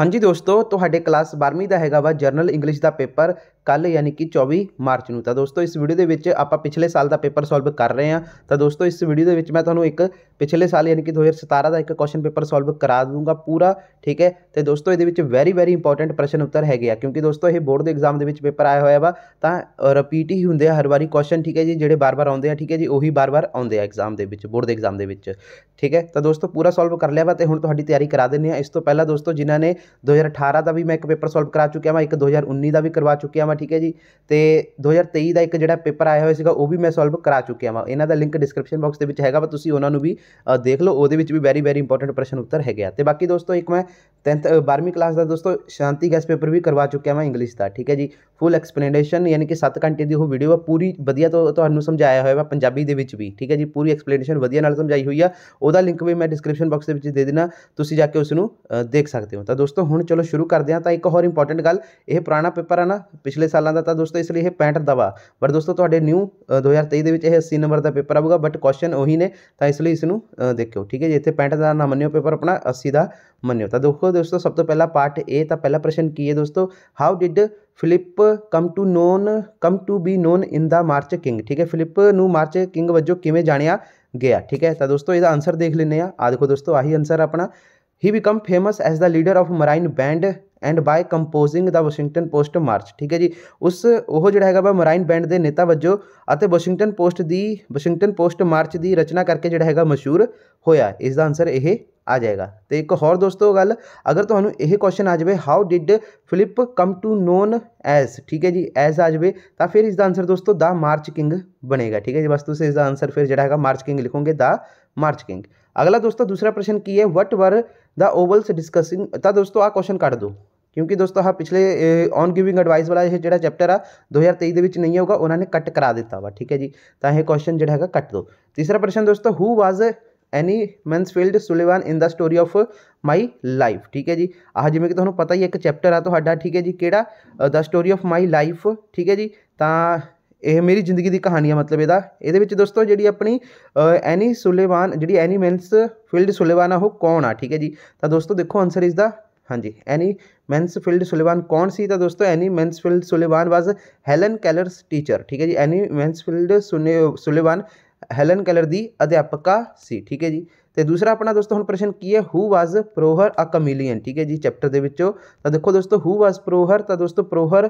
ਹਾਂਜੀ ਦੋਸਤੋ ਤੁਹਾਡੇ ਕਲਾਸ 12ਵੀਂ ਦਾ ਹੈਗਾ ਵਾ ਜਰਨਲ ਇੰਗਲਿਸ਼ ਦਾ ਪੇਪਰ ਕੱਲ ਯਾਨੀ ਕਿ 24 ਮਾਰਚ ਨੂੰ ਤਾਂ ਦੋਸਤੋ ਇਸ ਵੀਡੀਓ ਦੇ ਵਿੱਚ ਆਪਾਂ ਪਿਛਲੇ ਸਾਲ ਦਾ ਪੇਪਰ ਸੋਲਵ ਕਰ ਰਹੇ ਹਾਂ ਤਾਂ ਦੋਸਤੋ ਇਸ ਵੀਡੀਓ ਦੇ ਵਿੱਚ ਮੈਂ ਤੁਹਾਨੂੰ ਇੱਕ ਪਿਛਲੇ ਸਾਲ ਯਾਨੀ ਕਿ 2017 ਦਾ ਇੱਕ ਕੁਐਸਚਨ ਪੇਪਰ ਸੋਲਵ ਕਰਾ ਦੂੰਗਾ ਪੂਰਾ ਠੀਕ ਹੈ ਤੇ ਦੋਸਤੋ ਇਹਦੇ ਵਿੱਚ ਵੈਰੀ ਵੈਰੀ ਇੰਪੋਰਟੈਂਟ ਪ੍ਰਸ਼ਨ ਉੱਤਰ ਹੈਗੇ ਆ ਕਿਉਂਕਿ ਦੋਸਤੋ ਇਹ ਬੋਰਡ ਦੇ ਐਗਜ਼ਾਮ ਦੇ ਵਿੱਚ ਪੇਪਰ ਆਇਆ ਹੋਇਆ ਵਾ ਤਾਂ ਰਿਪੀਟ ਹੀ ਹੁੰਦੇ ਆ ਹਰ ਵਾਰੀ ਕੁਐਸਚਨ ਠੀਕ ਹੈ ਜੀ ਜਿਹੜੇ ਬਾਰ-ਬਾਰ ਆਉਂਦੇ ਆ ਠੀਕ ਹੈ ਜੀ ਉਹੀ ਬਾਰ-ਬਾਰ ਆਉਂਦੇ ਆ ਐਗਜ਼ਾਮ ਦੇ ਵਿੱਚ ਬੋਰਡ ਦੇ ਐਗਜ਼ਾਮ ਦੇ ਵਿੱਚ ਠੀਕ ਹੈ ਤਾਂ ਦੋਸਤੋ ਪੂਰਾ ਸੋਲਵ ਕਰ ਲਿਆ ਵਾ ਤੇ ਹੁਣ ਤੁਹਾਡੀ ਤਿਆਰੀ ਕਰਾ ਦਿੰਨੇ ਆ ਇਸ ਤੋਂ ਪਹਿਲਾਂ ਦੋਸਤੋ ਜਿਨ੍ਹਾਂ ਨੇ 2018 ਦਾ ਵੀ ਮੈਂ ਇੱਕ ਪੇਪਰ ਸੋਲਵ ਕਰਾ ਚੁੱਕਿਆ ਮੈਂ ਇੱਕ 2019 ਦਾ ਵੀ ਕਰਵਾ ਚੁੱਕਿਆ ਵਾਂ ਠੀਕ ਹੈ ਜੀ ਤੇ 2023 ਦਾ ਇੱਕ ਜਿਹੜਾ ਪੇਪਰ ਆਇਆ ਹੋਇਆ ਸੀਗਾ ਉਹ ਵੀ ਮੈਂ ਸੋਲਵ ਕਰਾ ਚੁੱਕਿਆ ਵਾਂ ਇਹਨਾਂ ਦਾ ਲਿੰਕ ਡਿਸਕ੍ਰਿਪਸ਼ਨ ਬਾਕਸ ਦੇ ਵਿੱਚ ਹੈਗਾ ਵਾ ਤੁਸੀਂ ਉਹਨਾਂ ਨੂੰ ਵੀ ਦੇਖ ਲਓ ਉਹਦੇ ਵਿੱਚ ਵੀ ਵੈਰੀ ਵੈਰੀ ਇੰਪੋਰਟੈਂਟ ਪ੍ਰਸ਼ਨ ਉੱਤਰ ਹੈਗੇ ਆ ਤੇ ਬਾਕੀ ਦੋਸਤੋ ਇੱਕ ਮੈਂ 10th 12ਵੀਂ ਕਲਾਸ ਦਾ ਦੋਸਤੋ ਸ਼ਾਂਤੀ ਗੈਸ ਪੇਪਰ ਵੀ ਕਰਵਾ ਚੁੱਕਿਆ ਮੈਂ ਇੰਗਲਿਸ਼ ਦਾ ਠੀਕ ਹੈ ਜੀ ਫੁੱਲ ਐਕਸਪਲੇਨੇਸ਼ਨ ਯਾਨੀ ਕਿ 7 ਘੰਟੇ ਦੀ ਉਹ ਵੀਡੀਓ ਆ ਪੂਰੀ ਵਧੀਆ ਤੁਹਾਨੂੰ ਸਮਝਾਇਆ ਹੋਇਆ ਵਾ ਪੰਜਾਬੀ ਦੇ ਵਿੱਚ ਵੀ ਠੀਕ ਹੈ ਜੀ ਪੂਰੀ ਐਕਸਪਲੇਨੇਸ਼ਨ ਵਧੀਆ ਨਾਲ ਸਮਝਾਈ ਹੋਈ ਆ ਉਹਦਾ ਲਿੰਕ ਵੀ ਮੈਂ ਡਿਸਕ੍ਰਿਪਸ਼ਨ ਬਾਕਸ ਦੇ ਵਿੱਚ ਦੇ ਦੇਣਾ ਤੁਸੀਂ ਜਾ ਕੇ ਉਸ ਨੂੰ ਦੇਖ ਸਕਦੇ ਹੋ ਤਾਂ ਦੋਸਤੋ ਹੁਣ ਚਲੋ ਸ਼ੁਰੂ ਕਰਦੇ ਹਾਂ ਤਾਂ ਇੱਕ ਹੋਰ ਇੰਪੋਰਟੈਂਟ ਗੱਲ ਇਹ ਪੁਰਾਣਾ ਪੇਪਰ ਆ ਨਾ ਪਿਛਲੇ ਸਾਲਾਂ ਦਾ ਤਾਂ ਦੋਸਤੋ ਇਸ ਲਈ ਇਹ 65 ਦਾ ਵਾ ਪਰ ਦੋਸਤੋ ਤੁਹਾਡੇ ਨਿਊ 2023 ਦੇ ਵਿੱਚ ਇਹ 80 ਨੰਬਰ ਦਾ ਪੇਪਰ ਆਊਗਾ ਬਟ ਕੁਐਸਚਨ ਉਹੀ ਨੇ ਤਾਂ ਇਸ ਲਈ ਇਸ ਨੂੰ ਦੇਖਿਓ ਠੀਕ ਹੈ ਜੀ ਇੱਥੇ 65 ਦਾ ਨਾ ਮੰਨਿਓ ਪੇਪਰ ਆਪਣਾ 80 ਦਾ मन होता देखो दोस्तों सब तो पहला पार्ट ए था पहला प्रश्न की है दोस्तों how did Philip come to known come to be known in the March King ठीक है फिलिप नू मार्च किंग वजो किमें जाने गया ठीक है तो दोस्तों यदा आंसर देख लें आ देखो दोस्तों आही आंसर अपना ही become famous as the leader of Marine Band and by composing the Washington Post march ठीक है जी उस वह जोड़ा है वह मराइन बैंड के नेता वजो और वाशिंगटन पोस्ट की वाशिंगटन पोस्ट मार्च की रचना करके जोड़ा है मशहूर होया इसका आंसर यह आ जाएगा तो एक होर दोस्तों गल अगर तो यह क्वेश्चन आ जाए how did Philip come to known as ठीक है जी एज आ जाए तो फिर इसका आंसर दोस्तों द मार्च किंग बनेगा ठीक है जी बस तुम इसका आंसर फिर जो है मार्च किंग लिखोगे द मार्च किंग अगला दोस्तों दूसरा प्रश्न की है what were the owls discussing दोस्तों आ क्वेश्चन कट दो क्योंकि दोस्तों हाँ पिछले ऑन गिविंग एडवाइस वाला जो चैप्टर आ दो हज़ार तेई के नहीं होगा उन्होंने कट करा दिता वा ठीक है जी तो यह क्वेश्चन जो है कट दो तीसरा प्रश्न दोस्तों who was Annie Mansfield Sullivan in the story of my life ठीक है जी आह जिमें कि तुम्हें पता ही एक चैप्टर आठा ठीक है जी कि the story of my life ठीक है जी तो ਇਹ ਮੇਰੀ ਜ਼ਿੰਦਗੀ ਦੀ ਕਹਾਣੀ ਆ ਮਤਲਬ ਇਹਦਾ ਇਹਦੇ ਵਿੱਚ ਦੋਸਤੋ ਜਿਹੜੀ ਆਪਣੀ ਐਨੀ ਸੁਲੇਵਾਨ ਜਿਹੜੀ ਐਨੀ ਮੈਂਸ ਫੀਲਡ ਸੁਲੇਵਾਨ ਆ ਉਹ ਕੌਣ ਆ ਠੀਕ ਹੈ ਜੀ ਤਾਂ ਦੋਸਤੋ ਦੇਖੋ ਆਨਸਰ ਇਸ ਦਾ ਹਾਂਜੀ ਐਨੀ ਮੈਂਸਫੀਲਡ ਸੁਲੇਵਾਨ ਕੌਣ ਸੀ ਤਾਂ ਦੋਸਤੋ ਐਨੀ ਮੈਂਸਫੀਲਡ ਸੁਲੇਵਾਨ ਵਾਸ ਹੈਲਨ ਕੈਲਰਸ ਟੀਚਰ ਠੀਕ ਹੈ ਜੀ ਐਨੀ ਮੈਂਸਫੀਲਡ ਸੁਲੇਵਾਨ ਹੈਲਨ ਕੈਲਰ ਦੀ ਅਧਿਆਪਕਾ ਸੀ ਠੀਕ ਹੈ ਜੀ ਤੇ ਦੂਸਰਾ ਆਪਣਾ ਦੋਸਤੋ ਹੁਣ ਪ੍ਰਸ਼ਨ ਕੀ ਹੈ ਹੂ ਵਾਸ ਪ੍ਰੋਹਰ ਅ ਕਮਿਲੀਅਨ ਠੀਕ ਹੈ ਜੀ ਚੈਪਟਰ ਦੇ ਵਿੱਚੋਂ ਤਾਂ ਦੇਖੋ ਦੋਸਤੋ ਹੂ ਵਾਸ ਪ੍ਰੋਹਰ ਤਾਂ ਦੋਸਤੋ ਪ੍ਰੋਹਰ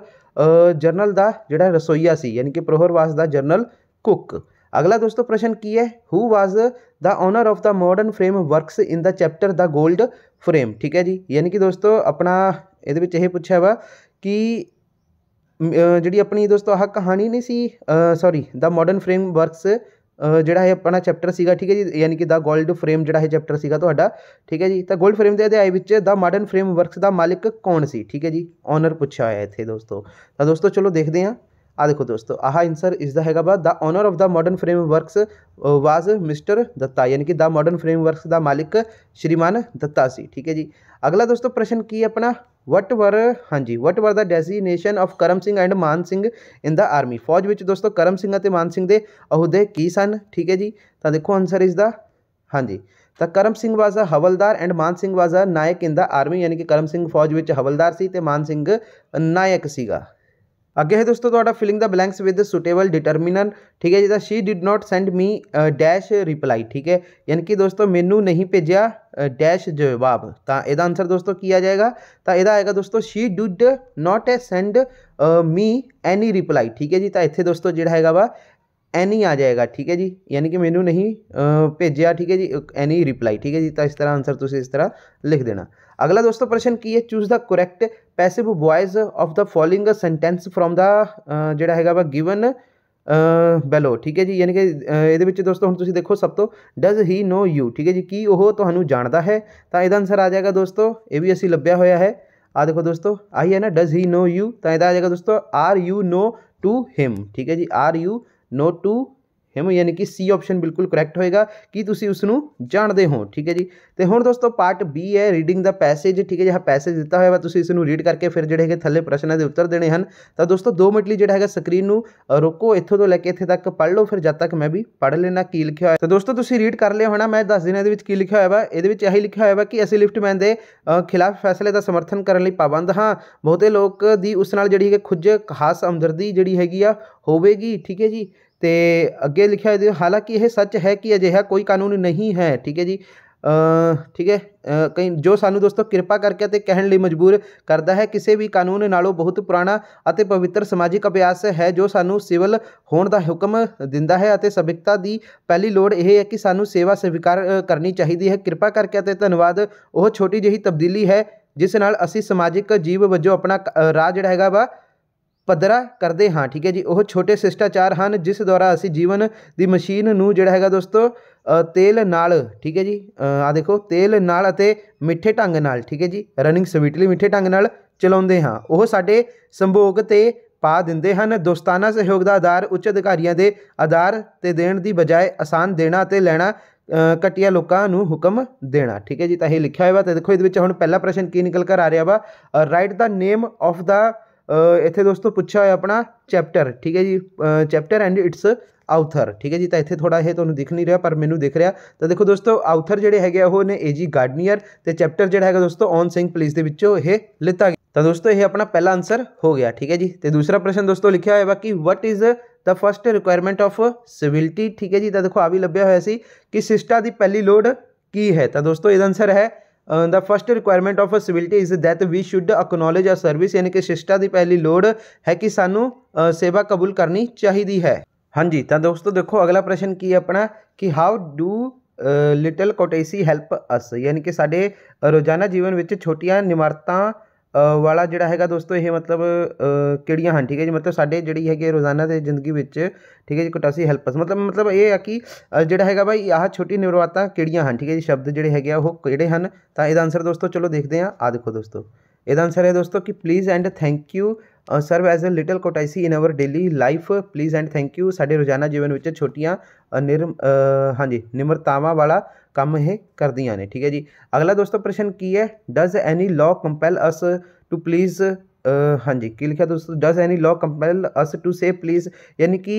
ਜਰਨਲ ਦਾ ਜਿਹੜਾ ਰਸੋਈਆ ਸੀ ਯਾਨੀ ਕਿ ਪ੍ਰੋਹਰ ਵਾਸ ਦਾ ਜਰਨਲ ਕੁੱਕ अगला दोस्तों प्रश्न की है who was the owner of the modern frame works in the chapter the gold frame ठीक है जी यानी कि दोस्तों अपना ਇਹਦੇ ਵਿੱਚ ਇਹ ਪੁੱਛਿਆ ਵਾ ਕਿ ਜਿਹੜੀ ਆਪਣੀ ਦੋਸਤੋ ਆਹ ਕਹਾਣੀ ਨਹੀਂ ਸੀ sorry the modern frame works जोड़ा है अपना चैप्टर सगा ठीक है जी यानी कि द गोल्ड फ्रेम जो है चैप्टर सगा ठीक है जी तो गोल्ड फ्रेम के अध्याय में द मॉडर्न फ्रेम वर्कस का मालिक कौन सी ठीक है जी ऑनर पूछा हुआ इतने दोस्तों तो दोस्तों चलो देखते हैं आ देखो दोस्तों आह आंसर इसका है the owner of the modern frame works was mister Datta यानी कि द मॉडर्न फ्रेम वर्कस का मालिक श्रीमान दत्ता से ठीक है जी ਅਗਲਾ ਦੋਸਤੋ ਪ੍ਰਸ਼ਨ ਕੀ ਹੈ ਆਪਣਾ ਵਟ ਵਰ ਹਾਂਜੀ what were the designation of Karam Singh and Maan Singh in the army ਫੌਜ ਵਿੱਚ ਦੋਸਤੋ ਕਰਮ ਸਿੰਘ ਅਤੇ ਮਾਨ ਸਿੰਘ ਦੇ ਅਹੁਦੇ ਕੀ ਸਨ ਠੀਕ ਹੈ ਜੀ ਤਾਂ ਦੇਖੋ ਆਨਸਰ ਇਸ ਦਾ ਹਾਂਜੀ ਤਾਂ Karam Singh was a havildar and Maan Singh was a naik in the army ਯਾਨੀ ਕਿ ਕਰਮ ਸਿੰਘ ਫੌਜ ਵਿੱਚ ਹਵਲਦਾਰ ਸੀ ਤੇ ਮਾਨ ਸਿੰਘ ਨਾਇਕ ਸੀਗਾ अगे है दोस्तों द्वारा filling the blanks with suitable determiner ठीक है जिदा she did not send me dash reply ठीक है यानी कि दोस्तों मैनू नहीं भेजा डैश जवाब तो यद आंसर दोस्तों की आ जाएगा तो यदा आएगा दोस्तों she did not a send me any reply ठीक है जी तो इतने दोस्तों जोड़ा है वा एनी आ जाएगा ठीक है जी यानी कि मैनू नहीं भेजा ठीक है जी एनी रिप्लाई ठीक है जी तो इस तरह आंसर तुम इस तरह लिख देना अगला दोस्तों प्रश्न की है choose the correct passive voice of the following sentence from the जोड़ा है वह गिवन बैलो ठीक है जी यानी कि ये दोस्तों हम तुम देखो सब तो डज ही नो यू ठीक है जी की वह तो जानता है तो यद आंसर आ जाएगा दोस्तों ये भी असी लभ्या होया है आ देखो दोस्तों आई है ना डज ही नो यू तो यदा आ जाएगा दोस्तों are you know to him ठीक है जी are you know to him ਯਾਨੀ ਕਿ ਸੀ ਆਪਸ਼ਨ ਬਿਲਕੁਲ ਕਰੈਕਟ ਹੋਏਗਾ ਕਿ ਤੁਸੀਂ ਉਸ ਨੂੰ ਜਾਣਦੇ ਹੋ ਠੀਕ ਹੈ ਜੀ ਤੇ ਹੁਣ ਦੋਸਤੋ ਪਾਰਟ ਬੀ ਹੈ ਰੀਡਿੰਗ ਦਾ ਪੈਸੇਜ ਠੀਕ ਹੈ ਜਿਹੜਾ ਪੈਸੇਜ ਦਿੱਤਾ ਹੋਇਆ ਹੈ ਤੁਸੀਂ ਇਸ ਨੂੰ ਰੀਡ ਕਰਕੇ ਫਿਰ ਜਿਹੜੇ ਹੈਗੇ ਥੱਲੇ ਪ੍ਰਸ਼ਨਾਂ ਦੇ ਉੱਤਰ ਦੇਣੇ ਹਨ ਤਾਂ ਦੋਸਤੋ 2 ਮਿੰਟ ਲਈ ਜਿਹੜਾ ਹੈਗਾ ਸਕਰੀਨ ਨੂੰ ਰੋਕੋ ਇੱਥੋਂ ਤੋਂ ਲੈ ਕੇ ਇੱਥੇ ਤੱਕ ਪੜ੍ਹ ਲਓ ਫਿਰ ਜਦ ਤੱਕ ਮੈਂ ਵੀ ਪੜ੍ਹ ਲੈਣਾ ਕੀ ਲਿਖਿਆ ਹੋਇਆ ਤਾਂ ਦੋਸਤੋ ਤੁਸੀਂ ਰੀਡ ਕਰ ਲਿਆ ਹੋਣਾ ਮੈਂ ਦੱਸ ਦਿਨਾਂ ਦੇ ਵਿੱਚ ਕੀ ਲਿਖਿਆ ਹੋਇਆ ਵਾ ਇਹਦੇ ਵਿੱਚ ਇਹੀ ਲਿਖਿਆ ਹੋਇਆ ਵਾ ਕਿ ਅਸੀਂ ਲਿਫਟਮੈਨ ਦੇ ਖਿਲਾਫ ਫੈਸਲੇ ਦਾ ਸਮਰਥਨ ਕਰਨ ਲਈ ਪਾਬੰਦ ਹਾਂ ਬਹੁਤੇ ਲੋਕ ਦੀ ਉਸ ਨਾਲ ਜਿਹੜੀ ਹੈ ਖੁੱਜ ਖਾਸ ਹਮਦਰਦੀ ਜਿਹੜੀ ਹੈਗੀ ਆ ਹੋਵੇਗੀ ਠੀਕ ਹੈ ਜੀ ਤੇ ਅੱਗੇ ਲਿਖਿਆ ਹੋਇਆ ਹਾਲਾਂਕਿ ਇਹ ਸੱਚ ਹੈ ਕਿ ਅਜਿਹਾ ਕੋਈ ਕਾਨੂੰਨ ਨਹੀਂ ਹੈ ਠੀਕ ਹੈ ਜੀ ਠੀਕ ਹੈ ਕਈ ਜੋ ਸਾਨੂੰ ਦੋਸਤੋ ਕਿਰਪਾ ਕਰਕੇ ਤੇ ਕਹਿਣ ਲਈ ਮਜਬੂਰ ਕਰਦਾ ਹੈ ਕਿਸੇ ਵੀ ਕਾਨੂੰਨ ਨਾਲੋਂ ਬਹੁਤ ਪੁਰਾਣਾ ਅਤੇ ਪਵਿੱਤਰ ਸਮਾਜਿਕ ਅਭਿਆਸ ਹੈ ਜੋ ਸਾਨੂੰ ਸਿਵਲ ਹੋਣ ਦਾ ਹੁਕਮ ਦਿੰਦਾ ਹੈ ਅਤੇ ਸਭਿਕਤਾ ਦੀ ਪਹਿਲੀ ਲੋੜ ਇਹ ਹੈ ਕਿ ਸਾਨੂੰ ਸੇਵਾ ਸਵੀਕਾਰ ਕਰਨੀ ਚਾਹੀਦੀ ਹੈ ਕਿਰਪਾ ਕਰਕੇ ਤੇ ਧੰਨਵਾਦ ਉਹ ਛੋਟੀ ਜਿਹੀ ਤਬਦੀਲੀ ਹੈ ਜਿਸ ਨਾਲ ਅਸੀਂ ਸਮਾਜਿਕ ਜੀਵ ਵਜੋਂ ਆਪਣਾ ਰਾਹ ਜਿਹੜਾ ਹੈਗਾ ਵਾ ਪਦਰਾ ਕਰਦੇ ਹਾਂ ਠੀਕ ਹੈ ਜੀ ਉਹ ਛੋਟੇ ਸ਼ਿਸ਼ਟਾਚਾਰ ਹਨ ਜਿਸ ਦੁਆਰਾ ਅਸੀਂ ਜੀਵਨ ਦੀ ਮਸ਼ੀਨ ਨੂੰ ਜਿਹੜਾ ਹੈਗਾ ਦੋਸਤੋ ਤੇਲ ਨਾਲ ਠੀਕ ਹੈ ਜੀ ਆ ਦੇਖੋ ਤੇਲ ਨਾਲ ਅਤੇ ਮਿੱਠੇ ਢੰਗ ਨਾਲ ਠੀਕ ਹੈ ਜੀ ਰਨਿੰਗ ਸਵੀਟਲੀ ਮਿੱਠੇ ਢੰਗ ਨਾਲ ਚਲਾਉਂਦੇ ਹਾਂ ਉਹ ਸਾਡੇ ਸੰਭੋਗ 'ਤੇ ਪਾ ਦਿੰਦੇ ਹਨ ਦੋਸਤਾਨਾ ਸਹਿਯੋਗ ਦਾ ਆਧਾਰ ਉੱਚ ਅਧਿਕਾਰੀਆਂ ਦੇ ਆਧਾਰ 'ਤੇ ਦੇਣ ਦੀ ਬਜਾਏ ਆਸਾਨ ਦੇਣਾ ਤੇ ਲੈਣਾ ਕਟਿਆ ਲੋਕਾਂ ਨੂੰ ਹੁਕਮ ਦੇਣਾ ਠੀਕ ਹੈ ਜੀ ਤਾਂ ਇਹ ਲਿਖਿਆ ਹੋਇਆ ਵਾ ਦੇਖੋ ਇਹਦੇ ਵਿੱਚ ਹੁਣ ਪਹਿਲਾ ਪ੍ਰਸ਼ਨ ਕੀ ਨਿਕਲ ਕਰ ਆ ਰਿਹਾ ਵਾ ਰਾਈਟ ਦਾ ਨੇਮ ਆਫ ਦਾ इतने दोस्तों पूछा है अपना चैप्टर ठीक है जी चैप्टर एंड इट्स आउथर ठीक है जी तो इतने थोड़ा है तो दिख नहीं रहा पर मैं दिख रहा तो देखो दोस्तों आउथर जे है वो ने ए जी गार्डनीयर तो चैप्टर जोड़ा है दोस्तों ऑन सिंह पुलिस के लिता गया तो दोस्तों ये अपना पहला आंसर हो गया ठीक है जी तो दूसरा प्रश्न दोस्तों लिखा हुआ कि what is the first requirement of civility ठीक है जी तो देखो आ भी लभ्या हुआ कि सिस्टा की पहली लौड़ की है तो दोस्तों आंसर है the first requirement of a civility is that we should acknowledge a service ਯਾਨੀ ਕਿ ਸ਼ਿਸ਼ਟਾ ਦੀ ਪਹਿਲੀ ਲੋੜ ਹੈ ਕਿ ਸਾਨੂੰ ਸੇਵਾ ਕਬੂਲ ਕਰਨੀ ਚਾਹੀਦੀ ਹੈ ਹਾਂਜੀ ਤਾਂ ਦੋਸਤੋ ਦੇਖੋ ਅਗਲਾ ਪ੍ਰਸ਼ਨ ਕੀ ਹੈ ਆਪਣਾ ਕਿ how do little courtesy help us ਯਾਨੀ ਕਿ ਸਾਡੇ ਰੋਜ਼ਾਨਾ ਜੀਵਨ ਵਿੱਚ ਛੋਟੀਆਂ ਨਿਮਰਤਾਂ वाला जोड़ा है दोस्तों ये मतलब कि ठीक है जी मतलब साढ़े जी है रोज़ाना जिंदगी ठीक है जी कुटासी हैल्पस मतलब मतलब यह है कि जोड़ा है भाई आह छोटी निर्वाता कि ठीक है जी शब्द जोड़े है वो कहे हैं आंसर दोस्तों चलो देखते हैं आ देखो दोस्तों यद आंसर है दोस्तों कि please and thank you serve as a little courtesy in our daily life please and thank you साढ़े रोजाना जीवन में छोटिया निर्म हाँ जी निम्रतावान वाला कम है कर दिया ने ठीक है जी अगला दोस्तों प्रश्न की है does any law compel us to please हाँ जी ਕੀ ਲਿਖਿਆ ਦੋਸਤੋ does any law compel us to say please ਯਾਨੀ ਕਿ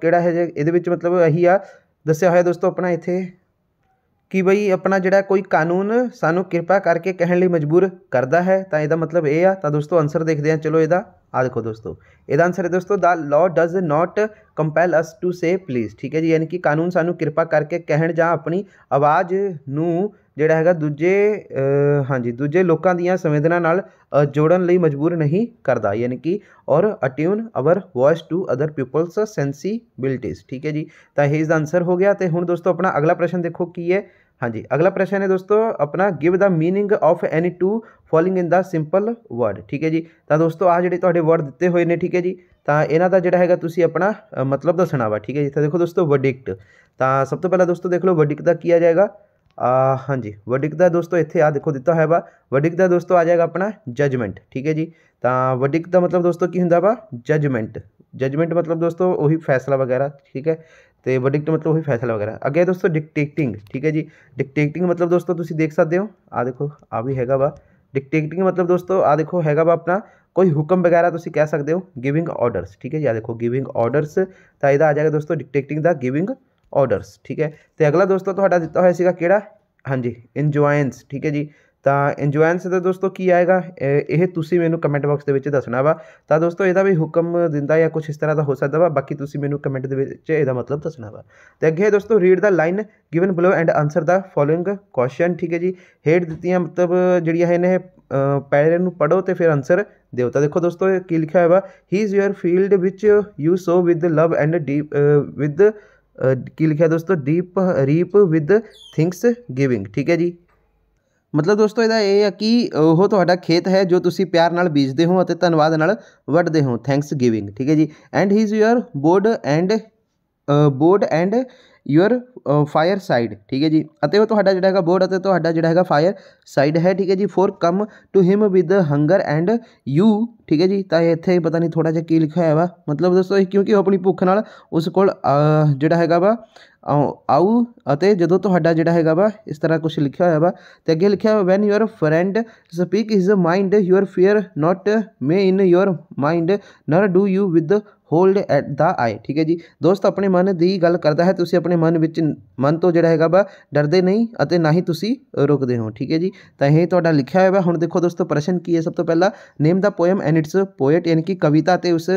ਕਿਹੜਾ ਹੈ ਇਹਦੇ ਵਿੱਚ ਮਤਲਬ ਇਹੀ ਆ ਦੱਸਿਆ ਹੋਇਆ ਦੋਸਤੋ ਆਪਣਾ ਇੱਥੇ ਕਿ ਬਈ ਆਪਣਾ ਜਿਹੜਾ ਕੋਈ ਕਾਨੂੰਨ ਸਾਨੂੰ ਕਿਰਪਾ ਕਰਕੇ ਕਹਿਣ ਲਈ ਮਜਬੂਰ ਕਰਦਾ ਹੈ ਤਾਂ ਇਹਦਾ ਮਤਲਬ ਇਹ ਆ ਤਾਂ ਦੋਸਤੋ ਆਨਸਰ ਦੇਖਦੇ ਹਾਂ ਚਲੋ ਇਹਦਾ आ देखो दोस्तों ਇਹਦਾ ਆਨਸਰ ਹੈ ਦੋਸਤੋ the law does not compel us to say please ਠੀਕ ਹੈ ਜੀ ਯਾਨੀ ਕਿ ਕਾਨੂੰਨ ਸਾਨੂੰ ਕਿਰਪਾ ਕਰਕੇ ਕਹਿਣ ਜਾਂ ਆਪਣੀ ਆਵਾਜ਼ ਨੂੰ ਜਿਹੜਾ ਹੈਗਾ ਦੂਜੇ ਹਾਂਜੀ ਦੂਜੇ ਲੋਕਾਂ ਦੀਆਂ ਸੰਵੇਦਨਾ ਨਾਲ ਜੋੜਨ ਲਈ ਮਜਬੂਰ ਨਹੀਂ ਕਰਦਾ ਯਾਨੀ ਕਿ ਔਰ attune our voice to other people's sensibilities ਠੀਕ ਹੈ ਜੀ ਤਾਂ ਇਹ ਇਸ ਦਾ ਆਨਸਰ ਹੋ ਗਿਆ ਤੇ ਹੁਣ ਦੋਸਤੋ ਆਪਣਾ ਅਗਲਾ ਪ੍ਰਸ਼ਨ ਦੇਖੋ ਕੀ ਹੈ हाँ जी अगला प्रश्न है दोस्तों अपना give the meaning of any two following in the simple word ਠੀਕ ਹੈ ਜੀ ਤਾਂ ਦੋਸਤੋ ਆ ਜਿਹੜੇ ਤੁਹਾਡੇ ਵਰਡ ਦਿੱਤੇ ਹੋਏ ਨੇ ਠੀਕ ਹੈ ਜੀ ਤਾਂ ਇਹਨਾਂ ਦਾ ਜਿਹੜਾ ਹੈਗਾ ਤੁਸੀਂ ਆਪਣਾ ਮਤਲਬ ਦੱਸਣਾ ਵਾ ਠੀਕ ਹੈ ਜੀ ਤਾਂ ਦੇਖੋ ਦੋਸਤੋ ਵਰਡਿਕਟ ਤਾਂ ਸਭ ਤੋਂ ਪਹਿਲਾਂ ਦੋਸਤੋ ਦੇਖ ਲਓ ਵਰਡਿਕਟ ਦਾ ਕੀ ਆ ਜਾਏਗਾ ਆ ਹਾਂਜੀ ਵਰਡਿਕਟ ਦਾ ਦੋਸਤੋ ਇੱਥੇ ਆ ਦੇਖੋ ਦਿੱਤਾ ਹੋਇਆ ਵਾ ਵਰਡਿਕਟ ਦਾ ਦੋਸਤੋ ਆ ਜਾਏਗਾ ਆਪਣਾ ਜਜਮੈਂਟ ਠੀਕ ਹੈ ਜੀ ਤਾਂ ਵਰਡਿਕਟ ਦਾ ਮਤਲਬ ਦੋਸਤੋ ਕੀ ਹੁੰਦਾ ਵਾ ਜਜਮੈਂਟ ਜਜਮੈਂਟ ਮਤਲਬ ਦੋਸਤੋ ਉਹੀ ਫੈਸਲਾ ਵਗੈਰਾ ਠੀਕ ਹੈ तो वडिक्ट मतलब वही फैसला वगैरह अगर दोस्तों डिकटेक्टिंग ठीक है जी डिकटेक्टिंग मतलब दोस्तों तुम देख सकते हो आ देखो आ भी हैगा वा डिकटेक्टिंग मतलब दोस्तों आ देखो हैगा वा अपना कोई हुक्म वगैरह तुम कह सकते हो गिविंग ऑर्डरस ठीक है जी आ देखो गिविंग ऑर्डरस तो यदा आ जाएगा दोस्तों डिकटेक्टिंग द गिविंग ऑर्डरस ठीक है तो अगला दोस्तों दिता हुआ सी हाँ जी इनजॉइंस ठीक है जी ਤਾਂ ਇੰਜੋਇਨਸ ਦਾ ਦੋਸਤੋ ਕੀ ਆਏਗਾ ਇਹ ਤੁਸੀਂ ਮੈਨੂੰ ਕਮੈਂਟ ਬਾਕਸ ਦੇ ਵਿੱਚ ਦੱਸਣਾ ਵਾ ਤਾਂ ਦੋਸਤੋ ਇਹਦਾ ਵੀ ਹੁਕਮ ਦਿੰਦਾ ਜਾਂ ਕੁਝ ਇਸ ਤਰ੍ਹਾਂ ਦਾ ਹੋ ਸਕਦਾ ਵਾ ਬਾਕੀ ਤੁਸੀਂ ਮੈਨੂੰ ਕਮੈਂਟ ਦੇ ਵਿੱਚ ਇਹਦਾ ਮਤਲਬ ਦੱਸਣਾ ਵਾ ਤੇ ਅੱਗੇ ਦੋਸਤੋ read the line given below and answer the following question ਠੀਕ ਹੈ ਜੀ ਹੇਡ ਦਿੱਤੀਆਂ ਮਤਲਬ ਜਿਹੜੀਆਂ ਹੈ ਨੇ ਪੈਰੇ ਨੂੰ ਪੜੋ ਤੇ ਫਿਰ ਆਨਸਰ ਦਿਓ ਤਾਂ ਦੇਖੋ ਦੋਸਤੋ ਕੀ ਲਿਖਿਆ ਹੋਇਆ ਵਾ he is your field which you sow with love and deep with ਕੀ ਲਿਖਿਆ ਦੋਸਤੋ deep reap with thanksgiving ਠੀਕ ਹੈ ਜੀ ਮਤਲਬ ਦੋਸਤੋ ਇਹਦਾ ਇਹ ਆ ਕਿ ਉਹ ਤੁਹਾਡਾ ਖੇਤ ਹੈ ਜੋ ਤੁਸੀਂ ਪਿਆਰ ਨਾਲ ਬੀਜਦੇ ਹੋ ਅਤੇ ਧੰਨਵਾਦ ਨਾਲ ਵੱਢਦੇ ਹੋ ਥੈਂਕਸ ਗਿਵਿੰਗ ਠੀਕ ਹੈ ਜੀ and he is your board and board and your fireside ठीक है जी अतः तो हड्डा है बोर्ड और तो हड्डा है फायर साइड है ठीक है जी for come to him with hunger and you ठीक है जी तो इतने पता नहीं थोड़ा जहा की लिखा है वा मतलब दोस्तों क्योंकि अपनी भुख न उस को जोड़ा है वा आओ अते जो थोड़ा जोड़ा है वा इस तरह कुछ लिखा हुआ वा तो अगर लिखा हुआ when your friend speak is mind your fear not may in your mind nor do you withhold at the aye ਠੀਕ ਹੈ ਜੀ ਦੋਸਤ ਆਪਣੇ ਮਨ ਦੀ ਗੱਲ ਕਰਦਾ ਹੈ ਤੁਸੀਂ ਆਪਣੇ ਮਨ ਵਿੱਚ ਮਨ ਤੋਂ ਜਿਹੜਾ ਹੈਗਾ ਵਾ ਡਰਦੇ ਨਹੀਂ ਅਤੇ ਨਾ ਹੀ ਤੁਸੀਂ ਰੁਕਦੇ ਹੋ ਠੀਕ ਹੈ ਜੀ ਤਾਂ ਇਹ ਤੁਹਾਡਾ ਲਿਖਿਆ ਹੋਇਆ ਹੁਣ ਦੇਖੋ ਦੋਸਤੋ ਪ੍ਰਸ਼ਨ ਕੀ ਹੈ ਸਭ ਤੋਂ ਪਹਿਲਾਂ name the poem and its poet ਯਾਨੀ ਕਿ ਕਵਿਤਾ ਤੇ ਉਸ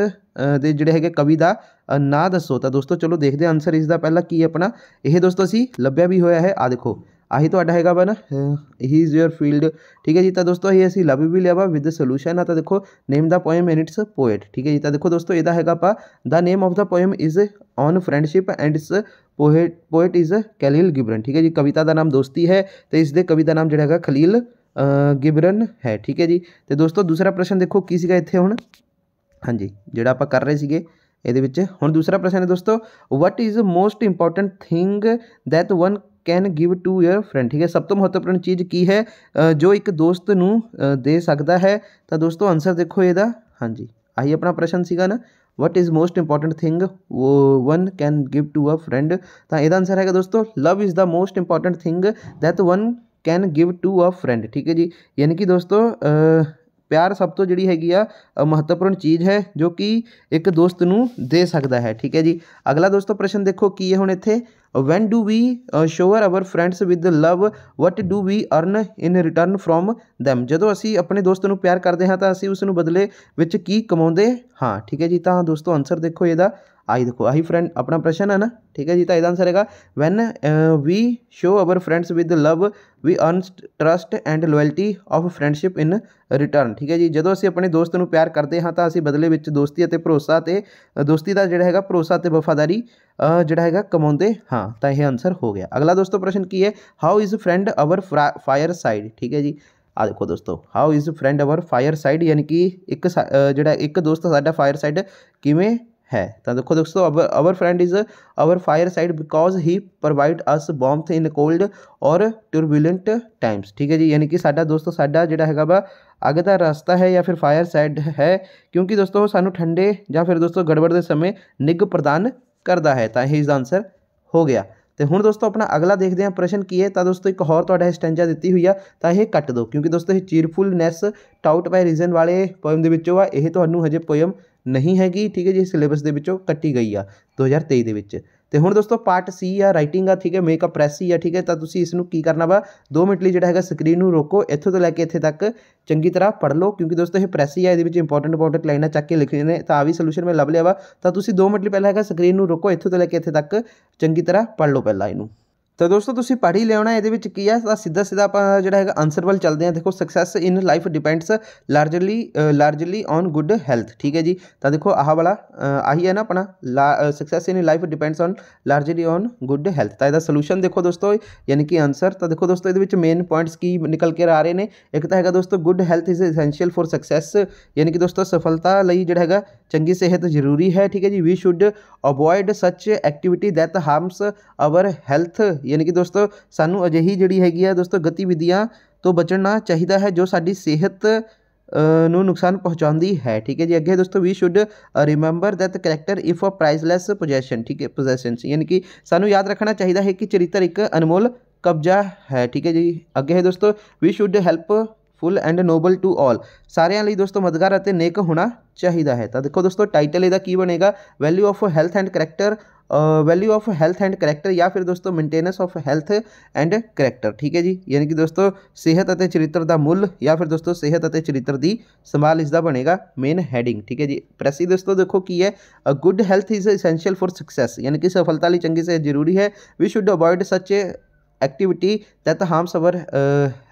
ਦੇ ਜਿਹੜੇ ਹੈਗੇ ਕਵੀ ਦਾ ਨਾਂ ਦੱਸੋ ਤਾਂ ਦੋਸਤੋ ਚਲੋ ਦੇਖਦੇ ਆਨਸਰ ਇਸ ਦਾ ਪਹਿਲਾਂ ਕੀ ਹੈ ਆਪਣਾ ਇਹ ਦੋਸਤੋ ਅਸੀਂ ਲੱਭਿਆ ਵੀ ਹੋਇਆ ਹੈ ਆ ਦੇਖੋ आही तो है ना ही इज़ योर फील्ड ठीक है जी तो दोस्तों ये असं लव भी लिया विद सोल्यूशन आता देखो name the poem and its poet ठीक है तो देखो दोस्तों यदा है पा the name of the poem is on friendship and its poet poet is Kahlil Gibran ठीक है जी कविता का नाम दोस्ती है तो इस कवि का नाम जोड़ा है खलील गिबरन है ठीक है जी तो दोस्तों दूसरा प्रश्न देखो की सगा इतने हूँ हाँ जी जो आप कर रहे थे ये हूँ दूसरा प्रश्न है दोस्तों what is most important thing that one can give to your friend ठीक है सब तो महत्वपूर्ण चीज़ की है जो एक दोस्त न दे सकता है तो दोस्तों आंसर देखो ये हाँ जी आई अपना प्रश्न सगा ना what is most important thing वो one can give to a friend तो यदा आंसर है दोस्तों love is the most important thing that one can give to a friend ठीक है जी यानी कि दोस्तों प्यार सब तो जी है महत्वपूर्ण चीज़ है जो कि एक दोस्त न दे सकता है ठीक है जी अगला दोस्तों प्रश्न देखो की है हूँ इतने when do we uh, shower our friends with love what do we earn in return from them ਜਦੋਂ ਅਸੀਂ ਆਪਣੇ ਦੋਸਤ ਨੂੰ ਪਿਆਰ ਕਰਦੇ ਹਾਂ ਤਾਂ ਅਸੀਂ ਉਸ ਨੂੰ ਬਦਲੇ ਵਿੱਚ ਕੀ ਕਮਾਉਂਦੇ हाँ ठीक है जीता हाँ दोस्तों आंसर देखो ये आई देखो आई फ्रेंड अपना प्रश्न है ना ठीक है जीता इधर आंसर रहेगा when we show our friends with love we entrust and loyalty of friendship in return ਠੀਕ ਹੈ ਜੀ ਜਦੋਂ ਅਸੀਂ ਆਪਣੇ ਦੋਸਤ ਨੂੰ ਪਿਆਰ ਕਰਦੇ ਹਾਂ ਤਾਂ ਅਸੀਂ ਬਦਲੇ ਵਿੱਚ ਦੋਸਤੀ ਅਤੇ ਭਰੋਸਾ ਤੇ ਦੋਸਤੀ ਦਾ ਜਿਹੜਾ ਹੈਗਾ ਭਰੋਸਾ ਤੇ ਵਫਾਦਾਰੀ ਜਿਹੜਾ ਹੈਗਾ ਕਮਾਉਂਦੇ ਹਾਂ ਤਾਂ ਇਹ ਆਨਸਰ ਹੋ ਗਿਆ ਅਗਲਾ ਦੋਸਤੋ ਪ੍ਰਸ਼ਨ ਕੀ ਹੈ how is friend our fireside ਠੀਕ ਹੈ ਜੀ आ देखो दोस्तों how is friend our fireside यानी कि एक जोड़ा एक दोस्त साढ़ा फायर साइड किमें है तो देखो दोस्तों our our friend is our fireside because he provide us warmth in cold और ट्यूरबुलेंट टाइम्स ठीक है जी यानी कि साडा दोस्तों साडा जोड़ा है वा अग का रास्ता है या फिर फायर साइड है क्योंकि दोस्तों सानू ठंडे या फिर दोस्तों गड़बड़ के समय निग प्रदान करता है तो ही इसका आंसर हो गया ਤੇ ਹੁਣ ਦੋਸਤੋ ਆਪਣਾ ਅਗਲਾ ਦੇਖਦੇ ਹਾਂ ਪ੍ਰਸ਼ਨ ਕੀ ਹੈ ਤਾਂ ਦੋਸਤੋ ਇੱਕ ਹੋਰ ਤੁਹਾਡਾ ਸਟੈਂਜਾ ਦਿੱਤੀ ਹੋਈ ਆ ਤਾਂ ਇਹ ਕੱਟ ਦਿਓ ਕਿਉਂਕਿ ਦੋਸਤੋ ਇਹ ਚੀਰਫੁਲਨੈਸ ਟਾਊਟ ਬਾਈ ਰੀਜ਼ਨ ਵਾਲੇ ਪੋਇਮ ਦੇ ਵਿੱਚੋਂ ਆ ਇਹ ਤੁਹਾਨੂੰ ਹਜੇ ਪੋਇਮ ਨਹੀਂ ਹੈਗੀ ਠੀਕ ਹੈ ਜੀ ਸਿਲੇਬਸ ਦੇ ਵਿੱਚੋਂ ਕੱਟੀ ਗਈ ਆ 2023 ਦੇ ਵਿੱਚ ਤੇ ਹੁਣ ਦੋਸਤੋ ਪਾਰਟ ਸੀ ਆ ਰਾਈਟਿੰਗ ਆ ਠੀਕ ਹੈ ਮੇਕਅਪ ਪ੍ਰੈਸ ਹੀ ਆ ਠੀਕ ਹੈ ਤਾਂ ਤੁਸੀਂ ਇਸ ਨੂੰ ਕੀ ਕਰਨਾ ਵਾ 2 ਮਿੰਟ ਲਈ ਜਿਹੜਾ ਹੈਗਾ ਸਕਰੀਨ ਨੂੰ ਰੋਕੋ ਇੱਥੋਂ ਤੋਂ ਲੈ ਕੇ ਇੱਥੇ ਤੱਕ ਚੰਗੀ ਤਰ੍ਹਾਂ ਪੜ੍ਹ ਲਓ ਕਿਉਂਕਿ ਦੋਸਤੋ ਇਹ ਪ੍ਰੈਸ ਹੀ ਆ ਇਹਦੇ ਵਿੱਚ ਇੰਪੋਰਟੈਂਟ ਇੰਪੋਰਟੈਂਟ ਲਾਈਨਾਂ ਚੱਕ ਕੇ ਲਿਖਣੀਆਂ ਨੇ ਤਾਂ ਆ ਵੀ ਸੋਲੂਸ਼ਨ ਮੈਂ ਲੱਭ ਲਿਆ ਵਾ ਤਾਂ ਤੁਸੀਂ 2 ਮਿੰਟ ਲਈ ਪਹਿਲਾਂ ਹੈਗਾ ਸਕਰੀਨ ਨੂੰ ਰੋਕੋ ਇੱਥੋਂ ਤੋਂ ਲੈ ਕੇ ਇੱਥੇ ਤੱਕ ਚੰਗੀ ਤਰ੍ਹਾਂ ਪੜ੍ਹ ਲਓ ਪਹਿਲਾਂ ਇਹਨੂੰ ਤਾਂ ਦੋਸਤੋ ਤੁਸੀਂ ਪੜ੍ਹ ਹੀ ਲਿਆਉਣਾ ਇਹਦੇ ਵਿੱਚ ਕੀ ਆ ਤਾਂ ਸਿੱਧਾ ਸਿੱਧਾ ਆਪਾਂ ਜਿਹੜਾ ਹੈਗਾ ਆਨਸਰ ਵੱਲ ਚੱਲਦੇ ਆ ਦੇਖੋ success in life depends largely largely on good health ਠੀਕ ਹੈ ਜੀ ਤਾਂ ਦੇਖੋ ਆਹ ਵਾਲਾ ਆਹੀ ਹੈ ਨਾ ਆਪਣਾ success in life depends on largely on good health ਤਾਂ ਇਹਦਾ ਸੋਲੂਸ਼ਨ ਦੇਖੋ ਦੋਸਤੋ ਯਾਨੀ ਕਿ ਆਨਸਰ ਤਾਂ ਦੇਖੋ ਦੋਸਤੋ ਇਹਦੇ ਵਿੱਚ ਮੇਨ ਪੁਆਇੰਟਸ ਕੀ ਨਿਕਲ ਕੇ ਆ ਰਹੇ ਨੇ ਇੱਕ ਤਾਂ ਹੈਗਾ ਦੋਸਤੋ good health is essential for success ਯਾਨੀ ਕਿ ਦੋਸਤੋ ਸਫਲਤਾ ਲਈ ਜਿਹੜਾ ਹੈਗਾ चंकी सेहत जरूरी है ठीक है जी we should avoid such activity that harms our health यानी कि दोस्तों सानू अजि जी है दोस्तों गतिविधियां तो बचना चाहिए है जो साहत नुकसान पहुँचा है ठीक है जी अगे दोस्तों we should remember that character if a priceless possession ठीक है पोजैशन यानी कि सूँ याद रखना चाहिए है कि चरित्र एक अनमोल कब्जा है ठीक है जी अगे है दोस्तों we should help useful and noble to all सारे लिए दोस्तों मददगार नेक होना चाहिए है तो देखो दोस्तों टाइटल यदा की बनेगा value of health and character value of health and character या फिर दोस्तों maintenance of health and character ठीक है जी यानी कि दोस्तों सेहत और चरित्र का मुल या फिर दोस्तों सेहत और चरित्र की संभाल इसका बनेगा मेन हैडिंग ठीक है जी प्रेसी दोस्तों देखो की है a good health is essential for success यानी कि सफलता लिए चंकी से जरूरी है we should avoid such a activity that harms our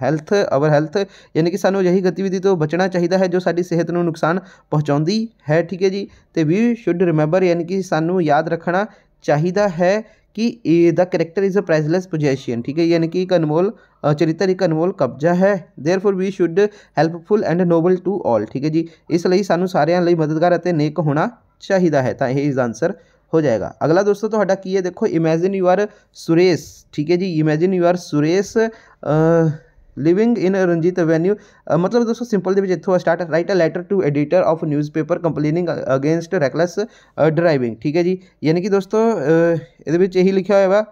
health our health ਯਾਨੀ ਕਿ ਸਾਨੂੰ ਅਜਿਹੀ ਗਤੀਵਿਧੀ ਤੋਂ ਬਚਣਾ ਚਾਹੀਦਾ ਹੈ ਜੋ ਸਾਡੀ ਸਿਹਤ ਨੂੰ ਨੁਕਸਾਨ ਪਹੁੰਚਾਉਂਦੀ ਹੈ ਠੀਕ ਹੈ ਜੀ ਤੇ ਵੀ ਸ਼ੁੱਡ ਰਿਮੈਂਬਰ ਯਾਨੀ ਕਿ ਸਾਨੂੰ ਯਾਦ ਰੱਖਣਾ ਚਾਹੀਦਾ ਹੈ ਕਿ ਇਹ ਦਾ character is a priceless position ਠੀਕ ਹੈ ਯਾਨੀ ਕਿ ਇੱਕ ਅਨਮੋਲ ਚਰਿੱਤਰ ਇੱਕ ਅਨਮੋਲ ਕਬਜ਼ਾ ਹੈ therefore we should helpful and noble to all ਠੀਕ ਹੈ ਜੀ ਇਸ ਲਈ ਸਾਨੂੰ ਸਾਰਿਆਂ ਲਈ ਮਦਦਗਾਰ ਅਤੇ ਨੇਕ ਹੋਣਾ ਚਾਹੀਦਾ ਹੈ ਤਾਂ ਇਹ ਇਸ ਦਾ ਆਨਸਰ हो जाएगा अगला दोस्तों तो हटा की है देखो इमेजिन यू आर सुरेश ठीक है जी imagine you are Suresh living in Ranjit avenue मतलब दोस्तों simple they throw start write a letter to editor of newspaper complaining against reckless driving ठीक है जी यानी कि दोस्तों ये यही लिखा हुआ है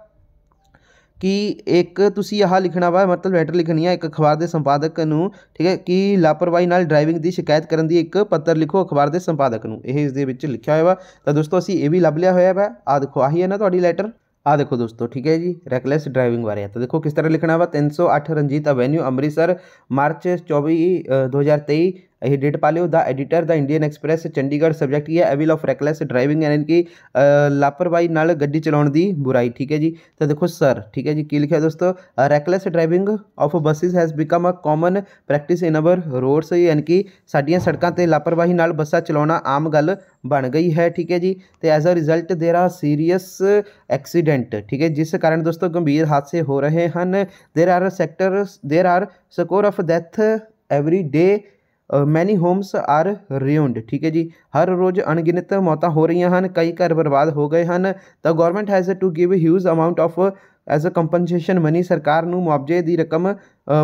ਕਿ ਇੱਕ ਤੁਸੀਂ ਆਹ ਲਿਖਣਾ ਵਾ ਮਤਲਬ ਲੈਟਰ ਲਿਖਣੀ ਆ ਇੱਕ ਅਖਬਾਰ ਦੇ ਸੰਪਾਦਕ ਨੂੰ ਠੀਕ ਹੈ ਕਿ ਲਾਪਰਵਾਹੀ ਨਾਲ ਡਰਾਈਵਿੰਗ ਦੀ ਸ਼ਿਕਾਇਤ ਕਰਨ ਦੀ ਇੱਕ ਪੱਤਰ ਲਿਖੋ ਅਖਬਾਰ ਦੇ ਸੰਪਾਦਕ ਨੂੰ ਇਹ ਇਸ ਦੇ ਵਿੱਚ ਲਿਖਿਆ ਹੋਇਆ ਵਾ ਤਾਂ ਦੋਸਤੋ ਅਸੀਂ ਇਹ ਵੀ ਲੱਭ ਲਿਆ ਹੋਇਆ ਵਾ ਆ ਦੇਖੋ ਆਹੀ ਹੈ ਨਾ ਤੁਹਾਡੀ ਲੈਟਰ ਆ ਦੇਖੋ ਦੋਸਤੋ ਠੀਕ ਹੈ ਜੀ ਰੈਕਲੈਸ ਡਰਾਈਵਿੰਗ ਬਾਰੇ ਆ ਤਾਂ ਦੇਖੋ ਕਿਸ ਤਰ੍ਹਾਂ ਲਿਖਣਾ ਵਾ 308 ਰਣਜੀਤ ਐਵੇਨਿਊ ਅੰਮ੍ਰਿਤਸਰ ਮਾਰਚ 24 2023 ही डेट पाले the editor the Indian Express Chandigarh subject की है एविल ऑफ रैकलैस ड्राइविंग यानी कि लापरवाही ग्डी गड्डी चलाने की बुराई ठीक है जी तो देखो सर ठीक है जी की लिखा दोस्तों reckless driving of buses has become a common practice in our roads यानी कि साढ़िया सड़कों पर लापरवाही बसा चलाना आम गल बन गई है ठीक है जी तो as a result there are serious accident ठीक है जिस कारण दोस्तों गंभीर हादसे हो रहे हैं there are sector there are score of death every day many homes are ruined ਠੀਕ ਹੈ ਜੀ ਹਰ ਰੋਜ਼ ਅਣਗਿਣਤ ਮੌਤਾਂ ਹੋ ਰਹੀਆਂ ਹਨ ਕਈ ਘਰ ਬਰਬਾਦ ਹੋ ਗਏ ਹਨ ਤਾਂ government has to give huge amount of as a compensation money ਸਰਕਾਰ ਨੂੰ ਮੁਆਵਜ਼ੇ ਦੀ ਰਕਮ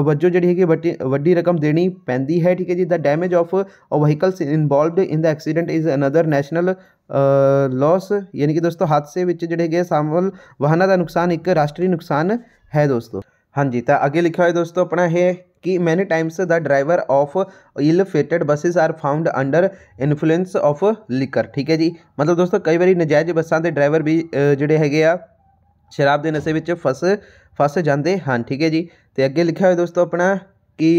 ਵਜੋਂ ਜਿਹੜੀ ਹੈਗੀ ਵੱਡੀ ਵੱਡੀ ਰਕਮ ਦੇਣੀ ਪੈਂਦੀ ਹੈ ਠੀਕ ਹੈ ਜੀ the damage of vehicles involved in the accident is another national loss ਯਾਨੀ ਕਿ ਦੋਸਤੋ ਹਾਦਸੇ ਵਿੱਚ ਜਿਹੜੇ ਹੈਗੇ ਸ਼ਾਮਲ ਵਾਹਨਾਂ ਦਾ ਨੁਕਸਾਨ ਇੱਕ ਰਾਸ਼ਟਰੀ ਨੁਕਸਾਨ ਹੈ ਦੋਸਤੋ ਹਾਂਜੀ ਤਾਂ ਅੱਗੇ ਲਿਖਿਆ ਹੋਇਆ ਦੋਸਤੋ ਆਪਣਾ ਇਹ कि many times the driver of ill fated buses are found under influence of liquor ਠੀਕ ਹੈ ਜੀ ਮਤਲਬ ਦੋਸਤੋ ਕਈ ਵਾਰੀ ਨਜਾਇਜ਼ ਬੱਸਾਂ ਦੇ ਡਰਾਈਵਰ ਵੀ ਜਿਹੜੇ ਹੈਗੇ ਆ ਸ਼ਰਾਬ ਦੇ ਨਸ਼ੇ ਵਿੱਚ ਫਸ ਫਸ ਜਾਂਦੇ ਹਨ ਠੀਕ ਹੈ ਜੀ ਤੇ ਅੱਗੇ ਲਿਖਿਆ ਹੋਇਆ ਦੋਸਤੋ ਆਪਣਾ ਕਿ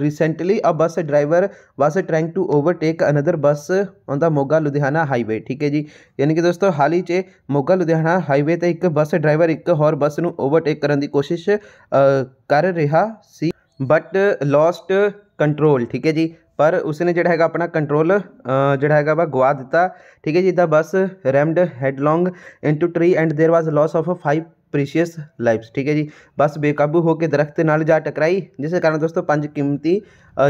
recently a bus driver was trying to overtake another bus on the Moga Ludhiana highway ਠੀਕ ਹੈ ਜੀ ਯਾਨੀ ਕਿ ਦੋਸਤੋ ਹਾਲੀ ਹੀ 'ਚ ਮੋਗਾ ਲੁਧਿਆਣਾ ਹਾਈਵੇ ਤੇ ਇੱਕ ਬੱਸ ਡਰਾਈਵਰ ਇੱਕ ਹੋਰ ਬੱਸ ਨੂੰ ਓਵਰਟੇਕ ਕਰਨ ਦੀ ਕੋਸ਼ਿਸ਼ ਕਰ ਰਿਹਾ ਸੀ बट लॉस्ट कंट्रोल ठीक है जी पर उसने जोड़ा है अपना कंट्रोल जोड़ा है वह गुआ दिता ठीक है जी the bus rammed headlong into tree and there was loss of five precious life ठीक है जी बस बेकाबू होकर दरख्त न जा टकराई जिस कारण दोस्तों पं कीमती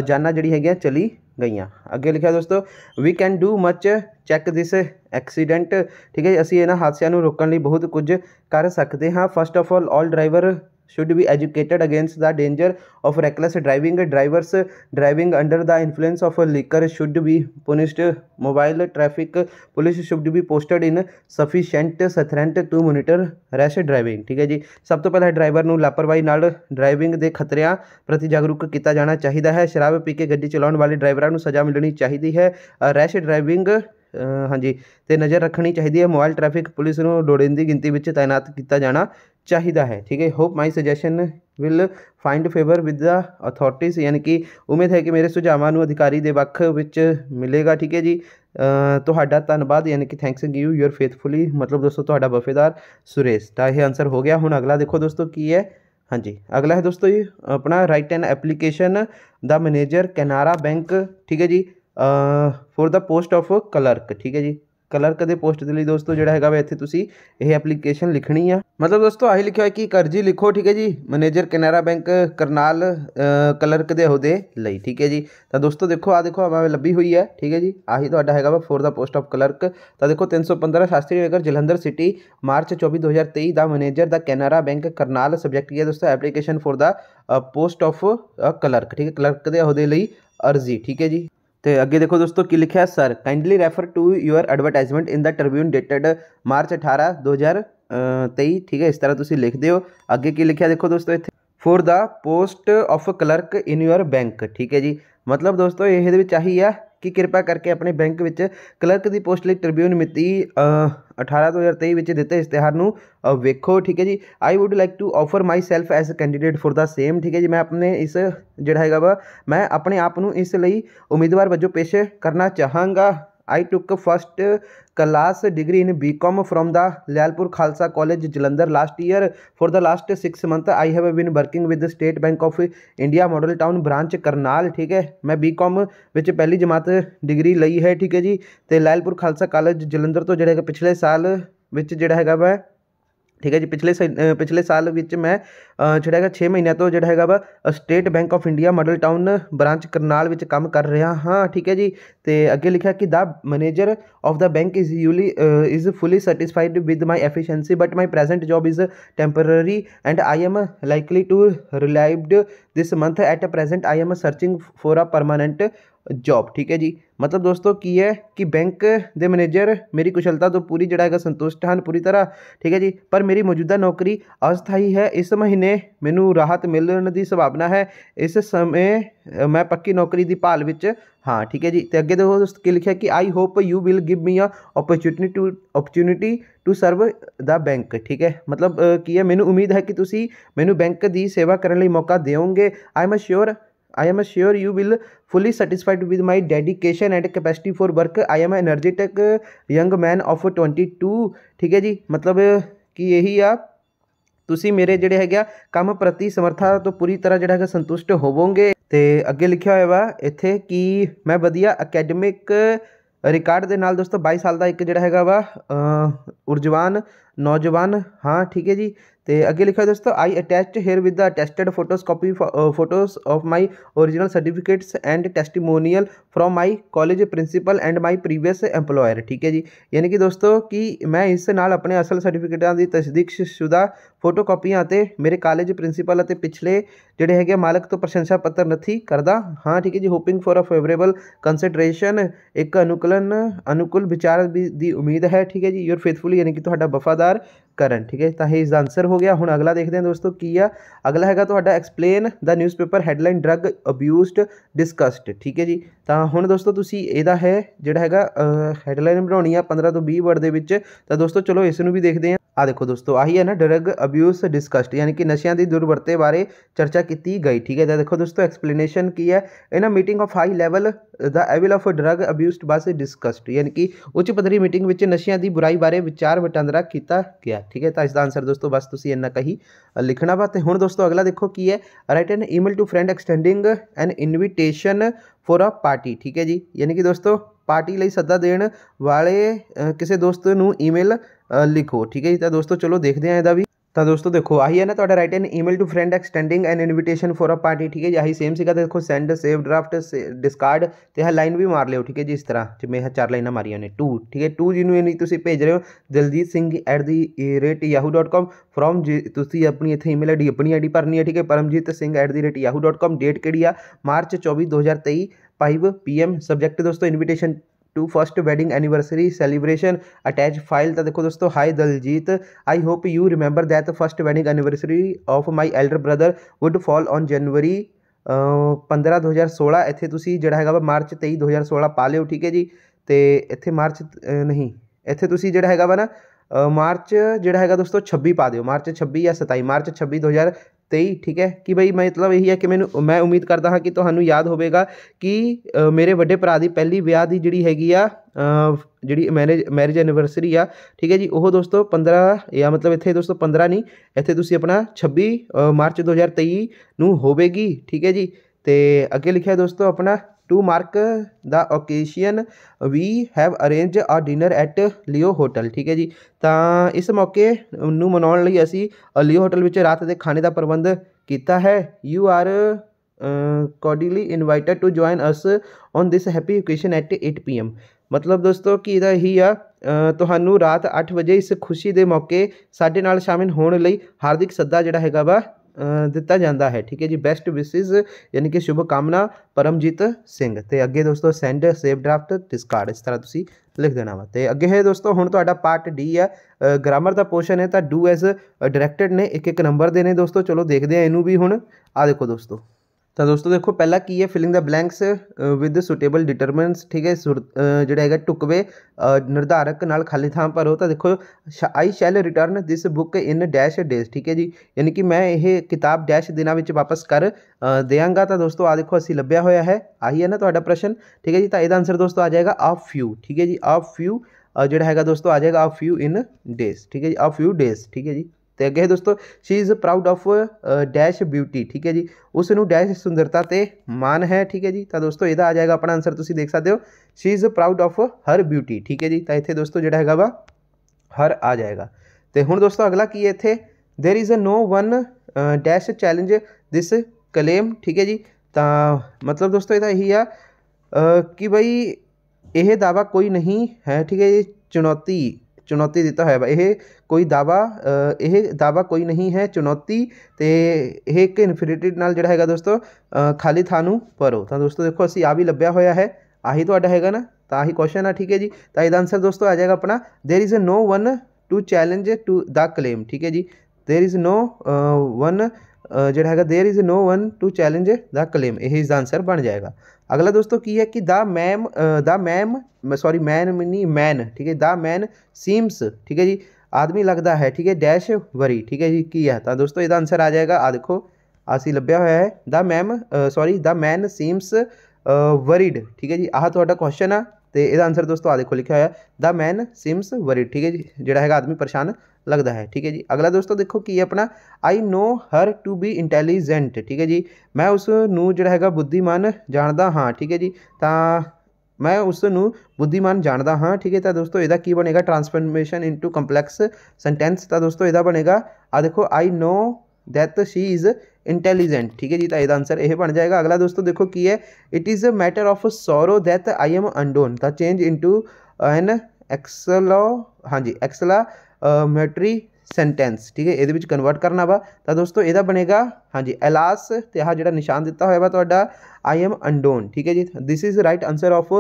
जाना जी है चली गई अगे लिखा दोस्तों we can do much check this accident ठीक है जी असं इन्होंने हादसों रोकने बहुत कुछ कर सकते हाँ first of all all driver should be educated against the danger of reckless driving. Drivers driving under the influence of a liquor should be punished. Mobile traffic police should be posted in sufficient strength to monitor rash driving. theek hai ji sab to pehla driver nu ਲਾਪਰਵਾਹੀ nal driving de ਖਤਰਿਆਂ prati jagruk kita jana chahida hai sharab ਪੀ ke gaddi chalawan wale ਡਰਾਈਵਰਾਂ nu saza milni chahidi hai rash driving ਹਾਂਜੀ ਤੇ ਨਜ਼ਰ ਰੱਖਣੀ ਚਾਹੀਦੀ ਹੈ ਮੋਬਾਈਲ ਟ੍ਰੈਫਿਕ ਪੁਲਿਸ ਨੂੰ ਲੋੜੀਂਦੀ ਗਿਣਤੀ ਵਿੱਚ ਤਾਇਨਾਤ ਕੀਤਾ ਜਾਣਾ चाहिए है ठीक है hope my suggestion will find favour with the authorities यानी कि उम्मीद है कि मेरे सुझावों अधिकारी के वक् मिलेगा ठीक है जी थोड़ा धनबाद यानी कि थैंक्स यू यूर फेथफुली मतलब दोस्तों तो वफेदार सुरेश का यह आंसर हो गया हूँ अगला देखो दोस्तों की है हाँ जी अगला है दोस्तों जी अपना write an application the manager Canara bank ठीक है जी for the post of clerk ठीक है जी ਕਲਰ ਕਦੇ ਪੋਸਟ ਦੇ ਲਈ ਦੋਸਤੋ ਜਿਹੜਾ ਹੈਗਾ ਵਾ ਇੱਥੇ ਤੁਸੀਂ ਇਹ ਐਪਲੀਕੇਸ਼ਨ ਲਿਖਣੀ ਆ ਮਤਲਬ ਦੋਸਤੋ ਆਹੀ ਲਿਖਿਆ ਹੋਇਆ ਕਿ ਕਰਜ਼ੀ ਲਿਖੋ ਠੀਕ ਹੈ ਜੀ manager Canara bank Karnal clerk ਦੇ ਅਹੁਦੇ ਲਈ ਠੀਕ ਹੈ ਜੀ ਤਾਂ ਦੋਸਤੋ ਦੇਖੋ ਆ ਦੇਖੋ ਆਵਾਂ ਲੱਭੀ ਹੋਈ ਹੈ ਠੀਕ ਹੈ ਜੀ ਆਹੀ ਤੁਹਾਡਾ ਹੈਗਾ ਵਾ for the post of clerk ਤਾਂ ਦੇਖੋ 315 Shastri Nagar Jalandhar city March 24 2023 the manager the Canara bank Karnal subject ਕੀ ਹੈ ਦੋਸਤੋ application for the post of clerk ਠੀਕ ਹੈ ਕਲਰਕ ਦੇ ਅਹੁਦੇ ਲਈ ਅਰਜ਼ੀ ਠੀਕ ਹੈ ਜੀ तो अगे देखो दोस्तों की लिखा है sir kindly refer to your advertisement in the Tribune dated March अठारह दो हज़ार तेई ठीक है इस तरह तुम लिख दो अगे की लिखा देखो दोस्तों for the post of clerk in your bank ठीक है जी मतलब दोस्तों ये चाहिए ਕਿ ਕਿਰਪਾ ਕਰਕੇ ਆਪਣੇ ਬੈਂਕ ਵਿੱਚ ਕਲਰਕ ਦੀ ਪੋਸਟ ਲਈ ਟ੍ਰਿਬਿਊਨ ਮਿਤੀ 18 2023 ਵਿੱਚ ਦਿੱਤੇ ਇਸ਼ਤਿਹਾਰ ਨੂੰ ਵੇਖੋ ਠੀਕ ਹੈ ਜੀ I would like to offer myself as a candidate for the same ਠੀਕ ਹੈ ਜੀ ਮੈਂ ਆਪਣੇ ਇਸ ਜਿਹੜਾ ਹੈਗਾ ਵਾ ਮੈਂ ਆਪਣੇ ਆਪ ਨੂੰ ਇਸ ਲਈ ਉਮੀਦਵਾਰ ਵਜੋਂ ਪੇਸ਼ ਕਰਨਾ ਚਾਹਾਂਗਾ I took first class degree in BCom from the Lyallpur Khalsa college Jalandhar last year for the last 6 month I have been working with State Bank of India Model Town branch Karnal ਠੀਕ ਹੈ ਮੈਂ ਬੀਕਮ ਵਿੱਚ ਪਹਿਲੀ ਜਮਾਤ ਡਿਗਰੀ ਲਈ ਹੈ ਠੀਕ ਹੈ ਜੀ ਤੇ ਲੈਲਪੁਰ ਖਾਲਸਾ ਕਾਲਜ ਜਲੰਧਰ ਤੋਂ ਜਿਹੜਾ ਹੈਗਾ ਪਿਛਲੇ ਸਾਲ ਵਿੱਚ ਜਿਹੜਾ ਹੈਗਾ ਮੈਂ ठीक है जी पिछले सा, पिछले साल विच मैं जोड़ा है छः महीनों तो जोड़ा है वा State Bank of India Model Town branch Karnal काम कर रहा हाँ ठीक है जी तो अगे लिखा कि the manager of the bank is fully is fully satisfied with my efficiency but my present job is temporary and I am likely to relieved this month at present I am searching for a permanent job ਠੀਕ ਹੈ ਜੀ ਮਤਲਬ ਦੋਸਤੋ ਕੀ ਹੈ ਕਿ bank ਦੇ manager ਮੇਰੀ ਕੁਸ਼ਲਤਾ ਤੋਂ ਪੂਰੀ ਜਿਹੜਾ ਹੈਗਾ ਸੰਤੁਸ਼ਟ ਹਨ ਪੂਰੀ ਤਰ੍ਹਾਂ ਠੀਕ ਹੈ ਜੀ ਪਰ ਮੇਰੀ ਮੌਜੂਦਾ ਨੌਕਰੀ ਅਸਥਾਈ ਹੈ ਇਸ ਮਹੀਨੇ ਮੈਨੂੰ ਰਾਹਤ ਮਿਲਣ ਦੀ ਸੰਭਾਵਨਾ ਹੈ ਇਸ ਸਮੇਂ ਮੈਂ ਪੱਕੀ ਨੌਕਰੀ ਦੀ ਭਾਲ ਵਿੱਚ ਹਾਂ ਠੀਕ ਹੈ ਜੀ ਤੇ ਅੱਗੇ ਦੇਖੋ ਦੋਸਤ ਕੀ ਲਿਖਿਆ ਕਿ I hope you will give me a opportunity to opportunity to serve the bank ਠੀਕ ਹੈ ਮਤਲਬ ਕੀ ਹੈ ਮੈਨੂੰ ਉਮੀਦ ਹੈ ਕਿ ਤੁਸੀਂ ਮੈਨੂੰ ਬੈਂਕ ਦੀ ਸੇਵਾ ਕਰਨ ਲਈ ਮੌਕਾ ਦਿਓਗੇ I am sure I am sure you will fully satisfied with my dedication and capacity for work I am energetic young man of twenty two ठीक है जी मतलब uh, कि यही आप तुम मेरे जोड़े है कम प्रति समर्था तो पूरी तरह जो है संतुष्ट होवोंगे तो अगे लिखा हुआ वा इतने कि मैं वजिया अकेडमिक रिकॉर्ड के नाल दोस्तों बई साल का एक जोड़ा है वा ऊर्जवान नौजवान हाँ ठीक है जी तो अगे लिखा दोस्तों I attach here with the attached photocopies photos of my original certificates and testimonial from my college principal and my previous employer ठीक है जी यानी कि दोस्तों कि मैं इस नाल अपने असल सर्टिफिकेटा की तस्दीकशुदा फोटोकॉपिया मेरे कॉलेज प्रिंसीपल पिछले जोड़े है मालक तो प्रशंसा पत्र नहीं करता हाँ ठीक है जी hoping for a favourable consideration एक अनुकूलन अनुकूल विचार भी उम्मीद है ठीक है जी योर फेथफुल यानी कि वफादार ਕਰਨ ਠੀਕ ਹੈ ਤਾਂ ਇਹ ਇਸ ਦਾ ਆਨਸਰ ਹੋ ਗਿਆ ਹੁਣ ਅਗਲਾ ਦੇਖਦੇ ਹਾਂ ਦੋਸਤੋ ਕੀ ਆ ਅਗਲਾ ਹੈਗਾ ਤੁਹਾਡਾ explain the newspaper headline drug abused discussed ਠੀਕ ਹੈ ਜੀ ਤਾਂ ਹੁਣ ਦੋਸਤੋ ਤੁਸੀਂ ਇਹਦਾ ਹੈ ਜਿਹੜਾ ਹੈਗਾ ਹੈਡਲਾਈਨ ਬਣਾਉਣੀ ਆ 15 ਤੋਂ 20 ਵਰਡ ਦੇ ਵਿੱਚ ਤਾਂ ਦੋਸਤੋ ਚਲੋ ਇਸ ਨੂੰ ਵੀ ਦੇਖਦੇ ਹਾਂ आ देखो दोस्तों आई है ना ड्रग अब्यूज डिस्कस्ड यानी कि नशियादी दुर्वर्ते बारे चर्चा की गई ठीक है देखो दोस्तों एक्सप्लेनेशन की है in a meeting of high level the evil of drug abuse was discussed यानी कि उच्च ਪੱਧਰੀ ਮੀਟਿੰਗ ਵਿੱਚ ਨਸ਼ਿਆਂ ਦੀ ਬੁਰਾਈ ਬਾਰੇ ਵਿਚਾਰ ਵਟਾਂਦਰਾ ਕੀਤਾ ਗਿਆ ਠੀਕ ਹੈ ਤਾਂ ਇਸ ਦਾ ਆਨਸਰ ਦੋਸਤੋ ਬਸ ਤੁਸੀਂ ਇੰਨਾ ਕਹੀ ਲਿਖਣਾ ਵਾ ਤੇ ਹੁਣ ਦੋਸਤੋ ਅਗਲਾ ਦੇਖੋ ਕੀ ਹੈ write an email to friend extending an invitation for a party ਠੀਕ ਹੈ ਜੀ ਯਾਨੀ ਕਿ ਦੋਸਤੋ ਪਾਰਟੀ ਲਈ ਸੱਦਾ ਦੇਣ ਵਾਲੇ ਕਿਸੇ ਦੋਸਤ ਨੂੰ ਈਮੇਲ लिखो ठीक है तो दोस्तों चलो देखते हैं भी तो दोस्तों देखो आई है ना तो write an email to friend extending an invitation for a party ठीक है यही सेम सीखा तो देखो सेंड सेव ड्राफ्ट से, डिस्कार्ड तो यह लाइन भी मार लो ठीक है जी इस तरह मैं चार लाइन मारिया ने टू ठीक है टू जिन्होंने भेज रहे हो Daljeet Singh at the rate Yahoo dot com from जी तुम्हें अपनी इतने ईमेल आई डी अपनी आई डी भरनी है ठीक है Paramjeet Singh at the rate Yahoo dot com date कि मार्च चौबीस दो हज़ार तेई फाइव पी एम सब्जैक्ट दोस्तों invitation to first wedding anniversary celebration attach file तो देखो दोस्तों hi Daljeet I hope you remember that first wedding anniversary of my elder brother would fall on जनवरी पंद्रह दो हज़ार सोलह इतने तुम जो है मार्च तेई दो हज़ार सोलह पा लो ठीक है जी तो इतने मार्च नहीं इतने तुम्हें जोड़ा है वा ना मार्च जोड़ा है दोस्तों छब्बी पा दौ मार्च छब्बी या सताई मार्च छब्बी दो हज़ार 23 ਠੀਕ ਹੈ ਕਿ ਬਈ ਮਤਲਬ ਇਹੀ ਹੈ ਕਿ ਮੈਨੂੰ ਮੈਂ ਉਮੀਦ ਕਰਦਾ ਹਾਂ ਕਿ ਤੁਹਾਨੂੰ ਯਾਦ ਹੋਵੇਗਾ ਕਿ ਮੇਰੇ ਵੱਡੇ ਭਰਾ ਦੀ ਪਹਿਲੀ ਵਿਆਹ ਦੀ ਜਿਹੜੀ ਹੈਗੀ ਆ ਜਿਹੜੀ ਮੈਰਿਜ ਮੈਰਿਜ ਐਨੀਵਰਸਰੀ ਆ ਠੀਕ ਹੈ ਜੀ ਉਹ ਦੋਸਤੋ 15 ਜਾਂ ਮਤਲਬ ਇੱਥੇ ਦੋਸਤੋ 15 ਨਹੀਂ ਇੱਥੇ ਤੁਸੀਂ ਆਪਣਾ 26 ਮਾਰਚ 2023 ਨੂੰ ਹੋਵੇਗੀ ਠੀਕ ਹੈ ਜੀ ਤੇ ਅੱਗੇ ਲਿਖਿਆ ਦੋਸਤੋ ਆਪਣਾ to mark the occasion we have arranged a dinner at Leo hotel ਠੀਕ ਹੈ ਜੀ ਤਾਂ ਇਸ ਮੌਕੇ ਨੂੰ ਮਨਾਉਣ ਲਈ ਅਸੀਂ ਲਿਓ ਹੋਟਲ ਵਿੱਚ ਰਾਤ ਦੇ ਖਾਣੇ ਦਾ ਪ੍ਰਬੰਧ ਕੀਤਾ ਹੈ you are cordially invited to join us on this happy occasion at 8 pm ਮਤਲਬ ਦੋਸਤੋ ਕਿ ਇਹਦਾ ਇਹੀ ਆ ਤੁਹਾਨੂੰ ਰਾਤ 8 ਵਜੇ ਇਸ ਖੁਸ਼ੀ ਦੇ ਮੌਕੇ ਸਾਡੇ ਨਾਲ ਸ਼ਾਮਿਲ ਹੋਣ ਲਈ ਹਾਰਦਿਕ ਸੱਦਾ ਜਿਹੜਾ ਹੈਗਾ ਵਾ ਦਿੱਤਾ ਜਾਂਦਾ ਹੈ ਠੀਕ ਹੈ ਜੀ ਬੈਸਟ ਵਿਸ਼ੇਸ ਯਾਨੀ ਕਿ ਸ਼ੁਭ ਕਾਮਨਾ ਪਰਮਜੀਤ ਸਿੰਘ ਤੇ ਅੱਗੇ ਦੋਸਤੋ ਸੈਂਡ ਸੇਵ ਡਰਾਫਟ ਡਿਸਕਾਰਡ ਇਸ ਤਰ੍ਹਾਂ ਤੁਸੀਂ ਲਿਖ ਦੇਣਾ ਵਾ ਤੇ ਅੱਗੇ ਹੈ ਦੋਸਤੋ ਹੁਣ ਤੁਹਾਡਾ ਪਾਰਟ ਡੀ ਹੈ ਗ੍ਰਾਮਰ ਦਾ ਪੋਰਸ਼ਨ ਹੈ ਤਾਂ ਡੂ ਐਸ ਡਾਇਰੈਕਟਡ ਨੇ ਇੱਕ ਇੱਕ ਨੰਬਰ ਦੇ ਦੋਸਤੋ ਚਲੋ ਦੇਖਦੇ ਆ ਇਹਨੂੰ ਵੀ ਹੁਣ ਆ ਦੇਖੋ ਦੋਸਤੋ तो दोस्तों देखो पहला की है filling the blanks with suitable determiners ठीक है सुर जोड़ा है टुकवे निर्धारक न खाली थान भरो तो देखो I shall return this book in dash days ठीक है जी यानी कि मैं ये किताब डैश दिनों वापस कर देंगा तो दोस्तों आ देखो असी लभ्या होया है आई है ना थोड़ा प्रश्न ठीक है जी तो यद आंसर दोस्तों आ जाएगा आ फ्यू ठीक है जी आ फ्यू जोड़ा है दोस्तों आ जाएगा आ फ्यू इन डेज ठीक है जी आ फ्यू डेज ठीक है जी ਤੇ ਅੱਗੇ ਦੋਸਤੋ she is proud of dash beauty ਠੀਕ ਹੈ ਜੀ ਉਸ ਨੂੰ ਡੈਸ਼ ਸੁੰਦਰਤਾ ਤੇ ਮਾਨ ਹੈ ਠੀਕ ਹੈ ਜੀ ਤਾਂ ਦੋਸਤੋ ਇਹਦਾ ਆ ਜਾਏਗਾ ਆਪਣਾ ਆਨਸਰ ਤੁਸੀਂ ਦੇਖ ਸਕਦੇ ਹੋ she is proud of her beauty ਠੀਕ ਹੈ ਜੀ ਤਾਂ ਇੱਥੇ ਦੋਸਤੋ ਜਿਹੜਾ ਹੈਗਾ ਵਾ ਹਰ ਆ ਜਾਏਗਾ ਤੇ ਹੁਣ ਦੋਸਤੋ ਅਗਲਾ ਕੀ ਹੈ ਇੱਥੇ there is a no one dash challenge this claim ਠੀਕ ਹੈ ਜੀ ਤਾਂ ਮਤਲਬ ਦੋਸਤੋ ਇਹਦਾ ਇਹੀ ਆ ਕਿ ਭਾਈ ਇਹ ਦਾਵਾ ਕੋਈ ਨਹੀਂ ਹੈ ਠੀਕ ਹੈ ਜੀ ਚੁਣੌਤੀ चुनौती दिता है यह कोई दावा यह दावा कोई नहीं है चुनौती तो यह एक इनफिनिटिड न जोड़ा है दोस्तों खाली थानू परो तो दोस्तों देखो असी आ भी लभ्या होया है आही तो है ना तो आही क्वेश्चन है ठीक है जी तो यद आंसर दोस्तों आ जाएगा अपना there is no one to challenge to the claim ठीक है जी देर इज़ नो वन जोड़ा है there is no one to challenge the claim यही इसका आंसर बन जाएगा अगला दोस्तों की है कि the ma'am the ma'am sorry man नहीं मैन ठीक है द मैन सीम्स ठीक है जी आदमी लगता है ठीक है डैश वरी ठीक है जी की है तो दोस्तों इसका आंसर आ जाएगा आ देखो आसी लभ्या होया है the ma'am sorry the man seems worried ठीक है जी आह थोड़ा क्वेश्चन है तो यदा आंसर दोस्तों आ देखो लिखा हुआ है द मैन सीम्स वरीड ठीक है जी जो है आदमी परेशान लगता है ठीक है जी अगला दोस्तों देखो कि अपना I know her to be intelligent ठीक है जी मैं ਉਸ जोड़ा है बुद्धिमान जानता हाँ ठीक है जी तो मैं उस बुद्धिमान ਨੂੰ हाँ ठीक है तो दोस्तों ਤਾਂ की बनेगा ਕੀ ਬਣੇਗਾ ਟਰਾਂਸਫਰਮੇਸ਼ਨ ਇਨਟੂ ਕੰਪਲੈਕਸ ਸੈਂਟੈਂਸ ਤਾਂ बनेगा आ देखो I know I that she is intelligent ठीक है जी तो यह आंसर यह बन जाएगा अगला दोस्तों देखो की है it is a matter of sorrow that I am undone the change into an एक्सलो हाँ जी एक्सला मैट्री सेंटेंस ठीक है ये कन्वर्ट करना वा तो दोस्तों यदा बनेगा हाँ जी एलास तो आह जो निशान दिता हुआ वा तो आई एम अनडोन ठीक है जी this is right answer of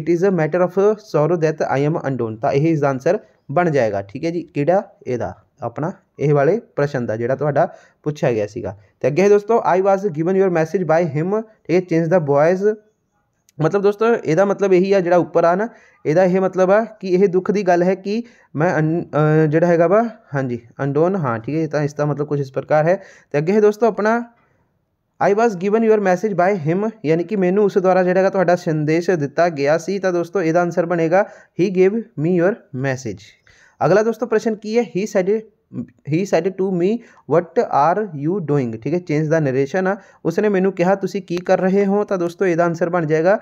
it is a matter of sorrow that I am अनडोन तो यही इसका आंसर बन जाएगा ठीक है जी कि अपना यह वाले प्रश्न का जोड़ा तो पूछा गया अगे दोस्तों I was given your message by him ठीक है चेंज द बॉयज़ मतलब दोस्तों यदा मतलब यही है जरा उपर आ ना यदा यह मतलब आ कि यह दुख की गल है कि मैं जोड़ा है वा हाँ जी अनडोन हाँ ठीक है तो इसका मतलब कुछ इस प्रकार है तो अगे है दोस्तों अपना I was given your message by him यानी कि मैनू उस द्वारा जोड़ा है संदेश दिता गया सी तो दोस्तों यदा आंसर बनेगा he give me your message अगला दोस्तों प्रश्न की है he said he said to me what are you doing ठीक है चेंज द नरेशन ਆ ਉਸਨੇ ਮੈਨੂੰ ਕਿਹਾ ਤੁਸੀਂ ਕੀ ਕਰ ਰਹੇ ਹੋ ਤਾਂ ਦੋਸਤੋ ਇਹਦਾ ਆਨਸਰ ਬਣ ਜਾਏਗਾ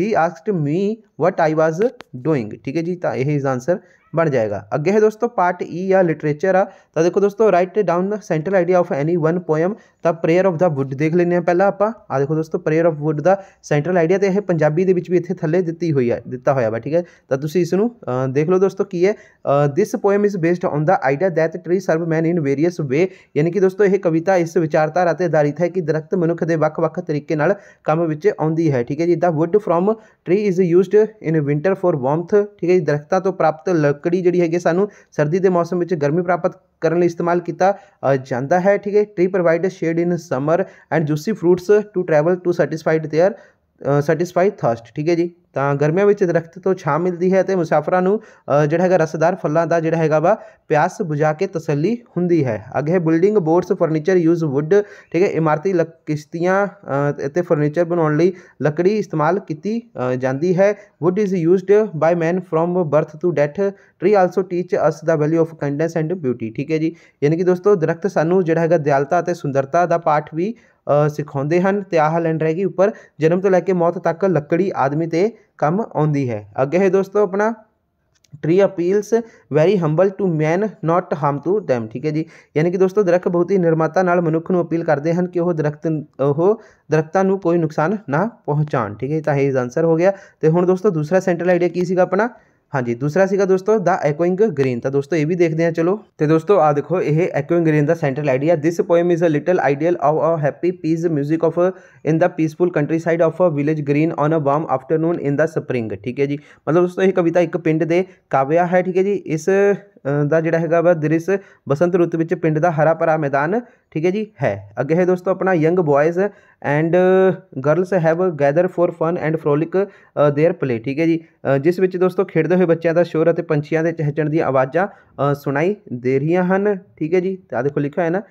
ਹੀ asked me what I was doing ਠੀਕ ਹੈ ਜੀ ਤਾਂ ਇਹ ਇਸ ਦਾ ਆਨਸਰ बढ़ जाएगा अगे है दोस्तों पार्ट ई या लिटरेचर आ तो देखो दोस्तों write down central idea of any one poem ਤਾਂ ਪ੍ਰੇਅਰ ਆਫ ਦਾ ਵੁੱਡ ਦੇਖ ਲੈਂਦੇ ਆ ਪਹਿਲਾਂ ਆਪਾਂ ਆ ਦੇਖੋ ਦੋਸਤੋ ਪ੍ਰੇਅਰ ਆਫ ਵੁੱਡ ਦਾ ਸੈਂਟਰਲ ਆਈਡੀਆ ਤੇ ਇਹ ਪੰਜਾਬੀ ਦੇ ਵਿੱਚ ਵੀ ਇੱਥੇ ਥੱਲੇ ਦਿੱਤੀ ਹੋਈ ਹੈ ਦਿੱਤਾ ਹੋਇਆ ਵਾ ਠੀਕ ਹੈ ਤਾਂ ਤੁਸੀਂ ਇਸ ਨੂੰ ਦੇਖ ਲਓ ਦੋਸਤੋ ਕੀ ਹੈ this poem is based on the idea that tree serve man in various way ਯਾਨੀ ਕਿ ਦੋਸਤੋ ਇਹ ਕਵਿਤਾ ਇਸ ਵਿਚਾਰਧਾਰਾ ਤੇ ਆਧਾਰਿਤ ਹੈ ਕਿ ਦਰਖਤ ਮਨੁੱਖ ਦੇ ਵੱਖ-ਵੱਖ ਤਰੀਕੇ ਨਾਲ ਕੰਮ ਵਿੱਚ ਆਉਂਦੀ ਹੈ ਠੀਕ ਹੈ ਜੀ the wood from tree is used in winter for warmth ਠੀਕ ਹੈ ਜੀ ਦਰਖਤਾਂ ਤੋਂ ਪ੍ਰਾਪਤ लकड़ी जी है सू सर्दी के मौसम में गर्मी प्राप्त करने इस्तेमाल किया जाता है ठीक है tree provide shade in summer and juicy fruits to travel to satisfied there satisfied thirst ठीक है जी ਤਾਂ ਗਰਮੀਆਂ ਵਿੱਚ ਦਰਖਤ ਤੋਂ ਛਾਂ ਮਿਲਦੀ ਹੈ ਅਤੇ ਮੁਸਾਫਰਾਂ ਨੂੰ ਜਿਹੜਾ ਹੈਗਾ ਰਸਦਾਰ ਫਲਾਂ ਦਾ ਜਿਹੜਾ ਹੈਗਾ ਵਾ ਪਿਆਸ ਬੁਝਾ ਕੇ ਤਸੱਲੀ ਹੁੰਦੀ ਹੈ ਅੱਗੇ building boards furniture use wood ਠੀਕ ਹੈ ਇਮਾਰਤੀ ਕਿਸ਼ਤੀਆਂ ਅਤੇ ਫਰਨੀਚਰ ਬਣਾਉਣ ਲਈ ਲੱਕੜੀ ਇਸਤੇਮਾਲ ਕੀਤੀ ਜਾਂਦੀ ਹੈ wood is used by man from birth to death tree also teach us the value of condense and beauty ਠੀਕ ਹੈ ਜੀ ਯਾਨੀ ਕਿ ਦੋਸਤੋ ਦਰਖਤ ਸਾਨੂੰ ਜਿਹੜਾ ਹੈਗਾ ਦਿਆਲਤਾ ਅਤੇ ਸੁੰਦਰਤਾ ਦਾ ਪਾਠ ਵੀ सिखाते हैं तो आह लैंड रह गई उपर जन्म तो लैके मौत तक लकड़ी आदमी तो कम आँदी है अगे है दोस्तों अपना tree appeals very humble to man not harm to them ठीक है जी यानी कि दोस्तों दरख्त बहुत ही निर्माता मनुख को अपील करते हैं कि वह दरख्त वह दरख्तों कोई नुकसान ना पहुँचा ठीक है तो यह आंसर हो गया तो हूँ दोस्तों दूसरा सेंट्रल आइडिया की सगा अपना हाँ जी दूसरा सी दोस्तों द एक्ंग ग्रीन था तो दोस्तों ये भी देखते हैं चलो तो दोस्तों आ देखो यह एक्ंग green the central idea this poem is a little ideal of a happy peace music of in the peaceful country of a village green on a warm afternoon in the spring ठीक है जी मतलब दोस्तों ये कविता एक पिंड के काव्या है ठीक है जी इस ਦਾ ਜਿਹੜਾ ਹੈਗਾ ਵਾ ਦ੍ਰਿਸ਼ ਬਸੰਤ ਰੁੱਤ ਵਿੱਚ ਪਿੰਡ ਦਾ ਹਰਾ ਭਰਾ ਮੈਦਾਨ ਠੀਕ ਹੈ ਜੀ ਹੈ ਅੱਗੇ ਹੈ ਦੋਸਤੋ ਆਪਣਾ young boys and girls have gather for fun and frolic their play ਠੀਕ ਹੈ ਜੀ ਜਿਸ ਵਿੱਚ ਦੋਸਤੋ ਖੇਡਦੇ ਹੋਏ ਬੱਚਿਆਂ ਦਾ ਸ਼ੋਰ ਅਤੇ ਪੰਛੀਆਂ ਦੇ ਚਹਿਚਣ ਦੀਆਂ ਆਵਾਜ਼ਾਂ ਸੁਣਾਈ ਦੇ ਰਹੀਆਂ ਹਨ ਠੀਕ ਹੈ ਜੀ ਤਾਂ ਦੇਖੋ ਲਿਖਿਆ ਹੈ ਨਾ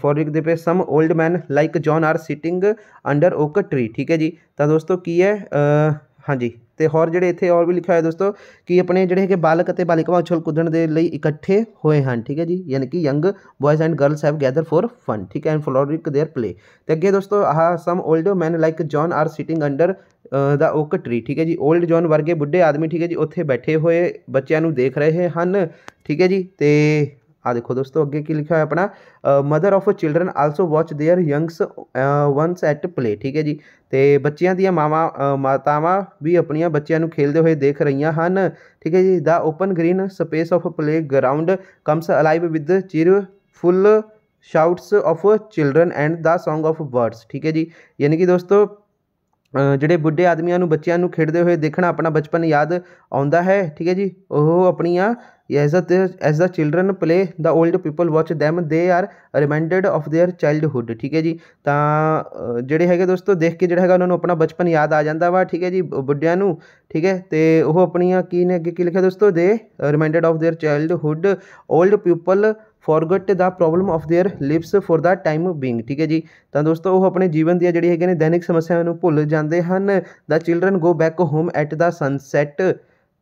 फॉर एक पे some old man like John are sitting under oak tree ठीक है जी तो दोस्तों की है आ, हाँ जी ਤੇ ਹੋਰ ਜਿਹੜੇ ਇੱਥੇ ਹੋਰ ਵੀ ਲਿਖਿਆ ਹੋਇਆ ਦੋਸਤੋ ਕਿ ਆਪਣੇ ਜਿਹੜੇ ਹੈਗੇ ਬਾਲਕ ਅਤੇ ਬਾਲਿਕਾਵਾਂ ਉਛਲ ਕੁੱਦਣ ਦੇ ਲਈ ਇਕੱਠੇ ਹੋਏ ਹਨ ਠੀਕ ਹੈ ਜੀ ਯਾਨੀ ਕਿ young boys and girls have gather for fun ਠੀਕ ਹੈ ਐਂਡ ਫਲੋਰਿਕ देयर ਪਲੇ ਤੇ ਅੱਗੇ ਦੋਸਤੋ ਆਹ some old man like John are sitting under the oak tree ਠੀਕ ਹੈ ਜੀ 올ਡ ਜੌਨ ਵਰਗੇ ਬੁੱਢੇ ਆਦਮੀ ਠੀਕ ਹੈ ਜੀ ਉੱਥੇ ਬੈਠੇ ਹੋਏ ਬੱਚਿਆਂ ਨੂੰ ਦੇਖ ਰਹੇ ਹਨ ਠੀਕ ਹੈ ਜੀ ਤੇ ਆ ਦੇਖੋ ਦੋਸਤੋ ਅੱਗੇ ਕੀ ਲਿਖਿਆ ਹੋਇਆ ਆਪਣਾ mother of children also watch their young ones at play ਠੀਕ ਹੈ ਜੀ ਤੇ ਬੱਚਿਆਂ ਦੀਆਂ ਮਾਵਾ ਮਾਤਾਵਾਂ ਵੀ ਆਪਣੀਆਂ ਬੱਚਿਆਂ ਨੂੰ ਖੇਡਦੇ ਹੋਏ ਦੇਖ ਰਹੀਆਂ ਹਨ ਠੀਕ ਹੈ ਜੀ the open green space of play ground comes alive with full shouts of children and the song of birds ਠੀਕ ਹੈ ਜੀ ਯਾਨੀ ਕਿ ਦੋਸਤੋ ਜਿਹੜੇ ਬੁੱਢੇ ਆਦਮੀਆਂ ਨੂੰ ਬੱਚਿਆਂ ਨੂੰ ਖੇਡਦੇ ਹੋਏ ਦੇਖਣਾ ਆਪਣਾ ਬਚਪਨ ਯਾਦ ਆਉਂਦਾ ਹੈ ਠੀਕ ਹੈ ਜੀ ਉਹ ਆਪਣੀਆਂ As the, as the children play the old people watch them they are reminded of their childhood ਠੀਕ ਹੈ ਜੀ ਤਾਂ ਜਿਹੜੇ ਹੈਗੇ ਦੋਸਤੋ ਦੇਖ ਕੇ ਜਿਹੜਾ ਹੈਗਾ ਉਹਨਾਂ ਨੂੰ ਆਪਣਾ ਬਚਪਨ ਯਾਦ ਆ ਜਾਂਦਾ ਵਾ ਠੀਕ ਹੈ ਜੀ ਬੁੱਢਿਆਂ ਨੂੰ ਠੀਕ ਹੈ ਤੇ ਉਹ ਆਪਣੀਆਂ ਕੀ ਨੇ ਅੱਗੇ ਕੀ ਲਿਖਿਆ ਦੋਸਤੋ they reminded of their childhood old people forget the problem of their lips for the time being ਠੀਕ ਹੈ ਜੀ ਤਾਂ ਦੋਸਤੋ ਉਹ ਆਪਣੇ ਜੀਵਨ ਦੀਆਂ ਜਿਹੜੀ ਹੈਗੇ ਨੇ ਦੈਨਿਕ ਸਮੱਸਿਆਵਾਂ ਨੂੰ ਭੁੱਲ ਜਾਂਦੇ ਹਨ the children go back home at the sunset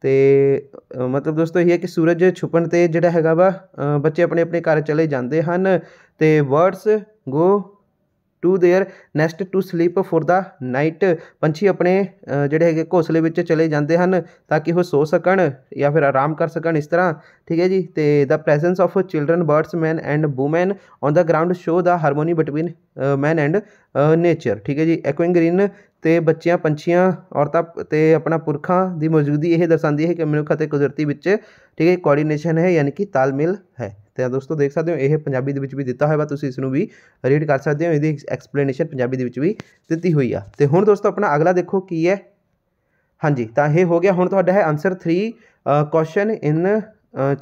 ਤੇ ਮਤਲਬ ਦੋਸਤੋ ਇਹ ਹੈ ਕਿ ਸੂਰਜ ਛੁਪਣ 'ਤੇ ਜਿਹੜਾ ਹੈਗਾ ਵਾ ਬੱਚੇ ਆਪਣੇ ਆਪਣੇ ਘਰ ਚਲੇ ਜਾਂਦੇ ਹਨ ਤੇ birds go to their nest to sleep for the night ਪੰਛੀ ਆਪਣੇ ਜਿਹੜੇ ਹੈਗੇ ਘੋਸਲੇ ਵਿੱਚ ਚਲੇ ਜਾਂਦੇ ਹਨ ਤਾਂ ਕਿ ਉਹ ਸੋ ਸਕਣ ਜਾਂ ਫਿਰ ਆਰਾਮ ਕਰ ਸਕਣ ਇਸ ਤਰ੍ਹਾਂ ਠੀਕ ਹੈ ਜੀ ਤੇ the presence of children birds man and woman on the ground show the harmony between man and nature ਠੀਕ ਹੈ ਜੀ ਐਕੁਇੰਗ ਗ੍ਰੀਨ ਅਤੇ ਬੱਚਿਆਂ ਪੰਛੀਆਂ ਔਰਤਾਂ ਅਤੇ ਆਪਣਾ ਪੁਰਖਾਂ ਦੀ ਮੌਜੂਦਗੀ ਇਹ ਦਰਸਾਉਂਦੀ ਹੈ ਕਿ ਮਨੁੱਖ ਅਤੇ ਕੁਦਰਤੀ ਵਿੱਚ ਠੀਕ ਹੈ ਕੋਆਰਡੀਨੇਸ਼ਨ ਹੈ ਯਾਨੀ ਕਿ ਤਾਲਮੇਲ ਹੈ ਤਾਂ ਦੋਸਤੋ ਦੇਖ ਸਕਦੇ ਹੋ ਇਹ ਪੰਜਾਬੀ ਦੇ ਵਿੱਚ ਵੀ ਦਿੱਤਾ ਹੋਇਆ ਵਾ ਤੁਸੀਂ ਇਸ ਨੂੰ ਵੀ ਰੀਡ ਕਰ ਸਕਦੇ ਹੋ ਇਹਦੀ ਐਕਸਪਲੇਨੇਸ਼ਨ ਪੰਜਾਬੀ ਦੇ ਵਿੱਚ ਵੀ ਦਿੱਤੀ ਹੋਈ ਆ ਅਤੇ ਹੁਣ ਦੋਸਤੋ ਆਪਣਾ ਅਗਲਾ ਦੇਖੋ ਕੀ ਹੈ ਹਾਂਜੀ ਤਾਂ ਇਹ ਹੋ ਗਿਆ ਹੁਣ ਤੁਹਾਡਾ ਹੈ ਆਨਸਰ 3 ਕੁਐਸਚਨ ਇਨ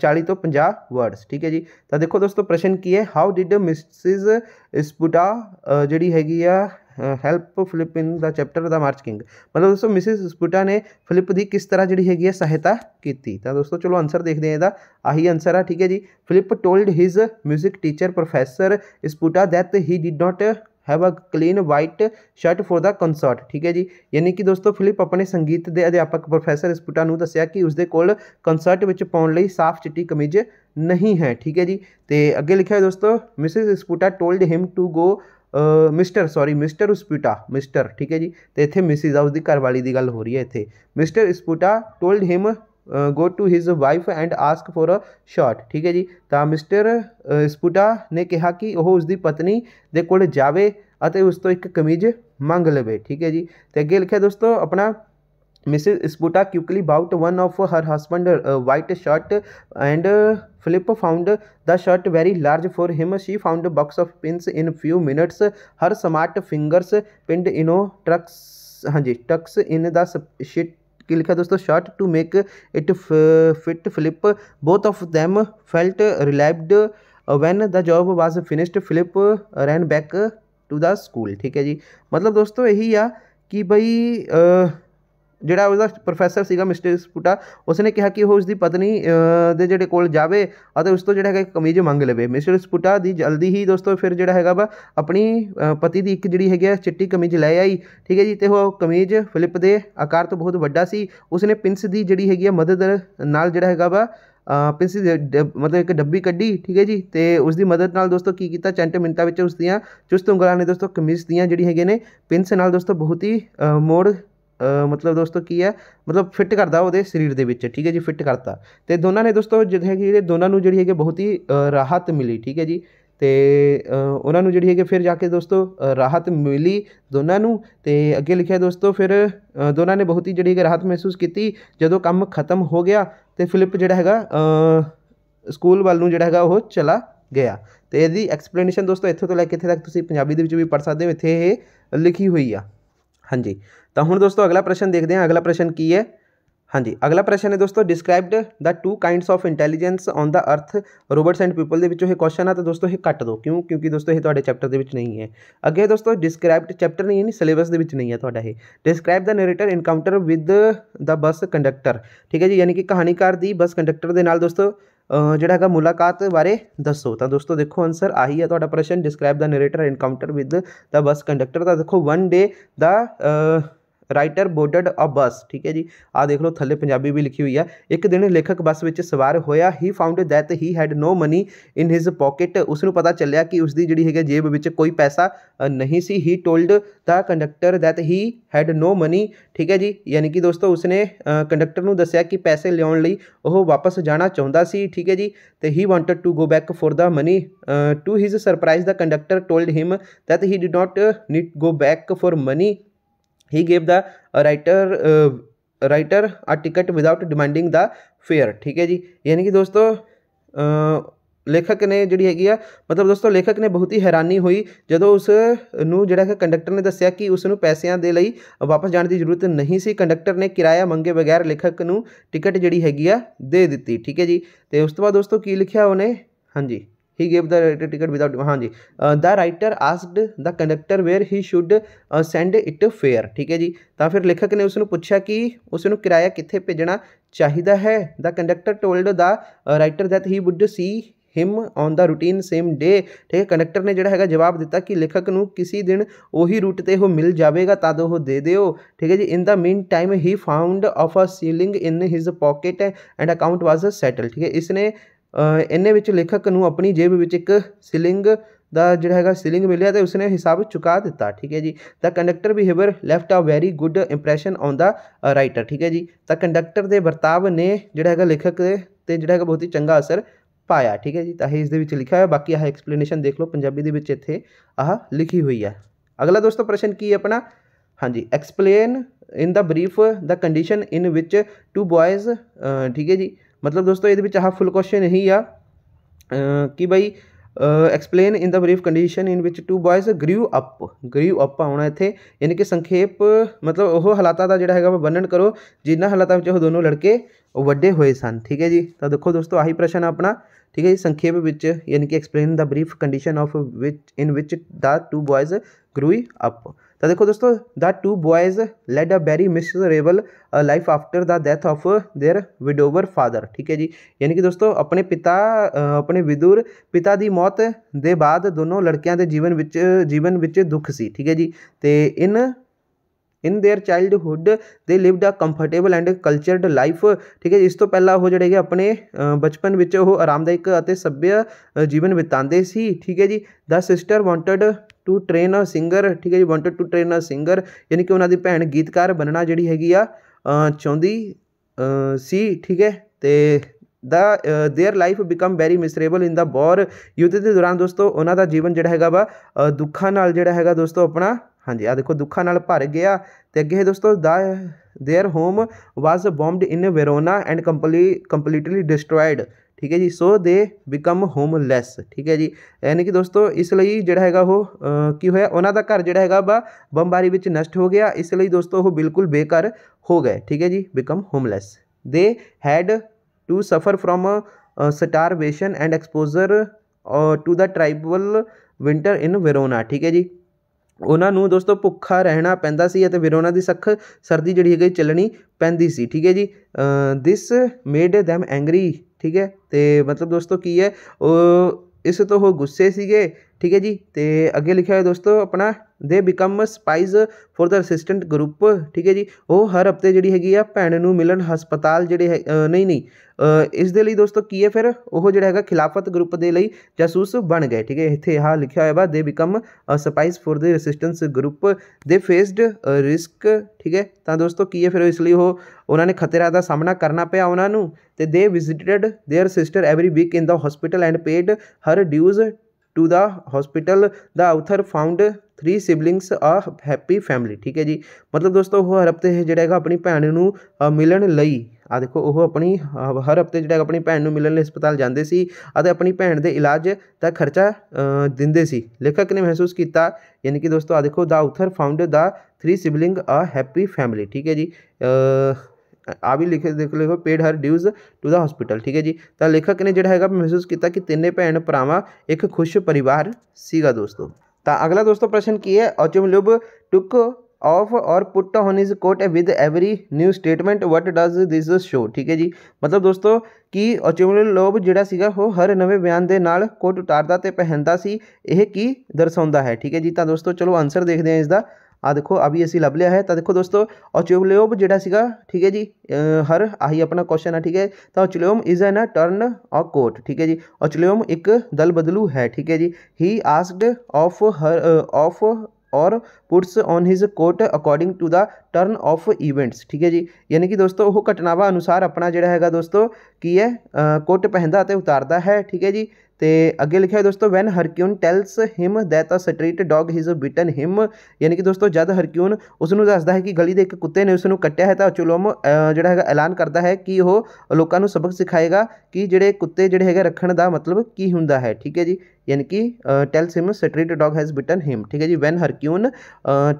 40 ਤੋਂ 50 ਵਰਡਸ ਠੀਕ ਹੈ ਜੀ ਤਾਂ ਦੇਖੋ ਦੋਸਤੋ ਪ੍ਰਸ਼ਨ ਕੀ ਹੈ ਹਾਊ ਡਿਡ ਮਿਸਿਸ ਸਪੂਟਾ ਜਿਹੜੀ ਹੈਗੀ ਆ help Philip in the chapter the March King ਮਤਲਬ ਦੋਸਤੋ ਮਿਸਿਸ ਸਪੂਟਾ ਨੇ ਫਿਲਿਪ ਦੀ ਕਿਸ ਤਰ੍ਹਾਂ ਜਿਹੜੀ ਹੈਗੀ ਹੈ ਸਹਾਇਤਾ ਕੀਤੀ ਤਾਂ ਦੋਸਤੋ ਚਲੋ ਆਨਸਰ ਦੇਖਦੇ ਹਾਂ ਇਹਦਾ ਆਹੀ ਆਨਸਰ ਆ ਠੀਕ ਹੈ ਜੀ Philip told his 뮤직 teacher professor Sputa that he did not have a clean white shirt for the concert ਠੀਕ ਹੈ ਜੀ ਯਾਨੀ ਕਿ ਦੋਸਤੋ ਫਿਲਿਪ ਆਪਣੇ ਸੰਗੀਤ ਦੇ ਅਧਿਆਪਕ ਪ੍ਰੋਫੈਸਰ ਸਪੂਟਾ ਨੂੰ ਦੱਸਿਆ ਕਿ ਉਸਦੇ ਕੋਲ ਕਨਸਰਟ ਵਿੱਚ ਪਾਉਣ ਲਈ ਸਾਫ਼ ਚਿੱਟੀ ਕਮੀਜ਼ ਨਹੀਂ ਹੈ ਠੀਕ ਹੈ ਜੀ ਤੇ ਅੱਗੇ ਲਿਖਿਆ ਹੈ ਦੋਸਤੋ Mrs Sputa told him to go Mr sorry Mr Sputa Mr ਠੀਕ ਹੈ ਜੀ ਤੇ ਇੱਥੇ ਮਿਸਿਸ ਆ ਘਰ ਘਰਵਾਲੀ ਦੀ ਗੱਲ ਹੋ ਰਹੀ ਹੈ ਇੱਥੇ Mr Sputa told him go to his wife and ask for a shirt ਠੀਕ ਹੈ ਜੀ ਤਾਂ ਮਿਸਟਰ ਉਸਪੂਟਾ ਨੇ ਕਿਹਾ ਕਿ ਉਹ ਉਸ ਦੀ ਪਤਨੀ ਦੇ ਕੋਲ ਜਾਵੇ ਅਤੇ ਉਸ ਤੋਂ ਇੱਕ ਕਮੀਜ਼ ਮੰਗ ਲਵੇ ਠੀਕ ਹੈ ਜੀ ਤੇ ਅੱਗੇ ਲਿਖਿਆ ਦੋਸਤੋ ਆਪਣਾ Mrs Sputa quickly bought one of her husband white shirt and Philip found the shirt very large for him she found box of pins in few minutes her smart fingers pinned into tucks हाँ जी tucks in the shirt की लिखा दोस्तों shirt to make it fit Philip both of them felt relieved when the job was finished Philip ran back to the school ठीक है जी मतलब दोस्तों यही आ कि भाई ਜਿਹੜਾ ਉਹਦਾ ਪ੍ਰੋਫੈਸਰ ਸੀਗਾ ਮਿਸਟਰ ਸਪੂਟਾ ਉਸਨੇ ਕਿਹਾ ਕਿ ਉਹ ਉਸਦੀ ਪਤਨੀ ਦੇ ਜਿਹੜੇ ਕੋਲ ਜਾਵੇ ਅਤੇ ਉਸ ਤੋਂ ਜਿਹੜਾ ਹੈਗਾ ਕਮੀਜ਼ ਮੰਗ ਲਵੇ ਮਿਸਟਰ ਸਪੂਟਾ ਦੀ ਜਲਦੀ ਹੀ ਦੋਸਤੋ ਫਿਰ ਜਿਹੜਾ ਹੈਗਾ ਵਾ ਆਪਣੀ ਪਤੀ ਦੀ ਇੱਕ ਜਿਹੜੀ ਹੈਗੀ ਚਿੱਟੀ ਕਮੀਜ਼ ਲੈ ਆਈ ਠੀਕ ਹੈ ਜੀ ਤੇ ਉਹ ਕਮੀਜ਼ ਫਲਿੱਪ ਦੇ ਆਕਾਰ ਤੋਂ ਬਹੁਤ ਵੱਡਾ ਸੀ ਉਸਨੇ ਪਿੰਸ ਦੀ ਜਿਹੜੀ ਹੈਗੀ ਮਦਦ ਨਾਲ ਜਿਹੜਾ ਹੈਗਾ ਵਾ ਪਿੰਸ ਦੇ ਮਤਲਬ ਇੱਕ ਡੱਬੀ ਕੱਢੀ ਠੀਕ ਹੈ ਜੀ ਤੇ ਉਸ ਦੀ ਮਦਦ ਨਾਲ ਦੋਸਤੋ ਕੀ ਕੀਤਾ ਚੰਟ ਮਿੰਟਾਂ ਵਿੱਚ ਉਸ ਦੀਆਂ ਚੁਸਤ ਉਂਗਲਾਂ ਨੇ ਦੋਸਤੋ ਕਮੀਜ਼ ਦੀਆਂ ਜਿਹੜੀ ਹੈਗੇ ਨੇ ਪਿੰਸ ਨਾਲ ਦੋਸਤੋ ਬਹੁਤ ਹੀ ਮੋੜ ਮਤਲਬ ਦੋਸਤੋ ਕੀ ਹੈ ਮਤਲਬ ਫਿੱਟ ਕਰਦਾ ਉਹਦੇ ਸਰੀਰ ਦੇ ਵਿੱਚ ਠੀਕ ਹੈ ਜੀ ਫਿੱਟ ਕਰਤਾ ਤੇ ਦੋਨਾਂ ਨੇ ਦੋਸਤੋ ਜਿਹੜੇ ਇਹ ਦੋਨਾਂ ਨੂੰ ਜਿਹੜੀ ਹੈਗੇ ਬਹੁਤ ਹੀ ਰਾਹਤ ਮਿਲੀ ਠੀਕ ਹੈ ਜੀ ਤੇ ਉਹਨਾਂ ਨੂੰ ਜਿਹੜੀ ਕਿ ਫਿਰ ਜਾ ਕੇ ਦੋਸਤੋ ਰਾਹਤ ਮਿਲੀ ਦੋਨਾਂ ਨੂੰ ਤੇ ਅੱਗੇ ਲਿਖਿਆ ਦੋਸਤੋ ਫਿਰ ਦੋਨਾਂ ਨੇ ਬਹੁਤ ਹੀ ਜਿਹੜੀ ਹੈਗੀ ਰਾਹਤ ਮਹਿਸੂਸ ਕੀਤੀ ਜਦੋਂ ਕੰਮ ਖਤਮ ਹੋ ਗਿਆ ਤੇ ਫਿਲਿਪ ਜਿਹੜਾ ਹੈਗਾ ਸਕੂਲ ਵੱਲ ਨੂੰ ਜਿਹੜਾ ਹੈਗਾ ਉਹ ਚਲਾ ਗਿਆ ਤੇ ਇਹਦੀ ਐਕਸਪਲੇਨੇਸ਼ਨ ਦੋਸਤੋ ਇੱਥੋਂ ਤੋਂ ਲੈ ਕੇ ਇੱਥੇ ਤੱਕ ਤੁਸੀਂ ਪੰਜਾਬੀ ਦੇ ਵਿੱਚ ਵੀ ਪੜ੍ਹ ਸਕਦੇ ਹੋ ਇੱਥੇ ਇਹ ਲਿਖੀ ਹੋਈ ਆ हाँ जी तो हूँ दोस्तों अगला प्रश्न देखते हैं अगला प्रश्न की है हाँ जी अगला प्रश्न है दोस्तों described the two kinds of intelligence on the earth robots and people के बच्चों क्वेश्चन आता दोस्तों एक कट दो क्यों क्योंकि दोस्तों ये थोड़े चैप्टर के नहीं है अगे दोस्तों डिस्क्राइब्ड चैप्टर नहीं है नहीं सिलेबस के नहीं है थोड़ा describe the narrator encounter with the bus conductor ठीक है जी यानी कि कहानीकार की बस कंडक्टर के नोस्तों ਜਿਹੜਾ ਹੈਗਾ ਮੁਲਾਕਾਤ ਬਾਰੇ ਦੱਸੋ ਤਾਂ ਦੋਸਤੋ ਦੇਖੋ ਆਨਸਰ ਆਹੀ ਹੈ ਤੁਹਾਡਾ ਪ੍ਰਸ਼ਨ describe the narrator encounter with the bus conductor ਤਾਂ ਦੇਖੋ ਵਨ ਡੇ ਦਾ ਰਾਈਟਰ ਬੋਰਡਡ ਅ ਬੱਸ ਠੀਕ ਹੈ ਜੀ ਆ ਦੇਖ ਲਓ ਥੱਲੇ ਪੰਜਾਬੀ ਵੀ ਲਿਖੀ ਹੋਈ ਹੈ ਇੱਕ ਦਿਨ ਲੇਖਕ ਬੱਸ ਵਿੱਚ ਸਵਾਰ ਹੋਇਆ he found that he had no money in his pocket ਉਸ ਨੂੰ ਪਤਾ ਚੱਲਿਆ ਕਿ ਉਸ ਦੀ ਜਿਹੜੀ ਹੈਗੀ ਜੇਬ ਵਿੱਚ ਕੋਈ ਪੈਸਾ ਨਹੀਂ ਸੀ he told the conductor that he had no money ਠੀਕ ਹੈ ਜੀ ਯਾਨੀ ਕਿ ਦੋਸਤੋ ਉਸਨੇ ਕੰਡਕਟਰ ਨੂੰ ਦੱਸਿਆ ਕਿ ਪੈਸੇ ਲਿਆਉਣ ਲਈ ਉਹ ਵਾਪਸ ਜਾਣਾ ਚਾਹੁੰਦਾ ਸੀ ਠੀਕ ਹੈ ਜੀ ਤੇ he wanted to go back for the money to his surprise the conductor told him that he did not need go back for money he gave the writer writer a ticket without demanding the fare ठीक है ਜੀ ਯਾਨੀ ਕਿ ਦੋਸਤੋ ਲੇਖਕ ਨੇ ਜਿਹੜੀ ਹੈਗੀ ਆ ਮਤਲਬ ਦੋਸਤੋ ਲੇਖਕ ਨੇ ਬਹੁਤ ਹੀ ਹੈਰਾਨੀ ਹੋਈ ਜਦੋਂ ਉਸ ਨੂੰ ਜਿਹੜਾ ਹੈ ਕੰਡਕਟਰ ਨੇ ਦੱਸਿਆ ਕਿ ਉਸ ਨੂੰ ਪੈਸਿਆਂ ਦੇ ਲਈ ਵਾਪਸ ਜਾਣ ਦੀ ਜ਼ਰੂਰਤ ਨਹੀਂ ਸੀ ਕੰਡਕਟਰ ਨੇ ਕਿਰਾਇਆ ਮੰਗੇ ਬਗੈਰ ਲੇਖਕ ਨੂੰ ਟਿਕਟ ਜਿਹੜੀ ਹੈਗੀ ਆ ਦੇ ਦਿੱਤੀ ਠੀਕ ਹੈ ਜੀ ਤੇ ਉਸ ਤੋਂ ਬਾਅਦ ਦੋਸਤੋ ਕੀ ਲਿਖਿਆ ਉਹਨੇ ਹਾਂਜੀ he gave the ticket without हाँ जी the writer asked the conductor where he should send it fare ਠੀਕ ਹੈ ਜੀ ਤਾਂ ਫਿਰ ਲੇਖਕ ਨੇ ਉਸ ਨੂੰ ਪੁੱਛਿਆ ਕਿ ਉਸ ਨੂੰ ਕਿਰਾਇਆ ਕਿੱਥੇ ਭੇਜਣਾ ਚਾਹੀਦਾ ਹੈ the conductor told the writer that he would see him on the routine same day ਠੀਕ ਹੈ ਕੰਡਕਟਰ ਨੇ ਜਿਹੜਾ ਹੈਗਾ ਜਵਾਬ ਦਿੱਤਾ ਕਿ ਲੇਖਕ ਨੂੰ ਕਿਸੇ ਦਿਨ ਉਹੀ ਰੂਟ ਤੇ ਉਹ ਮਿਲ ਜਾਵੇਗਾ ਤਦ ਉਹ ਦੇ ਦਿਓ ਠੀਕ ਹੈ ਜੀ in the meantime he found of a shilling in his pocket and account was settled ਠੀਕ ਹੈ ਇਸਨੇ ਇੰਨੇ ਵਿੱਚ ਲੇਖਕ ਨੂੰ ਆਪਣੀ ਜੇਬ ਵਿੱਚ ਇੱਕ ਸਿਲਿੰਗ ਦਾ ਜਿਹੜਾ ਹੈਗਾ ਸਿਲਿੰਗ ਮਿਲਿਆ ਤੇ ਉਸਨੇ ਹਿਸਾਬ ਚੁਕਾ ਦਿੱਤਾ ਠੀਕ ਹੈ ਜੀ the conductor behaviour left a very good impression on the writer ਠੀਕ ਹੈ ਜੀ ਤਾਂ ਕੰਡਕਟਰ ਦੇ ਵਰਤਾਵ ਨੇ ਜਿਹੜਾ ਹੈਗਾ ਲੇਖਕ ਤੇ ਜਿਹੜਾ ਹੈਗਾ ਬਹੁਤ ਹੀ ਚੰਗਾ ਅਸਰ ਪਾਇਆ ਠੀਕ ਹੈ ਜੀ ਤਾਂ ਇਹ ਇਸ ਦੇ ਵਿੱਚ ਲਿਖਿਆ ਹੋਇਆ ਬਾਕੀ ਆਹ ਐਕਸਪਲੇਨੇਸ਼ਨ ਦੇਖ ਲਓ ਪੰਜਾਬੀ ਦੇ ਵਿੱਚ ਇੱਥੇ ਆਹ ਲਿਖੀ ਹੋਈ ਹੈ ਅਗਲਾ ਦੋਸਤੋ ਪ੍ਰਸ਼ਨ ਕੀ ਹੈ ਆਪਣਾ ਹਾਂਜੀ explain in the brief the condition in which two ਬॉयਜ਼ ਠੀਕ ਹੈ ਜੀ मतलब दोस्तों यदि चाह फुल क्वेश्चन यही आ कि भाई explain in the brief condition in which two boys grew up grew up आना इतने यानी कि संखेप मतलब वह हालात का जोड़ा है वर्णन करो जिन्हों हालात में दोनों लड़के व्डे हुए सन ठीक है जी तो देखो दोस्तों आही प्रश्न अपना ठीक है जी संखेप यानी कि explain the brief condition of which in which the two boys grew up तो देखो दोस्तों the two boys led a very miserable life after the death of their widower father ठीक है जी यानी कि दोस्तों अपने पिता uh, अपने विदुर पिता की मौत ਦੇ ਬਾਅਦ ਦੋਨੋਂ ਲੜਕਿਆਂ ਦੇ ਜੀਵਨ ਵਿੱਚ ਜੀਵਨ ਵਿੱਚ ਦੁੱਖ ਸੀ ਠੀਕ ਹੈ ਜੀ ਤੇ in in their childhood they lived a comfortable and cultured life ਠੀਕ ਹੈ ਇਸ ਤੋਂ ਪਹਿਲਾਂ ਉਹ ਜਿਹੜੇ ਕਿ ਆਪਣੇ ਬਚਪਨ ਵਿੱਚ ਉਹ ਆਰਾਮਦਾਇਕ ਅਤੇ ਸੱਭਿਅ ਜੀਵਨ ਬਿਤਾਉਂਦੇ ਸੀ ਠੀਕ ਹੈ ਜੀ the sister wanted to train a singer ਠੀਕ ਹੈ ਜੀ wanted to train a singer ਯਾਨੀ ਕਿ ਉਹਨਾਂ ਦੀ ਭੈਣ ਗੀਤਕਾਰ ਬਣਨਾ ਜਿਹੜੀ ਹੈਗੀ ਆ ਚਾਹੁੰਦੀ ਸੀ ਠੀਕ ਹੈ ਤੇ the their life become very miserable in the war ਯੁੱਧ ਦੇ ਦੌਰਾਨ ਦੋਸਤੋ ਉਹਨਾਂ ਦਾ ਜੀਵਨ ਜਿਹੜਾ ਹੈਗਾ ਵਾ ਦੁੱਖਾਂ ਨਾਲ ਜਿਹੜਾ ਹੈਗਾ ਦੋਸਤੋ ਆਪਣਾ ਹਾਂਜੀ ਆ ਦੇਖੋ ਦੁੱਖਾਂ ਨਾਲ ਭਰ ਗਿਆ ਤੇ ਅੱਗੇ ਹੈ ਦੋਸਤੋ the their home was bombed in Verona and completely completely destroyed ਠੀਕ ਹੈ ਜੀ ਸੋ ਦੇ ਬਿਕਮ ਹੋਮਲੈਸ ਠੀਕ ਹੈ ਜੀ ਯਾਨੀ ਕਿ ਦੋਸਤੋ ਇਸ ਲਈ ਜਿਹੜਾ ਹੈਗਾ ਉਹ ਕੀ ਹੋਇਆ ਉਹਨਾਂ ਦਾ ਘਰ ਜਿਹੜਾ ਹੈਗਾ ਬਾ ਬੰਬਾਰੀ ਵਿੱਚ ਨਸ਼ਟ ਹੋ ਗਿਆ ਇਸ ਲਈ ਦੋਸਤੋ ਉਹ ਬਿਲਕੁਲ ਬੇਘਰ ਹੋ ਗਏ ਠੀਕ ਹੈ ਜੀ become homeless they had to suffer from a, a starvation and exposure to the terrible winter in Verona ਠੀਕ ਹੈ ਜੀ ਉਹਨਾਂ ਨੂੰ ਦੋਸਤੋ ਭੁੱਖਾ ਰਹਿਣਾ ਪੈਂਦਾ ਸੀ ਅਤੇ ਵੇਰੋਨਾ ਦੀ ਸਖ ਸਰਦੀ ਜਿਹੜੀ ਹੈਗੀ ਚੱਲਣੀ ਪੈਂਦੀ ਸੀ ਠੀਕ ਹੈ ਜੀ ਦਿਸ ਮੇਡ them ਐਂਗਰੀ ਠੀਕ ਹੈ ਤੇ ਮਤਲਬ ਦੋਸਤੋ ਕੀ ਹੈ ਉਹ ਇਸ ਤੋਂ ਉਹ ਗੁੱਸੇ ਸੀਗੇ ਠੀਕ ਹੈ ਜੀ ਤੇ ਅੱਗੇ ਲਿਖਿਆ ਹੋਇਆ ਦੋਸਤੋ ਆਪਣਾ they become spies for the resistance group ਠੀਕ ਹੈ ਜੀ ਉਹ ਹਰ ਹਫਤੇ ਜਿਹੜੀ ਹੈਗੀ ਆ ਭੈਣ ਨੂੰ ਮਿਲਣ ਹਸਪਤਾਲ ਜਿਹੜੇ ਨਹੀਂ ਨਹੀਂ ਇਸ ਦੇ ਲਈ ਦੋਸਤੋ ਕੀ ਹੈ ਫਿਰ ਉਹ ਜਿਹੜਾ ਹੈਗਾ ਖਿਲਾਫਤ ਗਰੁੱਪ ਦੇ ਲਈ ਜਾਸੂਸ ਬਣ ਗਏ ਠੀਕ ਹੈ ਇੱਥੇ ਆ ਲਿਖਿਆ ਹੋਇਆ ਵਾ they become spies for the resistance group they faced risk ਠੀਕ ਹੈ ਤਾਂ ਦੋਸਤੋ ਕੀ ਹੈ ਫਿਰ ਇਸ ਲਈ ਉਹ ਉਹਨਾਂ ਨੇ ਖਤਰਾ ਦਾ ਸਾਹਮਣਾ ਕਰਨਾ ਪਿਆ ਉਹਨਾਂ ਨੂੰ ਤੇ they visited their sister every week in the hospital and paid her dues to the hospital the author found 3 siblings a happy family ਠੀਕ ਹੈ ਜੀ ਮਤਲਬ ਦੋਸਤੋ ਉਹ ਹਰ ਹਫਤੇ ਜਿਹੜਾ ਹੈਗਾ ਆਪਣੀ ਭੈਣ ਨੂੰ ਮਿਲਣ ਲਈ ਆ ਦੇਖੋ ਉਹ ਆਪਣੀ ਹਰ ਹਫਤੇ ਜਿਹੜਾ ਆਪਣੀ ਭੈਣ ਨੂੰ ਮਿਲਣ ਲਈ ਹਸਪਤਾਲ ਜਾਂਦੇ ਸੀ ਅਤੇ ਆਪਣੀ ਭੈਣ ਦੇ ਇਲਾਜ ਦਾ ਖਰਚਾ ਦਿੰਦੇ ਸੀ ਲੇਖਕ ਨੇ ਮਹਿਸੂਸ ਕੀਤਾ ਯਾਨੀ ਕਿ ਦੋਸਤੋ ਆ ਦੇਖੋ the author found the three sibling a happy family ਠੀਕ ਹੈ ਜੀ आ भी लिखे देख लिखो paid her dues to the hospital ठीक है जी तो लेखक ने जोड़ा है महसूस किया कि तिने भैन भराव एक खुश परिवार सगा दोस्तों तो अगला दोस्तों प्रश्न की है Ochumelov took off or put on his coat with every new statement what does this show ठीक है जी मतलब दोस्तों कि अचुमल लोब जोड़ा वो हर नवे बयान के नाल कोट उतारता पहनता सी यह की दर्शाता है ठीक है जी तो दोस्तों चलो आंसर देखते हैं इसका आ देखो अभी असी लभ लिया है तो देखो दोस्तों ऑचोलोम जोड़ा सगा ठीक है जी हर आही अपना क्वेश्चन है ठीक है तो ऑचोलोम is an a turncoat ठीक है जी ऑचोलोम एक दल बदलू है ठीक है जी he asked off her off or puts on his coat according to the turn of events ठीक है जी यानी कि दोस्तों वह घटनावान अनुसार अपना जोड़ा है दोस्तों की है कोट पहनता उतारता है ठीक है जी ਤੇ ਅੱਗੇ ਲਿਖਿਆ ਹੈ ਦੋਸਤੋ when Hryukin tells him that a street dog has bitten him ਯਾਨੀ ਕਿ ਦੋਸਤੋ ਜਦ ਹਰਕਿਊਨ ਉਸ ਨੂੰ ਦੱਸਦਾ ਹੈ ਕਿ ਗਲੀ ਦੇ ਇੱਕ ਕੁੱਤੇ ਨੇ ਉਸ ਨੂੰ ਕੱਟਿਆ ਹੈ ਤਾਂ ਚੁਲੋਮ ਜਿਹੜਾ ਹੈਗਾ ਐਲਾਨ ਕਰਦਾ ਹੈ ਕਿ ਉਹ ਲੋਕਾਂ ਨੂੰ ਸਬਕ ਸਿਖਾਏਗਾ ਕਿ ਜਿਹੜੇ ਕੁੱਤੇ ਜਿਹੜੇ ਹੈਗੇ ਰੱਖਣ ਦਾ ਮਤਲਬ ਕੀ ਹੁੰਦਾ ਹੈ ਠੀਕ ਹੈ ਜੀ यानी कि tells him street dog has bitten him ठीक है जी when Hryukin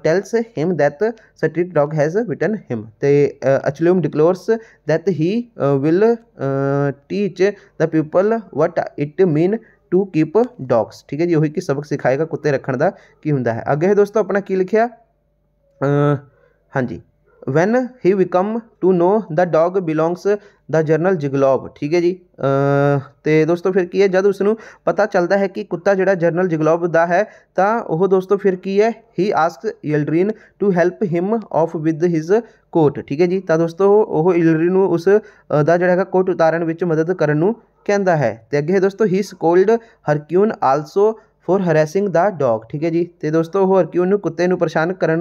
tells him that street dog has bitten him तो अचल्यूम declares that he will teach the people what it mean to keep dogs ठीक है जी कि सबक सिखाएगा कुत्ते रखने का की होंगे है अगे है दोस्तों अपना की ਕੀ हाँ जी when he become to know the dog belongs the general Zhigalov ਠੀਕ ਹੈ ਜੀ ਤੇ ਦੋਸਤੋ ਫਿਰ ਕੀ ਹੈ ਜਦ ਉਸ ਨੂੰ ਪਤਾ ਚੱਲਦਾ ਹੈ ਕਿ ਕੁੱਤਾ ਜਿਹੜਾ ਜਰਨਲ ਜਿਗਲੋਬ ਦਾ ਹੈ ਤਾਂ ਉਹ ਦੋਸਤੋ ਫਿਰ ਕੀ ਹੈ he ask Yeldyrin to help him off with his coat ਠੀਕ ਹੈ ਜੀ ਤਾਂ ਦੋਸਤੋ ਉਹ ਯਲਡਰੀਨ ਨੂੰ ਉਸ ਦਾ ਜਿਹੜਾ ਹੈਗਾ ਕੋਟ ਉਤਾਰਨ ਵਿੱਚ ਮਦਦ ਕਰਨ ਨੂੰ ਕਹਿੰਦਾ ਹੈ ਤੇ ਅੱਗੇ ਦੋਸਤੋ he scolded Hryukin also for harassing the dog ठीक है जी तो दोस्तों होर कि उन्होंने कुत्ते परेशान कर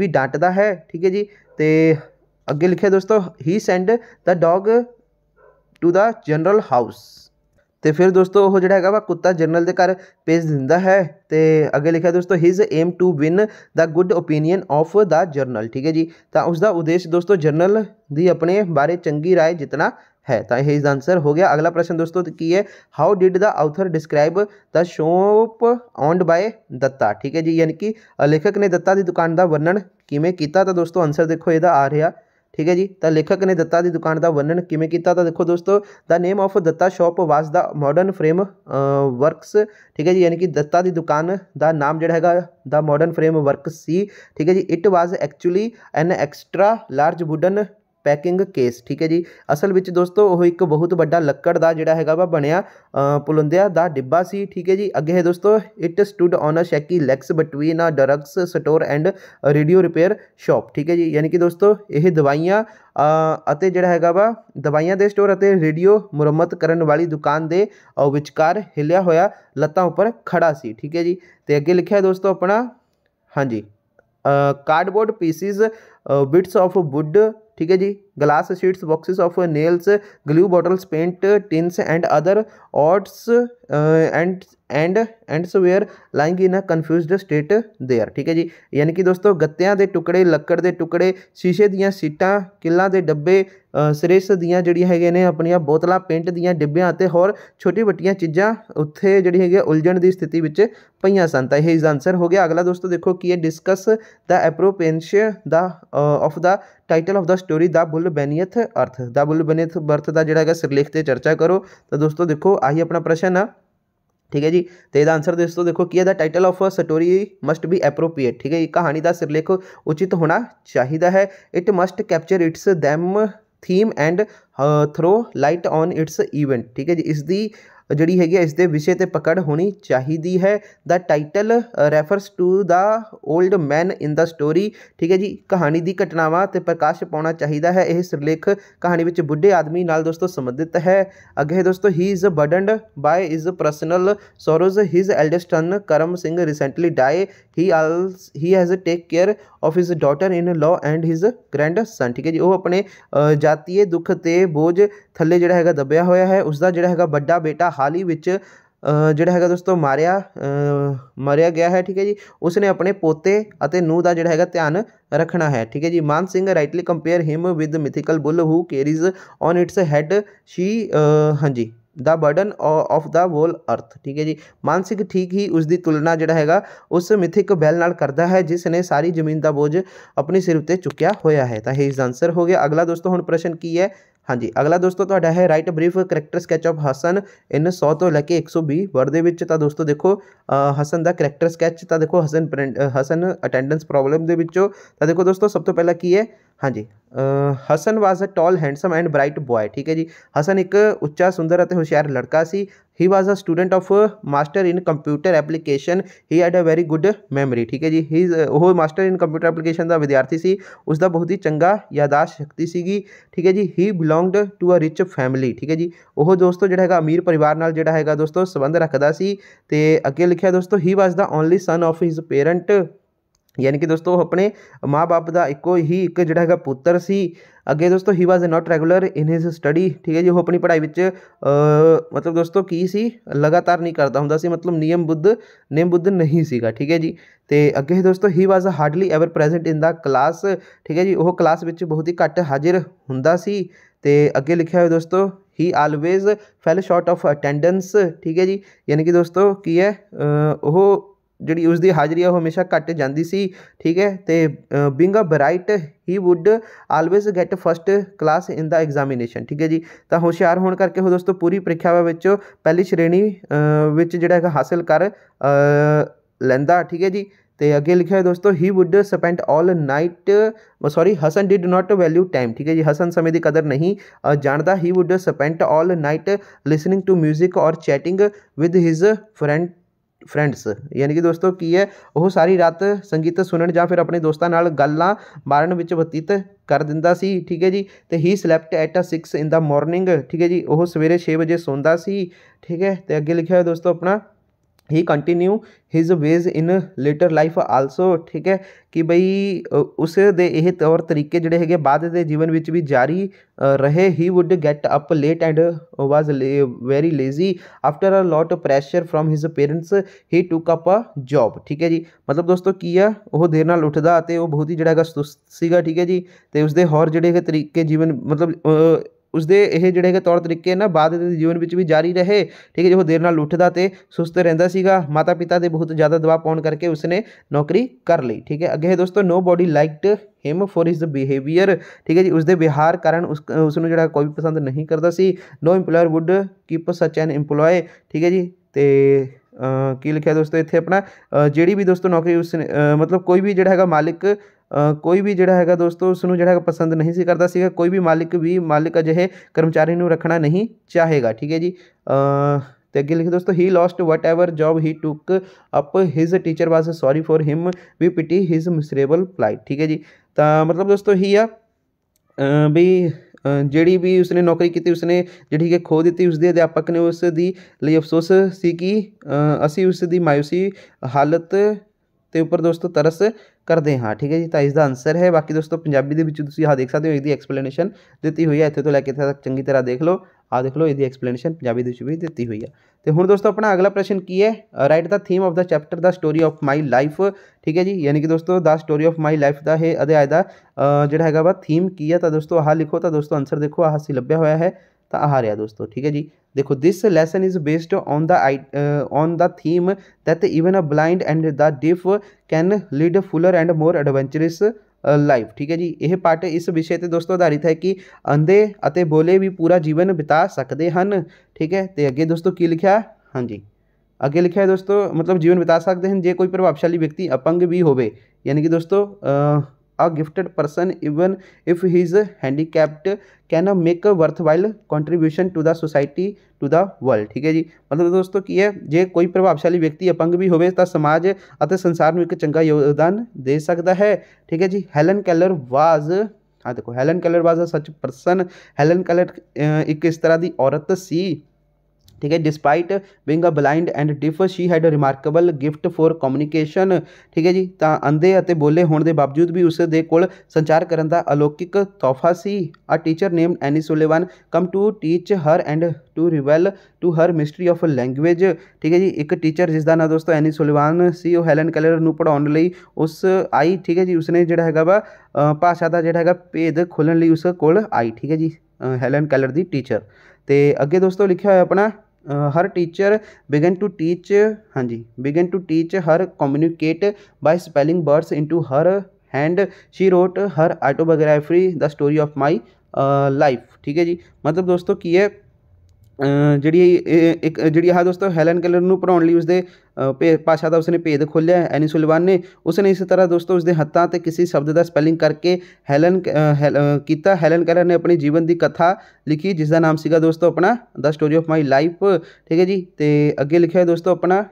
भी डांटता है ठीक है जी तो अगे लिखे दोस्तों he send the dog to the general house तो फिर दोस्तों वह जोड़ा है वह कुत्ता जनरल के घर भेज दिता है तो अगे लिखे दोस्तों his aim to win the good opinion of the general ठीक है जी तो उसका उद्देश्य दोस्तों जनरल की अपने बारे चंकी राय जितना है तो यही आंसर हो गया अगला प्रश्न दोस्तों की है how did the author describe the shop owned by Dutta ठीक है जी यानी कि लेखक ने दत्ता की दुकान का वर्णन किमें किया तो दोस्तों आंसर देखो यदा आ रहा ठीक है जी तो लेखक ने दत्ता की दुकान का वर्णन किमें किया तो देखो दोस्तों the name of Dutta shop was the modern frame Works ठीक है जी यानी कि दत्ता की दुकान का नाम जोड़ा है the modern Frame Works ठीक है जी it was actually an extra large wooden packing case ਠੀਕ ਹੈ ਜੀ ਅਸਲ ਵਿੱਚ ਦੋਸਤੋ ਉਹ ਇੱਕ ਬਹੁਤ ਵੱਡਾ ਲੱਕੜ ਦਾ ਜਿਹੜਾ ਹੈਗਾ ਵਾ ਬਣਿਆ ਪੁਲੰਦਿਆ ਦਾ ਡਿੱਬਾ ਸੀ ਠੀਕ ਹੈ ਜੀ ਅੱਗੇ ਹੈ ਦੋਸਤੋ it stood on a shaky legs between a drugs store and radio repair shop ਠੀਕ ਹੈ ਜੀ ਯਾਨੀ ਕਿ ਦੋਸਤੋ ਇਹ ਦਵਾਈਆਂ ਅਤੇ ਜਿਹੜਾ ਹੈਗਾ ਵਾ ਦਵਾਈਆਂ ਦੇ ਸਟੋਰ ਅਤੇ ਰੇਡੀਓ ਮੁਰੰਮਤ ਕਰਨ ਵਾਲੀ ਦੁਕਾਨ ਦੇ ਵਿਚਕਾਰ ਹਿਲਿਆ ਹੋਇਆ ਲੱਤਾਂ ਉੱਪਰ ਖੜਾ ਸੀ ਠੀਕ ਹੈ ਜੀ ਤੇ ਅੱਗੇ ਲਿਖਿਆ ਦੋਸਤੋ ਆਪਣਾ ਹਾਂਜੀ cardboard pieces bits of wood ठीक है जी glass sheets boxes of nails glue bottles paint tins and other odds uh, and and ends were lying in a confused state there ठीक है जी यानी कि दोस्तों ਗੱਤਿਆਂ ਦੇ ਟੁਕੜੇ ਲੱਕੜ ਦੇ ਟੁਕੜੇ ਸ਼ੀਸ਼ੇ ਦੀਆਂ ਸੀਟਾਂ ਕਿੱਲਾਂ ਦੇ ਡੱਬੇ ਸਰੇਸ ਦੀਆਂ ਜਿਹੜੀਆਂ ਹੈਗੇ ਨੇ ਆਪਣੀਆਂ ਬੋਤਲਾਂ ਪਿੰਟ ਦੀਆਂ ਡਿੱਬਿਆਂ ਅਤੇ ਹੋਰ ਛੋਟੀ ਵੱਟੀਆਂ ਚੀਜ਼ਾਂ ਉੱਥੇ ਜਿਹੜੀ ਹੈਗੀ ਉਲਝਣ ਦੀ ਸਥਿਤੀ ਵਿੱਚ ਪਈਆਂ ਸਨ ਤਾਂ ਇਹ ਇਸ ਆਨਸਰ ਹੋ ਗਿਆ ਅਗਲਾ ਦੋਸਤੋ ਦੇਖੋ ਕੀ ਹੈ discuss the appropriateness the of the title of the story the bull beneath earth the bull बैनीयथ birth का जोड़ा है सिरलेख से चर्चा करो तो दोस्तों देखो आही अपना प्रश्न ਆ ठीक है जी तो यदा आंसर दोस्तों देखो कि title of story must be appropriate ठीक है कहानी का सिरलेख उचित होना चाहिए है it must capture its them theme and throw light on its event ठीक है जी इसकी ਜਿਹੜੀ ਹੈਗੀ ਇਸ ਦੇ ਵਿਸ਼ੇ 'ਤੇ ਪਕੜ ਹੋਣੀ ਚਾਹੀਦੀ ਹੈ the title refers to the old man in the story ਠੀਕ ਹੈ ਜੀ ਕਹਾਣੀ ਦੀ ਘਟਨਾਵਾਂ ਤੇ ਪ੍ਰਕਾਸ਼ ਪਾਉਣਾ ਚਾਹੀਦਾ ਹੈ ਇਹ ਸਿਰਲੇਖ ਕਹਾਣੀ ਵਿੱਚ ਬੁੱਢੇ ਆਦਮੀ ਨਾਲ ਦੋਸਤੋ ਸੰਬੰਧਿਤ ਹੈ ਅੱਗੇ ਦੋਸਤੋ he is burdened by his personal sorrows his eldest son Karam Singh recently died. He also he has take care of his daughter-in-law and his grandson. ਠੀਕ ਹੈ ਜੀ ਉਹ ਆਪਣੇ ਜਾਤੀਏ ਦੁੱਖ ਤੇ ਬੋਝ ਥੱਲੇ ਜਿਹੜਾ ਹੈਗਾ ਦੱਬਿਆ ਹੋਇਆ ਹੈ ਉਸ ਦਾ ਜਿਹੜਾ ਹੈਗਾ ਵੱਡਾ ਬੇਟਾ ਹਾਲ ਹੀ ਵਿੱਚ ਜਿਹੜਾ ਹੈਗਾ ਦੋਸਤੋ ਮਾਰਿਆ ਮਾਰਿਆ ਗਿਆ ਹੈ ਠੀਕ ਹੈ ਜੀ ਉਸਨੇ ਆਪਣੇ ਪੋਤੇ ਅਤੇ ਨੂੰਹ ਦਾ ਜਿਹੜਾ ਹੈਗਾ ਧਿਆਨ ਰੱਖਣਾ ਹੈ ਠੀਕ ਹੈ ਜੀ Man Singh rightly compare him with mythical bull who carries on its head she ਹਾਂਜੀ the burden of the whole earth ਠੀਕ ਹੈ ਜੀ ਮਾਨਸਿਕ ਠੀਕ ਹੀ ਉਸ ਦੀ ਤੁਲਨਾ ਜਿਹੜਾ ਹੈਗਾ ਉਸ ਮਿਥਿਕ ਬੈਲ ਨਾਲ ਕਰਦਾ ਹੈ ਜਿਸ ਨੇ ਸਾਰੀ ਜ਼ਮੀਨ ਦਾ ਬੋਝ ਆਪਣੇ ਸਿਰ ਉੱਤੇ ਚੁੱਕਿਆ ਹੋਇਆ ਹੈ ਤਾਂ ਇਹ ਇਸ ਆਨਸਰ ਹੋ ਗਿਆ ਅਗਲਾ ਦੋਸਤੋ ਹੁਣ ਪ੍ਰਸ਼ਨ ਕੀ ਹੈ ਹਾਂਜੀ ਅਗਲਾ ਦੋਸਤੋ ਤੁਹਾਡਾ ਹੈ write brief character sketch of Hasan in 100 ਤੋਂ ਲੈ ਕੇ 120 ਵਰਡ ਦੇ ਵਿੱਚ ਤਾਂ ਦੋਸਤੋ ਦੇਖੋ ਹਸਨ ਦਾ ਕੈਰੈਕਟਰ ਸਕੈਚ ਤਾਂ ਦੇਖੋ ਹਸਨ ਹਸਨ ਅਟੈਂਡੈਂਸ ਪ੍ਰੋਬਲਮ ਦੇ ਵਿੱਚੋਂ ਤਾਂ ਦੇਖੋ ਦੋਸਤੋ ਸਭ ਤੋਂ ਪਹਿਲਾਂ ਕੀ ਹੈ हाँ जी Hasan was a tall handsome and bright boy ठीक है जी हसन एक उच्चा सुंदर ਅਤੇ ਹੁਸ਼ਿਆਰ ਲੜਕਾ ਸੀ he was a student of master in computer application he had a very good memory ਠੀਕ ਹੈ ਜੀ ਹੀ ਉਹ ਮਾਸਟਰ ਇਨ ਕੰਪਿਊਟਰ ਐਪਲੀਕੇਸ਼ਨ ਦਾ ਵਿਦਿਆਰਥੀ ਸੀ ਉਸ ਦਾ ਬਹੁਤ ਹੀ ਚੰਗਾ ਯਾਦਾਸ਼ਤ ਸ਼ਕਤੀ ਸੀਗੀ ਠੀਕ ਹੈ ਜੀ he belonged to a rich family ਠੀਕ ਹੈ ਜੀ ਉਹ ਦੋਸਤੋ ਜਿਹੜਾ ਹੈਗਾ ਅਮੀਰ ਪਰਿਵਾਰ ਨਾਲ ਜਿਹੜਾ ਹੈਗਾ ਦੋਸਤੋ ਸੰਬੰਧ ਰੱਖਦਾ ਸੀ ਤੇ ਅੱਗੇ ਲਿਖਿਆ ਦੋਸਤੋ he was the only son of his parent ਯਾਨੀ ਕਿ ਦੋਸਤੋ ਉਹ ਆਪਣੇ ਮਾਪੇ ਦਾ ਇੱਕੋ ਹੀ ਇੱਕ ਜਿਹੜਾ ਹੈਗਾ ਪੁੱਤਰ ਸੀ ਅੱਗੇ ਦੋਸਤੋ he was not regular in his study ਠੀਕ ਹੈ ਜੀ ਉਹ ਆਪਣੀ ਪੜ੍ਹਾਈ ਵਿੱਚ ਮਤਲਬ ਦੋਸਤੋ ਕੀ ਸੀ ਲਗਾਤਾਰ ਨਹੀਂ ਕਰਦਾ ਹੁੰਦਾ ਸੀ ਮਤਲਬ ਨਿਯਮ ਬੁੱਧ ਨਿਯਮ ਬੁੱਧ ਨਹੀਂ ਸੀਗਾ ਠੀਕ ਹੈ ਜੀ ਤੇ ਅੱਗੇ ਦੋਸਤੋ he was hardly ever present in the class ਠੀਕ ਹੈ ਜੀ ਉਹ ਕਲਾਸ ਵਿੱਚ ਬਹੁਤ ਹੀ ਘੱਟ ਹਾਜ਼ਰ ਹੁੰਦਾ ਸੀ ਤੇ ਅੱਗੇ ਲਿਖਿਆ ਹੋਇਆ ਦੋਸਤੋ he always fell short of attendance ਠੀਕ ਹੈ ਜੀ ਯਾਨੀ ਕਿ ਦੋਸਤੋ ਕੀ ਹੈ ਉਹ ਜਿਹੜੀ ਉਸ ਦੀ ਹਾਜ਼ਰੀ ਆ ਉਹ ਹਮੇਸ਼ਾ ਘੱਟ ਜਾਂਦੀ ਸੀ ਠੀਕ ਹੈ ਤੇ being a bright he would always get first class in the examination ਠੀਕ ਹੈ ਜੀ ਤਾਂ ਹੁਸ਼ਿਆਰ ਹੋਣ ਕਰਕੇ ਉਹ ਦੋਸਤੋ ਪੂਰੀ ਪ੍ਰੀਖਿਆ ਵਿੱਚ ਪਹਿਲੀ ਸ਼੍ਰੇਣੀ ਵਿੱਚ ਜਿਹੜਾ ਹੈਗਾ ਹਾਸਲ ਕਰ ਲੈਂਦਾ ਠੀਕ ਹੈ ਜੀ ਤੇ ਅੱਗੇ ਲਿਖਿਆ ਹੈ ਦੋਸਤੋ he would spend 올 night sorry Hasan did not value time ਠੀਕ ਹੈ ਜੀ ਹਸਨ ਸਮੇਂ ਦੀ ਕਦਰ ਨਹੀਂ ਜਾਣਦਾ he would spend 올 night listening to 뮤직 or chatting with his friend friends ਯਾਨੀ ਕਿ ਦੋਸਤੋ ਕੀ ਹੈ ਉਹ ਸਾਰੀ ਰਾਤ ਸੰਗੀਤ ਸੁਣਨ ਜਾਂ ਫਿਰ ਆਪਣੇ ਦੋਸਤਾਂ ਨਾਲ ਗੱਲਾਂ ਮਾਰਨ ਵਿੱਚ ਬਤੀਤ ਕਰ ਦਿੰਦਾ ਸੀ ਠੀਕ ਹੈ ਜੀ ਤੇ he slept at 6 in the morning ਠੀਕ ਹੈ ਜੀ ਉਹ ਸਵੇਰੇ 6 ਵਜੇ ਸੌਂਦਾ ਸੀ ਠੀਕ ਹੈ ਤੇ ਅੱਗੇ ਲਿਖਿਆ ਹੋਇਆ ਦੋਸਤੋ ਆਪਣਾ he continue his ways in later life also ਠੀਕ ਹੈ ਕਿ ਬਈ ਉਸ ਦੇ ਇਹ ਤੌਰ ਤਰੀਕੇ ਜਿਹੜੇ ਹੈਗੇ ਬਾਅਦ ਦੇ ਜੀਵਨ ਵਿੱਚ ਵੀ ਜਾਰੀ ਰਹੇ he would get up late and was very lazy after a lot pressure from his parents he took up a job ਠੀਕ ਹੈ ਜੀ ਮਤਲਬ ਦੋਸਤੋ ਕੀ ਆ ਉਹ ਦੇਰ ਨਾਲ ਉੱਠਦਾ ਅਤੇ ਉਹ ਬਹੁਤ ਹੀ ਜਿਹੜਾ ਹੈਗਾ ਸੁਸਤ ਸੀਗਾ ਠੀਕ ਹੈ ਜੀ ਤੇ ਉਸਦੇ ਹੋਰ ਜਿਹੜੇ ਹੈਗੇ ਤਰੀਕੇ ਜੀਵਨ ਮਤਲਬ ਉਸਦੇ ਇਹ ਜਿਹੜੇ ਹੈਗੇ ਤੌਰ ਤਰੀਕੇ ਨਾ ਬਾਅਦ ਦੇ ਜੀਵਨ ਵਿੱਚ ਵੀ ਜਾਰੀ ਰਹੇ ਠੀਕ ਹੈ ਜੀ ਉਹ ਦੇਰ ਨਾਲ ਉੱਠਦਾ ਤੇ ਸੁਸਤ ਰਹਿੰਦਾ ਸੀਗਾ ਮਾਤਾ ਪਿਤਾ ਦੇ ਬਹੁਤ ਜ਼ਿਆਦਾ ਦਬਾਅ ਪਾਉਣ ਕਰਕੇ ਉਸਨੇ ਨੌਕਰੀ ਕਰ ਲਈ ਠੀਕ ਹੈ ਅੱਗੇ ਹੈ ਦੋਸਤੋ nobody liked him for his behaviour ਠੀਕ ਹੈ ਜੀ ਉਸਦੇ ਵਿਹਾਰ ਕਾਰਨ ਉਸ ਉਸ ਨੂੰ ਜਿਹੜਾ ਕੋਈ ਵੀ ਪਸੰਦ ਨਹੀਂ ਕਰਦਾ ਸੀ no EMPLOYER would keep such an EMPLOYE ਠੀਕ ਹੈ ਜੀ ਤੇ ਕੀ ਲਿਖਿਆ ਦੋਸਤੋ ਇੱਥੇ ਆਪਣਾ ਜਿਹੜੀ ਵੀ ਦੋਸਤੋ ਨੌਕਰੀ ਉਸ ਮਤਲਬ ਕੋਈ ਵੀ ਜਿਹੜਾ ਹੈਗਾ ਮਾਲਿਕ ਕੋਈ ਵੀ ਜਿਹੜਾ ਹੈਗਾ ਦੋਸਤੋ ਉਸ ਨੂੰ ਜਿਹੜਾ ਹੈਗਾ ਪਸੰਦ ਨਹੀਂ ਸੀ ਕਰਦਾ ਸੀਗਾ ਕੋਈ ਵੀ ਮਾਲਕ ਵੀ ਮਾਲਕ ਅਜਿਹੇ ਕਰਮਚਾਰੀ ਨੂੰ ਰੱਖਣਾ ਨਹੀਂ ਚਾਹੇਗਾ ਠੀਕ ਹੈ ਜੀ ਤੇ ਅੱਗੇ ਲਿਖੇ ਦੋਸਤੋ he lost whatever job he took up his teacher was sorry for him we pity his miserable plight ਠੀਕ ਹੈ ਜੀ ਤਾਂ ਮਤਲਬ ਦੋਸਤੋ ਹੀ ਆ ਵੀ ਜਿਹੜੀ ਵੀ ਉਸਨੇ ਨੌਕਰੀ ਕੀਤੀ ਉਸਨੇ ਜਿਹੜੀ ਕਿ ਖੋ ਦਿੱਤੀ ਉਸਦੇ ਅਧਿਆਪਕ ਨੇ ਉਸ ਦੀ ਲਈ ਅਫਸੋਸ ਸੀ ਕਿ ਅਸੀਂ ਉਸ ਦੀ ਮਾਇੂਸੀ ਹਾਲਤ ਤੇ ਉੱਪਰ ਦੋਸਤੋ ਤਰਸ करते हाँ ठीक है जी तो इसका आंसर है बाकी दोस्तों पंजाबी दे हाँ देख सकते हो यदि एक्सपलेनेशन दी हुई है इतने तो लैके इतने तक चंकी तरह देख लो आ हाँ देख लो यदि एक्सपलेनेशन पाबी भी दी हुई है तो हूँ दोस्तों अपना अगला प्रश्न की है write the theme of the chapter the story of my life ठीक है जी यानी कि दोस्तों the story of my life का है अध्याय का जोड़ा है थीम की है तो दोस्तों आह लिखो तो दोस्तों आंसर देखो आह सी लभ्या हुआ है तो आह रहा दोस्तों ठीक है जी देखो this lesson is based on the I on the theme that even a blind and the deaf can lead fuller and more adventurous life ठीक है जी यह पाठ इस विषय से दोस्तों आधारित है कि अंधे अते बोले भी पूरा जीवन बिता सकते हैं ठीक है तो अगे दोस्तों की लिखा हाँ जी अगे लिखा है दोस्तों मतलब जीवन बिता सकते हैं जे कोई प्रभावशाली व्यक्ति अपंग भी होनी कि दोस्तों a gifted person even if he is handicapped can make a worthwhile contribution to the society to the world ठीक है जी मतलब दोस्तों की है जे कोई प्रभावशाली व्यक्ति अपंग भी हो तो समाज और संसार में एक चंगा योगदान दे सकता है ठीक है जी हैलन कैलर वाज हाँ देखो Helen Keller was a such person Helen Keller एक इस तरह की औरत सी ਠੀਕ ਹੈ despite being a blind and deaf she had a remarkable gift for communication ਠੀਕ ਹੈ ਜੀ ਤਾਂ ਅੰਧੇ ਅਤੇ ਬੋਲੇ ਹੋਣ ਦੇ ਬਾਵਜੂਦ ਵੀ ਉਸ ਦੇ ਕੋਲ ਸੰਚਾਰ ਕਰਨ ਦਾ ਅਲੌਕਿਕ ਤੋਹਫਾ ਸੀ a teacher named Annie Sullivan come to teach her and to reveal to her mystery of language ਠੀਕ ਹੈ ਜੀ ਇੱਕ ਟੀਚਰ ਜਿਸ ਦਾ ਨਾਮ ਦੋਸਤੋ ਐਨੀ ਸੁਲੇਵਨ ਸੀ ਉਹ ਹੈਲਨ ਕੈਲਰ ਨੂੰ ਪੜਾਉਣ ਲਈ ਉਸ ਆਈ ਠੀਕ ਹੈ ਜੀ ਉਸਨੇ ਜਿਹੜਾ ਹੈਗਾ ਵਾ ਭਾਸ਼ਾ ਦਾ ਜਿਹੜਾ ਹੈਗਾ ਭੇਦ ਖੋਲਣ ਲਈ ਉਸ ਕੋਲ ਆਈ ਠੀਕ ਹੈ ਜੀ ਹੈਲਨ ਕੈਲਰ ਦੀ ਟੀਚਰ ਤੇ ਅੱਗੇ ਦੋਸਤੋ ਲਿਖਿਆ ਹੋਇਆ ਆਪਣਾ her teacher began to teach हाँ जी began to teach her communicate by spelling words into her hand she wrote her autobiography the story of my life ठीक है जी मतलब दोस्तों की है ਜਿਹੜੀ ਇੱਕ ਜਿਹੜੀ ਆਹ ਦੋਸਤੋ ਹੈਲਨ ਕੈਲਰ ਨੂੰ ਪੜਾਉਣ ਲਈ ਉਸਦੇ ਭੇ ਭਾਸ਼ਾ ਦਾ ਉਸਨੇ ਭੇਦ ਖੋਲਿਆ ਐਨੀ ਸੁਲਵਾਨ ਨੇ ਉਸਨੇ ਇਸੇ ਤਰ੍ਹਾਂ ਦੋਸਤੋ ਉਸਦੇ ਹੱਥਾਂ 'ਤੇ ਕਿਸੇ ਸ਼ਬਦ ਦਾ ਸਪੈਲਿੰਗ ਕਰਕੇ ਹੈਲਨ ਕੀਤਾ ਹੈਲਨ ਕੈਲਰ ਨੇ ਆਪਣੀ ਜੀਵਨ ਦੀ ਕਥਾ ਲਿਖੀ ਜਿਸ ਦਾ ਨਾਮ ਸੀਗਾ ਦੋਸਤੋ ਆਪਣਾ the story of my life ਠੀਕ ਹੈ ਜੀ ਤੇ ਅੱਗੇ ਲਿਖਿਆ ਹੈ ਦੋਸਤੋ ਆਪਣਾ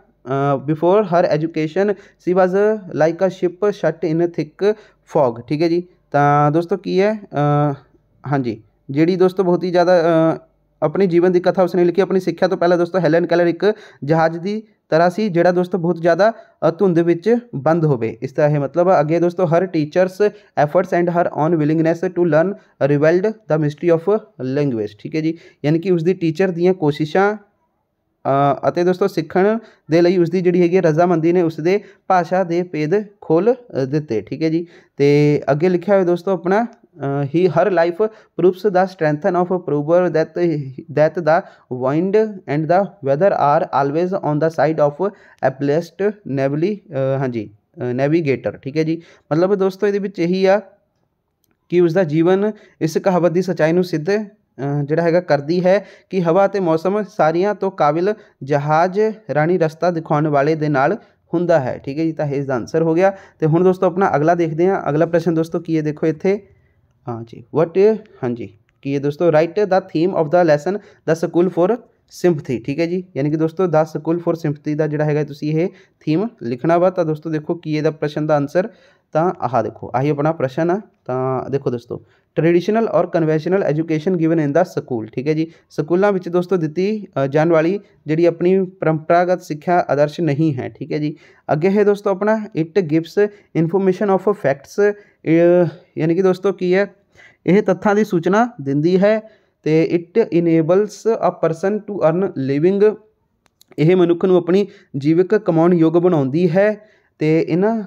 before her education she was like a ship shut in a thick fog ਠੀਕ ਹੈ ਜੀ ਤਾਂ ਦੋਸਤੋ ਕੀ ਹੈ ਹਾਂਜੀ ਜਿਹੜੀ ਦੋਸਤੋ ਬਹੁਤ ਹੀ ਜ਼ਿਆਦਾ अपने जीवन ਦੀ ਕਥਾ ਉਸਨੇ ਲਿਖੀ ਆਪਣੀ ਸਿੱਖਿਆ ਤੋਂ ਪਹਿਲਾਂ ਦੋਸਤੋ ਹੈਲਨ ਕੈਲਰ ਇੱਕ ਜਹਾਜ਼ ਦੀ ਤਰ੍ਹਾਂ ਸੀ ਜਿਹੜਾ ਦੋਸਤੋ ਬਹੁਤ ਜ਼ਿਆਦਾ ਧੁੰਦ ਵਿੱਚ ਬੰਦ ਹੋਵੇ ਇਸ ਦਾ ਇਹ ਮਤਲਬ ਹੈ ਅੱਗੇ ਦੋਸਤੋ her teacher's efforts and her own willingness to learn revealed the mystery of language ਠੀਕ ਹੈ ਜੀ ਯਾਨੀ ਕਿ ਉਸ ਦੀ ਟੀਚਰ ਦੀਆਂ ਕੋਸ਼ਿਸ਼ਾਂ ਅਤੇ ਦੋਸਤੋ ਸਿੱਖਣ ਦੇ ਲਈ ਉਸ ਦੀ ਜਿਹੜੀ ਹੈਗੀ ਰਜ਼ਾਮੰਦੀ ਨੇ ਉਸ ਦੇ ਭਾਸ਼ਾ ਦੇ ਪੇਦ ਖੋਲ ਦਿੱਤੇ ਠੀਕ ਹੈ ਜੀ ਤੇ ਅੱਗੇ ਲਿਖਿਆ ਹੋਇਆ ਦੋਸਤੋ ਆਪਣਾ uh, he her life proves the strength of a prover that that the wind and the weather are always on the side of a blessed navly uh, हाँ जी नेविगेटर ठीक है जी मतलब दोस्तों ये यही आ ਕਿ ਉਸ ਦਾ ਜੀਵਨ ਇਸ ਕਹਾਵਤ ਦੀ ਸਚਾਈ ਨੂੰ ਸਿੱਧ ਜਿਹੜਾ ਹੈਗਾ ਕਰਦੀ ਹੈ ਕਿ ਹਵਾ ਤੇ ਮੌਸਮ ਸਾਰੀਆਂ ਤੋਂ ਕਾਬਿਲ ਜਹਾਜ਼ ਰਾਣੀ ਰਸਤਾ ਦਿਖਾਉਣ ਵਾਲੇ ਦੇ ਨਾਲ ਹੁੰਦਾ ਹੈ ਠੀਕ ਹੈ ਜੀ ਤਾਂ ਇਹ ਇਸ ਦਾ ਆਨਸਰ ਹੋ ਗਿਆ ਤੇ ਹੁਣ ਦੋਸਤੋ ਆਪਣਾ ਅਗਲਾ ਦੇਖਦੇ ਹਾਂ ਅਗਲਾ ਪ੍ਰਸ਼ਨ ਦੋਸਤੋ ਕੀ ਹੈ ਦੇਖੋ ਇੱਥੇ हाँ जी वट हाँ जी कि ये दोस्तों write the theme of the lesson the school for sympathy ठीक है जी यानी कि दोस्तों द स्कूल फॉर सिंपथी का जोड़ा है तुम ये थीम लिखना वा तो दोस्तों देखो कि ये प्रश्न का आंसर तो आह देखो आही अपना प्रश्न है तो देखो दोस्तों traditional or conventional education given in the school ਠੀਕ ਹੈ ਜੀ ਸਕੂਲਾਂ ਵਿੱਚ ਦੋਸਤੋ ਦਿੱਤੀ ਜਾਣ ਵਾਲੀ ਜਿਹੜੀ ਆਪਣੀ ਪਰੰਪਰਾਗਤ ਸਿੱਖਿਆ ਆਦਰਸ਼ ਨਹੀਂ ਹੈ ਠੀਕ ਹੈ ਜੀ ਅੱਗੇ ਹੈ ਦੋਸਤੋ ਆਪਣਾ it gives information of facts ਯਾਨੀ ਕਿ ਦੋਸਤੋ ਕੀ ਹੈ ਇਹ ਤੱਥਾਂ ਦੀ ਸੂਚਨਾ ਦਿੰਦੀ ਹੈ ਤੇ it enables a person to earn living ਇਹ ਮਨੁੱਖ ਨੂੰ ਆਪਣੀ ਜੀਵਿਕ ਕਮਾਉਣ ਯੋਗ ਬਣਾਉਂਦੀ ਹੈ ਤੇ ਇਹਨਾਂ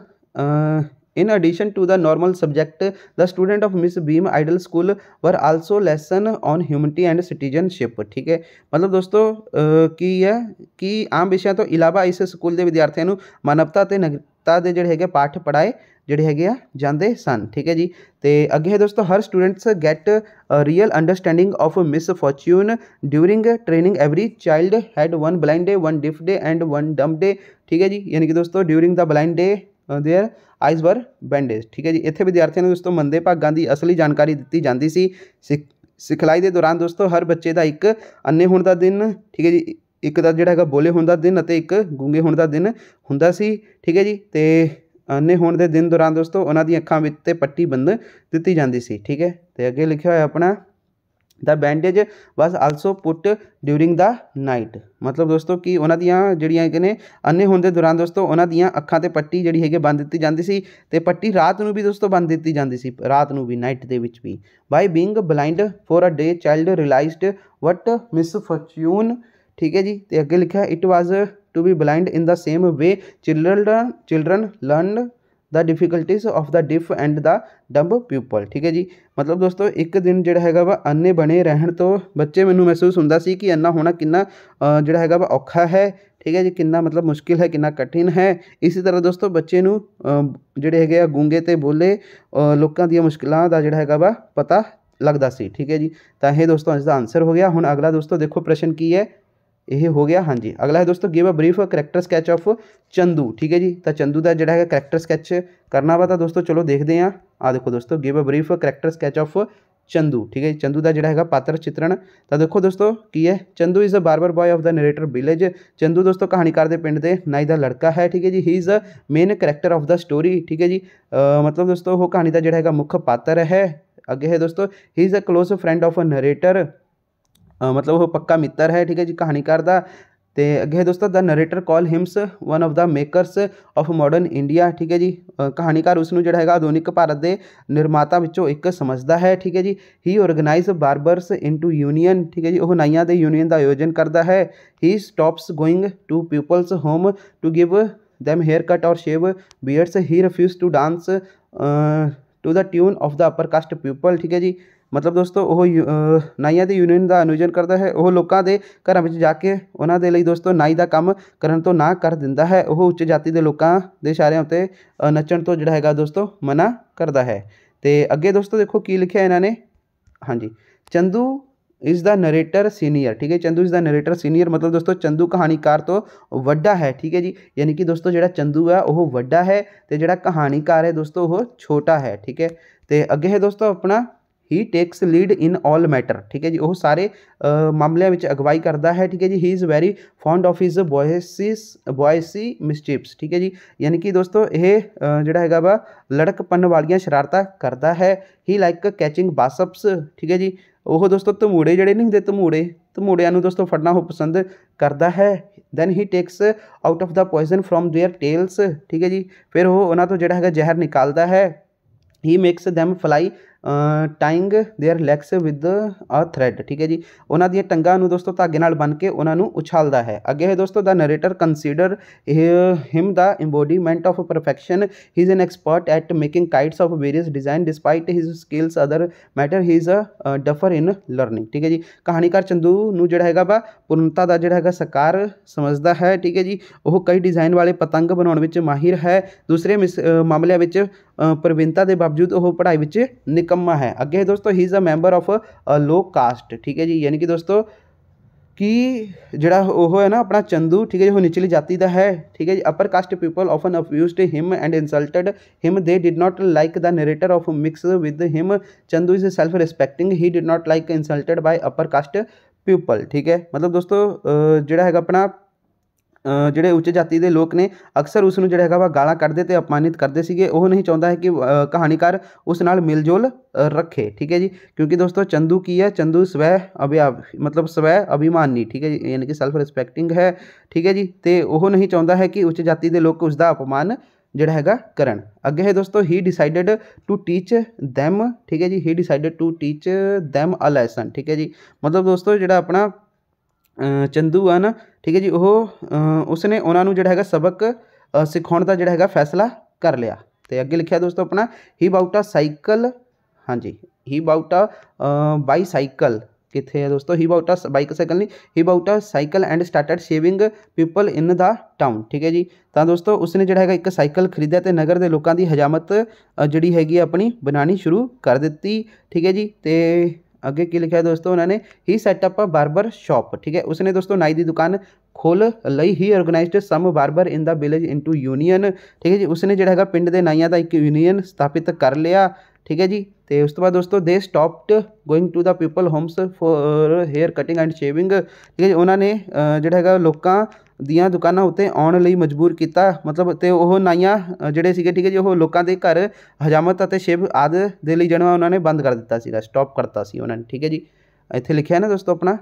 in addition to the normal subject the student of miss beam idol school were also lesson on humanity and citizenship ठीक है मतलब दोस्तों ਕੀ ਹੈ ਕਿ ਆਮ ਵਿਸ਼ਿਆਂ ਤੋਂ ਇਲਾਵਾ ਇਸ ਸਕੂਲ ਦੇ ਵਿਦਿਆਰਥੀਆਂ ਨੂੰ ਮਾਨਵਤਾ ਤੇ ਨਾਗਰਿਕਤਾ ਦੇ ਜਿਹੜੇ ਹੈਗੇ ਪਾਠ ਪੜਾਏ ਜਿਹੜੇ ਹੈਗੇ ਆ ਜਾਂਦੇ ਸਨ ਠੀਕ ਹੈ ਜੀ ਤੇ ਅੱਗੇ ਹੈ ਦੋਸਤੋ her students get real understanding of misfortune during training every child had one blind day one deaf day and one dumb day ਠੀਕ ਹੈ ਜੀ ਯਾਨੀ ਕਿ ਦੋਸਤੋ during the blind day their eyes were bandage ਠੀਕ ਹੈ ਜੀ ਇੱਥੇ ਵਿਦਿਆਰਥੀਆਂ ਨੂੰ ਦੋਸਤੋ ਮੰਦੇ ਭਾਗਾਂ ਦੀ ਅਸਲੀ ਜਾਣਕਾਰੀ ਦਿੱਤੀ ਜਾਂਦੀ ਸੀ ਸਿਖਲਾਈ ਦੇ ਦੌਰਾਨ ਦੋਸਤੋ ਹਰ ਬੱਚੇ ਦਾ ਇੱਕ ਅੰਨੇ ਹੋਣ ਦਾ ਦਿਨ ਠੀਕ ਹੈ ਜੀ ਇੱਕ ਦਾ ਜਿਹੜਾ ਹੈਗਾ ਬੋਲੇ ਹੋਣ ਦਾ ਦਿਨ ਅਤੇ ਇੱਕ ਗੂੰਗੇ ਹੋਣ ਦਾ ਦਿਨ ਹੁੰਦਾ ਸੀ ਠੀਕ ਹੈ ਜੀ ਤੇ ਅੰਨੇ ਹੋਣ ਦੇ ਦਿਨ ਦੌਰਾਨ ਦੋਸਤੋ ਉਹਨਾਂ ਦੀ ਅੱਖਾਂ ਵਿੱਚ ਤੇ ਪੱਟੀ ਬੰਨ ਦਿੱਤੀ ਜਾਂਦੀ ਸੀ ਠੀਕ ਹੈ ਤੇ ਅੱਗੇ ਲਿਖਿਆ ਹੋਇਆ ਆਪਣਾ the bandage was also put during the night ਮਤਲਬ ਦੋਸਤੋ ਕਿ ਉਹਨਾਂ ਦੀਆਂ ਜਿਹੜੀਆਂ ਹੈਗੇ ਨੇ ਅੰਨੇ ਹੋਣ ਦੇ ਦੌਰਾਨ ਦੋਸਤੋ ਉਹਨਾਂ ਦੀਆਂ ਅੱਖਾਂ ਤੇ ਪੱਟੀ ਜਿਹੜੀ ਹੈਗੇ ਬੰਨ ਦਿੱਤੀ ਜਾਂਦੀ ਸੀ ਤੇ ਪੱਟੀ ਰਾਤ ਨੂੰ ਵੀ ਦੋਸਤੋ ਬੰਨ ਦਿੱਤੀ ਜਾਂਦੀ ਸੀ ਰਾਤ ਨੂੰ ਵੀ ਨਾਈਟ ਦੇ ਵਿੱਚ ਵੀ by being blind for a day child realised what misfortune ਠੀਕ ਹੈ ਜੀ ਤੇ ਅੱਗੇ ਲਿਖਿਆ it was to be blind in the same way children children learned the difficulties of the deaf and the dumb people ਠੀਕ ਹੈ ਜੀ ਮਤਲਬ ਦੋਸਤੋ ਇੱਕ ਦਿਨ ਜਿਹੜਾ ਹੈਗਾ ਵਾ ਅੰਨੇ ਬਣੇ ਰਹਿਣ ਤੋਂ ਬੱਚੇ ਮੈਨੂੰ ਮਹਿਸੂਸ ਹੁੰਦਾ ਸੀ ਕਿ ਅੰਨਾ ਹੋਣਾ ਕਿੰਨਾ ਜਿਹੜਾ ਹੈਗਾ ਵਾ ਔਖਾ ਹੈ ਠੀਕ ਹੈ ਜੀ ਕਿੰਨਾ ਮਤਲਬ ਮੁਸ਼ਕਿਲ ਹੈ ਕਿੰਨਾ ਕਠਿਨ ਹੈ ਇਸੇ ਤਰ੍ਹਾਂ ਦੋਸਤੋ ਬੱਚੇ ਨੂੰ ਜਿਹੜੇ ਹੈਗੇ ਆ ਗੂੰਗੇ ਤੇ ਬੋਲੇ ਲੋਕਾਂ ਦੀਆਂ ਮੁਸ਼ਕਿਲਾਂ ਦਾ ਜਿਹੜਾ ਹੈਗਾ ਵਾ ਪਤਾ ਲੱਗਦਾ ਸੀ ਠੀਕ ਹੈ ਜੀ ਤਾਂ ਇਹ ਦੋਸਤੋ ਅੱਜ ਦਾ ਆਨਸਰ ਹੋ ਗਿਆ ਹੁਣ ਅਗਲਾ ਦੋਸਤੋ ਦੇਖੋ ਪ੍ਰਸ਼ਨ ਕੀ ਹੈ यह हो गया हाँ जी अगला है दोस्तों give a brief character sketch of Chandu ठीक है जी तो चंदू का जोड़ा है करैक्टर स्कैच करना वा तो दोस्तों चलो देखते हैं आ देखो दोस्तों give a brief character sketch of Chandu ठीक है जी चंदू का जोड़ा है पात्र चित्रण तो देखो दोस्तों की है Chandu is a barber boy of the narrator village Chandu दोस्तों कहानीकार के पिंड नाई का लड़का है ठीक है जी he is a main character of the story ठीक है जी मतलब दोस्तों वो कहानी का जोड़ा है मुख्य पात्र है अगे है दोस्तों he is a close friend of a narrator मतलब वो पक्का मित्तर है ठीक है जी कहानीकार दा ते अगे दोस्तों the narrator call him one of the makers of modern India ਠੀਕ ਹੈ ਜੀ ਕਹਾਣੀਕਾਰ ਉਸ ਨੂੰ ਜਿਹੜਾ ਹੈਗਾ ਆਧੁਨਿਕ ਭਾਰਤ ਦੇ ਨਿਰਮਾਤਾ ਵਿੱਚੋਂ ਇੱਕ ਸਮਝਦਾ ਹੈ ਠੀਕ ਹੈ ਜੀ he organise barbers into union ਠੀਕ ਹੈ ਜੀ ਉਹ ਨਾਈਆਂ ਦੇ ਯੂਨੀਅਨ ਦਾ ਆਯੋਜਨ ਕਰਦਾ ਹੈ he stops going to people's home to give them haircut or shave beards he refused to dance uh, to the tune of the upper caste people ठीक है जी ਮਤਲਬ ਦੋਸਤੋ ਉਹ ਨਾਈਆਂ ਦੀ ਯੂਨੀਅਨ ਦਾ ਅਨੁਯੋਜਨ ਕਰਦਾ ਹੈ ਉਹ ਲੋਕਾਂ ਦੇ ਘਰਾਂ ਵਿੱਚ ਜਾ ਕੇ ਉਹਨਾਂ ਦੇ ਲਈ ਦੋਸਤੋ ਨਾਈ ਦਾ ਕੰਮ ਕਰਨ ਤੋਂ ਨਾ ਕਰ ਦਿੰਦਾ ਹੈ ਉਹ ਉੱਚ ਜਾਤੀ ਦੇ ਲੋਕਾਂ ਦੇ ਇਸ਼ਾਰਿਆਂ ਉੱਤੇ ਨੱਚਣ ਤੋਂ ਜਿਹੜਾ ਹੈਗਾ ਦੋਸਤੋ ਮਨਾ ਕਰਦਾ ਹੈ ਤੇ ਅੱਗੇ ਦੋਸਤੋ ਦੇਖੋ ਕੀ ਲਿਖਿਆ ਇਹਨਾਂ ਨੇ ਹਾਂਜੀ Chandu is the narrator senior ਠੀਕ ਹੈ Chandu is the narrator senior ਮਤਲਬ ਦੋਸਤੋ ਚੰਦੂ ਕਹਾਣੀਕਾਰ ਤੋਂ ਵੱਡਾ ਹੈ ਠੀਕ ਹੈ ਜੀ ਯਾਨੀ ਕਿ ਦੋਸਤੋ ਜਿਹੜਾ ਚੰਦੂ ਹੈ ਉਹ ਵੱਡਾ ਹੈ ਤੇ ਜਿਹੜਾ ਕਹਾਣੀਕਾਰ ਹੈ ਦੋਸਤੋ ਉਹ ਛੋਟਾ ਹੈ ਠੀਕ ਹੈ ਤੇ ਅੱਗੇ ਹੈ ਦੋਸਤੋ ਆਪਣਾ he takes lead in all matter ਠੀਕ ਹੈ ਜੀ ਉਹ ਸਾਰੇ ਮਾਮਲਿਆਂ ਵਿੱਚ ਅਗਵਾਈ ਕਰਦਾ ਹੈ ਠੀਕ ਹੈ ਜੀ he is very fond of his boyish boyish mischiefs ਠੀਕ ਹੈ ਜੀ ਯਾਨੀ ਕਿ ਦੋਸਤੋ ਇਹ ਜਿਹੜਾ ਹੈਗਾ ਵਾ ਲੜਕਪਨ ਵਾਲੀਆਂ ਸ਼ਰਾਰਤਾਂ ਕਰਦਾ ਹੈ ਹੀ ਲਾਈਕ ਕੈਚਿੰਗ ਬਾਸਪਸ ਠੀਕ ਹੈ ਜੀ ਉਹ ਦੋਸਤੋ ਧਮੂੜੇ ਜਿਹੜੇ ਨਹੀਂ ਹੁੰਦੇ ਧਮੂੜੇ ਧਮੂੜਿਆਂ ਨੂੰ ਦੋਸਤੋ ਫੜਨਾ ਉਹ ਪਸੰਦ ਕਰਦਾ ਹੈ then he takes out of the poison from their tails ਠੀਕ ਹੈ ਜੀ ਫਿਰ ਉਹ ਉਹਨਾਂ ਤੋਂ ਜਿਹੜਾ ਹੈਗਾ ਜ਼ਹਿਰ ਨਿਕਾਲਦਾ ਹੈ he makes them fly tying their legs with a thread ਠੀਕ ਹੈ ਜੀ ਉਹਨਾਂ ਦੀਆਂ ਟੰਗਾਂ ਨੂੰ ਦੋਸਤੋ ਧਾਗੇ ਨਾਲ ਬੰਨ ਕੇ ਉਹਨਾਂ ਨੂੰ ਉਛਾਲਦਾ ਹੈ ਅੱਗੇ ਹੈ ਦੋਸਤੋ the narrator consider him the embodiment of perfection he is an expert at making kites of various design despite his skills other matter he is a duffer in learning ਠੀਕ ਹੈ ਜੀ ਕਹਾਣੀਕਾਰ ਚੰਦੂ ਨੂੰ ਜਿਹੜਾ ਹੈਗਾ ਵਾ ਪੂਰਨਤਾ ਦਾ ਜਿਹੜਾ ਹੈਗਾ ਸਕਾਰ ਸਮਝਦਾ ਹੈ ਠੀਕ ਹੈ ਜੀ ਉਹ ਕਈ ਡਿਜ਼ਾਈਨ ਵਾਲੇ ਪਤੰਗ ਬਣਾਉਣ ਵਿੱਚ ਮਾਹਿਰ ਹੈ ਦੂਸਰੇ ਮਾਮਲਿਆਂ ਵਿੱਚ प्रवीणता के बावजूद वह पढ़ाई निकम्मा है अगे है दोस्तों he is a member of a low caste ठीक है जी यानी कि दोस्तों कि जोड़ा वो है ना अपना चंदू ठीक है जी वो निचली जाति का है ठीक है जी upper caste people often abuse him and insulted him they did not like the narrator of mix with him Chandu is self respecting he did not like insulted by upper caste people ठीक है मतलब दोस्तों जोड़ा है अपना ਜਿਹੜੇ ਉੱਚ ਜਾਤੀ ਦੇ ਲੋਕ ਨੇ ਅਕਸਰ ਉਸ ਨੂੰ ਜਿਹੜਾ ਹੈਗਾ ਵਾ ਗਾਲਾਂ ਕੱਢਦੇ ਤੇ ਅਪਮਾਨਿਤ ਕਰਦੇ ਸੀਗੇ ਉਹ ਨਹੀਂ ਚਾਹੁੰਦਾ ਹੈ ਕਿ ਕਹਾਣੀਕਾਰ ਉਸ ਨਾਲ ਮਿਲਜੋਲ ਰੱਖੇ ਠੀਕ ਹੈ ਜੀ ਕਿਉਂਕਿ ਦੋਸਤੋ ਚੰਦੂ ਕੀ ਹੈ ਚੰਦੂ ਸਵੈ ਅਭਿਆ ਮਤਲਬ ਸਵੈ ਅਭਿਮਾਨੀ ਠੀਕ ਹੈ ਜੀ ਯਾਨੀ ਕਿ ਸੈਲਫ ਰਿਸਪੈਕਟਿੰਗ ਹੈ ਠੀਕ ਹੈ ਜੀ ਤੇ ਉਹ ਨਹੀਂ ਚਾਹੁੰਦਾ ਹੈ ਕਿ ਉੱਚ ਜਾਤੀ ਦੇ ਲੋਕ ਉਸ ਦਾ ਅਪਮਾਨ ਜਿਹੜਾ ਹੈਗਾ ਕਰਨ ਅੱਗੇ ਹੈ ਦੋਸਤੋ he decided to teach them ਠੀਕ ਹੈ ਜੀ he decided to teach them a lesson ਠੀਕ ਹੈ ਜੀ ਮਤਲਬ ਦੋਸਤੋ ਜਿਹੜਾ ਆਪਣਾ ਚੰਦੂ ਆ ਨਾ ਠੀਕ ਹੈ ਜੀ ਉਹ ਉਸਨੇ ਉਹਨਾਂ ਨੂੰ ਜਿਹੜਾ ਹੈਗਾ ਸਬਕ ਸਿਖਾਉਣ ਦਾ ਜਿਹੜਾ ਹੈਗਾ ਫੈਸਲਾ ਕਰ ਲਿਆ ਤੇ ਅੱਗੇ ਲਿਖਿਆ ਦੋਸਤੋ ਆਪਣਾ ਹੀ ਬਾਊਟ ਅ ਸਾਈਕਲ ਹਾਂਜੀ ਹੀ ਬਾਊਟ ਅ ਬਾਈਸਾਈਕਲ ਕਿੱਥੇ ਹੈ ਦੋਸਤੋ ਹੀ ਬਾਊਟ ਅ ਬਾਈਸਾਈਕਲ ਨਹੀਂ he bought a cycle and started shaving people in the town ਠੀਕ ਹੈ ਜੀ ਤਾਂ ਦੋਸਤੋ ਉਸਨੇ ਜਿਹੜਾ ਹੈਗਾ ਇੱਕ ਸਾਈਕਲ ਖਰੀਦਿਆ ਤੇ ਨਗਰ ਦੇ ਲੋਕਾਂ ਦੀ ਹਜਾਮਤ ਜਿਹੜੀ ਹੈਗੀ ਆਪਣੀ ਬਣਾਣੀ ਸ਼ੁਰੂ ਕਰ ਦਿੱਤੀ ਠੀਕ ਹੈ ਜੀ ਤੇ आगे की लिखा है दोस्तों उन्होंने he set up a barber shop ठीक है उसने दोस्तों नाई की दुकान खोल लई he organise some barber in the village into union ठीक है जी उसने जोड़ा है पिंड के नाइया का एक यूनियन स्थापित कर लिया ठीक है जी तो उस बाद दोस्तों they stop going to the people homes for hair cutting and shaving ठीक है जी उन्होंने जोड़ा है लोगों ਦੀਆਂ ਦੁਕਾਨਾਂ ਉੱਤੇ ਆਉਣ ਲਈ ਮਜਬੂਰ ਕੀਤਾ ਮਤਲਬ ਅਤੇ ਉਹ ਨਾਈਆਂ ਜਿਹੜੇ ਸੀਗੇ ਠੀਕ ਹੈ ਜੀ ਉਹ ਲੋਕਾਂ ਦੇ ਘਰ ਹਜਾਮਤ ਅਤੇ ਸ਼ਿਵ ਆਦਿ ਦੇ ਲਈ ਜਿਹੜਾ ਉਹਨਾਂ ਨੇ ਬੰਦ ਕਰ ਦਿੱਤਾ ਸੀਗਾ ਸਟਾਪ ਕਰਤਾ ਸੀ ਉਹਨਾਂ ਨੇ ਠੀਕ ਹੈ ਜੀ ਇੱਥੇ ਲਿਖਿਆ ਨਾ ਦੋਸਤੋ ਆਪਣਾ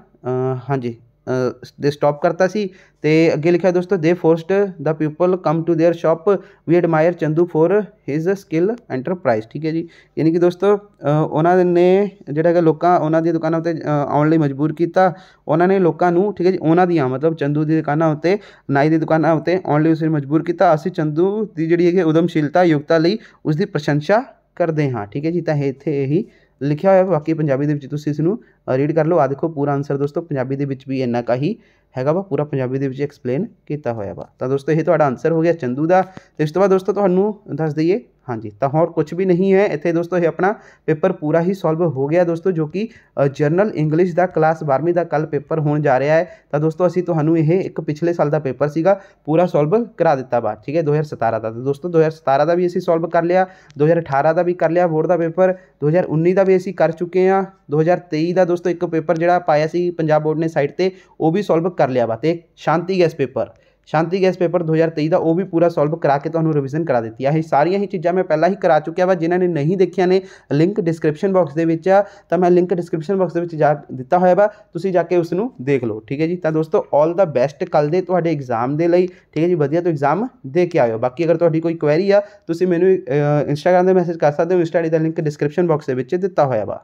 ਹਾਂਜੀ दे स्टॉप करता सी ते अगे लिखा दोस्तों they forced the people come to their shop we admire Chandu for his skill enterprise ਠੀਕ ਹੈ ਜੀ ਯਾਨੀ ਕਿ ਦੋਸਤੋ ਉਹਨਾਂ ਨੇ ਜਿਹੜਾ ਹੈਗਾ ਲੋਕਾਂ ਉਹਨਾਂ ਦੀਆਂ ਦੁਕਾਨਾਂ ਉੱਤੇ ਆਉਣ ਲਈ ਮਜਬੂਰ ਕੀਤਾ ਉਹਨਾਂ ਨੇ ਲੋਕਾਂ ਨੂੰ ਠੀਕ ਹੈ ਜੀ ਉਹਨਾਂ ਦੀਆਂ ਮਤਲਬ ਚੰਦੂ ਦੀ ਦੁਕਾਨਾਂ ਉੱਤੇ ਨਾਈ ਦੀ ਦੁਕਾਨਾਂ ਉੱਤੇ ਆਉਣ ਲਈ ਉਸ ਨੂੰ ਮਜਬੂਰ ਕੀਤਾ ਅਸੀਂ ਚੰਦੂ ਦੀ ਜਿਹੜੀ ਹੈਗੀ ਉਦਮਸ਼ੀਲਤਾ ਯੋਗਤਾ ਲਈ ਉਸ ਦੀ ਪ੍ਰਸ਼ੰਸਾ ਕਰਦੇ ਹਾਂ ਠੀਕ ਹੈ ਜੀ ਤਾਂ ਇੱਥੇ ਇਹੀ ਲਿਖਿਆ ਹੋਇਆ ਬਾਕੀ ਪੰਜਾਬੀ ਦੇ ਵਿੱਚ ਤੁਸੀਂ ਇਸ ਨੂੰ ਰੀਡ ਕਰ ਲਓ ਆ ਦੇਖੋ ਪੂਰਾ ਆਨਸਰ ਦੋਸਤੋ ਪੰਜਾਬੀ ਦੇ ਵਿੱਚ ਵੀ ਇੰਨਾ ਕਾ ਹੀ ਹੈਗਾ ਵਾ ਪੂਰਾ ਪੰਜਾਬੀ ਦੇ ਵਿੱਚ ਐਕਸਪਲੇਨ ਕੀਤਾ ਹੋਇਆ ਵਾ ਤਾਂ ਦੋਸਤੋ ਇਹ ਤੁਹਾਡਾ ਆਨਸਰ ਹੋ ਗਿਆ ਚੰਦੂ ਦਾ ਤੇ ਇਸ ਤੋਂ ਬਾਅਦ ਦੋਸਤੋ ਤੁਹਾਨੂੰ ਦੱਸ ਦਈਏ ਹਾਂਜੀ ਤਾਂ ਹੋਰ ਕੁਝ ਵੀ ਨਹੀਂ ਹੈ ਇੱਥੇ ਦੋਸਤੋ ਇਹ ਆਪਣਾ ਪੇਪਰ ਪੂਰਾ ਹੀ ਸੋਲਵ ਹੋ ਗਿਆ ਦੋਸਤੋ ਜੋ ਕਿ ਜਰਨਲ ਇੰਗਲਿਸ਼ ਦਾ ਕਲਾਸ 12ਵੀਂ ਦਾ ਕੱਲ ਪੇਪਰ ਹੋਣ ਜਾ ਰਿਹਾ ਹੈ ਤਾਂ ਦੋਸਤੋ ਅਸੀਂ ਤੁਹਾਨੂੰ ਇਹ ਇੱਕ ਪਿਛਲੇ ਸਾਲ ਦਾ ਪੇਪਰ ਸੀਗਾ ਪੂਰਾ ਸੋਲਵ ਕਰਾ ਦਿੱਤਾ ਬਾਅਦ ਠੀਕ ਹੈ 2017 ਦਾ ਤਾਂ ਦੋਸਤੋ 2017 ਦਾ ਵੀ ਅਸੀਂ ਸੋਲਵ ਕਰ ਲਿਆ 2018 ਦਾ ਵੀ ਕਰ ਲਿਆ ਬੋਰਡ ਦਾ ਪੇਪਰ 2019 ਦਾ ਵੀ ਅਸੀਂ ਕਰ ਚੁੱਕੇ ਹਾਂ 2023 ਦਾ ਦੋਸਤੋ ਇੱਕ ਪੇਪਰ ਜਿਹੜਾ ਪਾਇਆ ਸੀ ਪੰਜਾਬ ਬੋਰਡ ਨੇ ਸਾਈਟ ਤੇ ਉਹ ਵੀ ਸੋਲਵ ਕਰ ਲਿਆ ਵਾ ਤੇ Shanti guess paper Shanti guess paper 2023 ਦਾ ਉਹ ਵੀ ਪੂਰਾ ਸੋਲਵ ਕਰਾ ਕੇ ਤੁਹਾਨੂੰ ਰਿਵੀਜ਼ਨ ਕਰਾ ਦਿੱਤੀ ਆ ਇਹ ਸਾਰੀਆਂ ਹੀ ਚੀਜ਼ਾਂ ਮੈਂ ਪਹਿਲਾਂ ਹੀ ਕਰਾ ਚੁੱਕਿਆ ਵਾ ਜਿਨ੍ਹਾਂ ਨੇ ਨਹੀਂ ਦੇਖਿਆ ਨੇ ਲਿੰਕ ਡਿਸਕ੍ਰਿਪਸ਼ਨ ਬਾਕਸ ਦੇ ਵਿੱਚ ਆ ਤਾਂ ਮੈਂ ਲਿੰਕ ਡਿਸਕ੍ਰਿਪਸ਼ਨ ਬਾਕਸ ਦੇ ਵਿੱਚ ਜਾ ਦਿੱਤਾ ਹੋਇਆ ਵਾ ਤੁਸੀਂ ਜਾ ਕੇ ਉਸ ਨੂੰ ਦੇਖ ਲਓ ਠੀਕ ਹੈ ਜੀ ਤਾਂ ਦੋਸਤੋ ਆਲ ਦਾ ਬੈਸਟ ਕੱਲ ਦੇ ਤੁਹਾਡੇ ਐਗਜ਼ਾਮ ਦੇ ਲਈ ਠੀਕ ਹੈ ਜੀ ਵਧੀਆ ਤੋਂ ਐਗਜ਼ਾਮ ਦੇ ਕੇ ਆਇਓ ਬਾਕੀ ਅਗਰ ਤੁਹਾਡੀ ਕੋਈ ਕੁਐਰੀ ਆ ਤੁਸੀਂ ਮੈਨੂੰ ਇੰਸਟਾਗ੍ਰam ਤੇ ਮੈਸੇਜ ਕਰ ਸਕਦੇ ਹੋ ਇੰਸਟਾ ਦਾ ਲਿੰਕ ਡਿਸਕ੍ਰਿਪਸ਼ਨ ਬਾਕਸ ਦੇ ਵਿੱਚ ਦਿੱਤਾ ਹੋਇਆ ਵਾ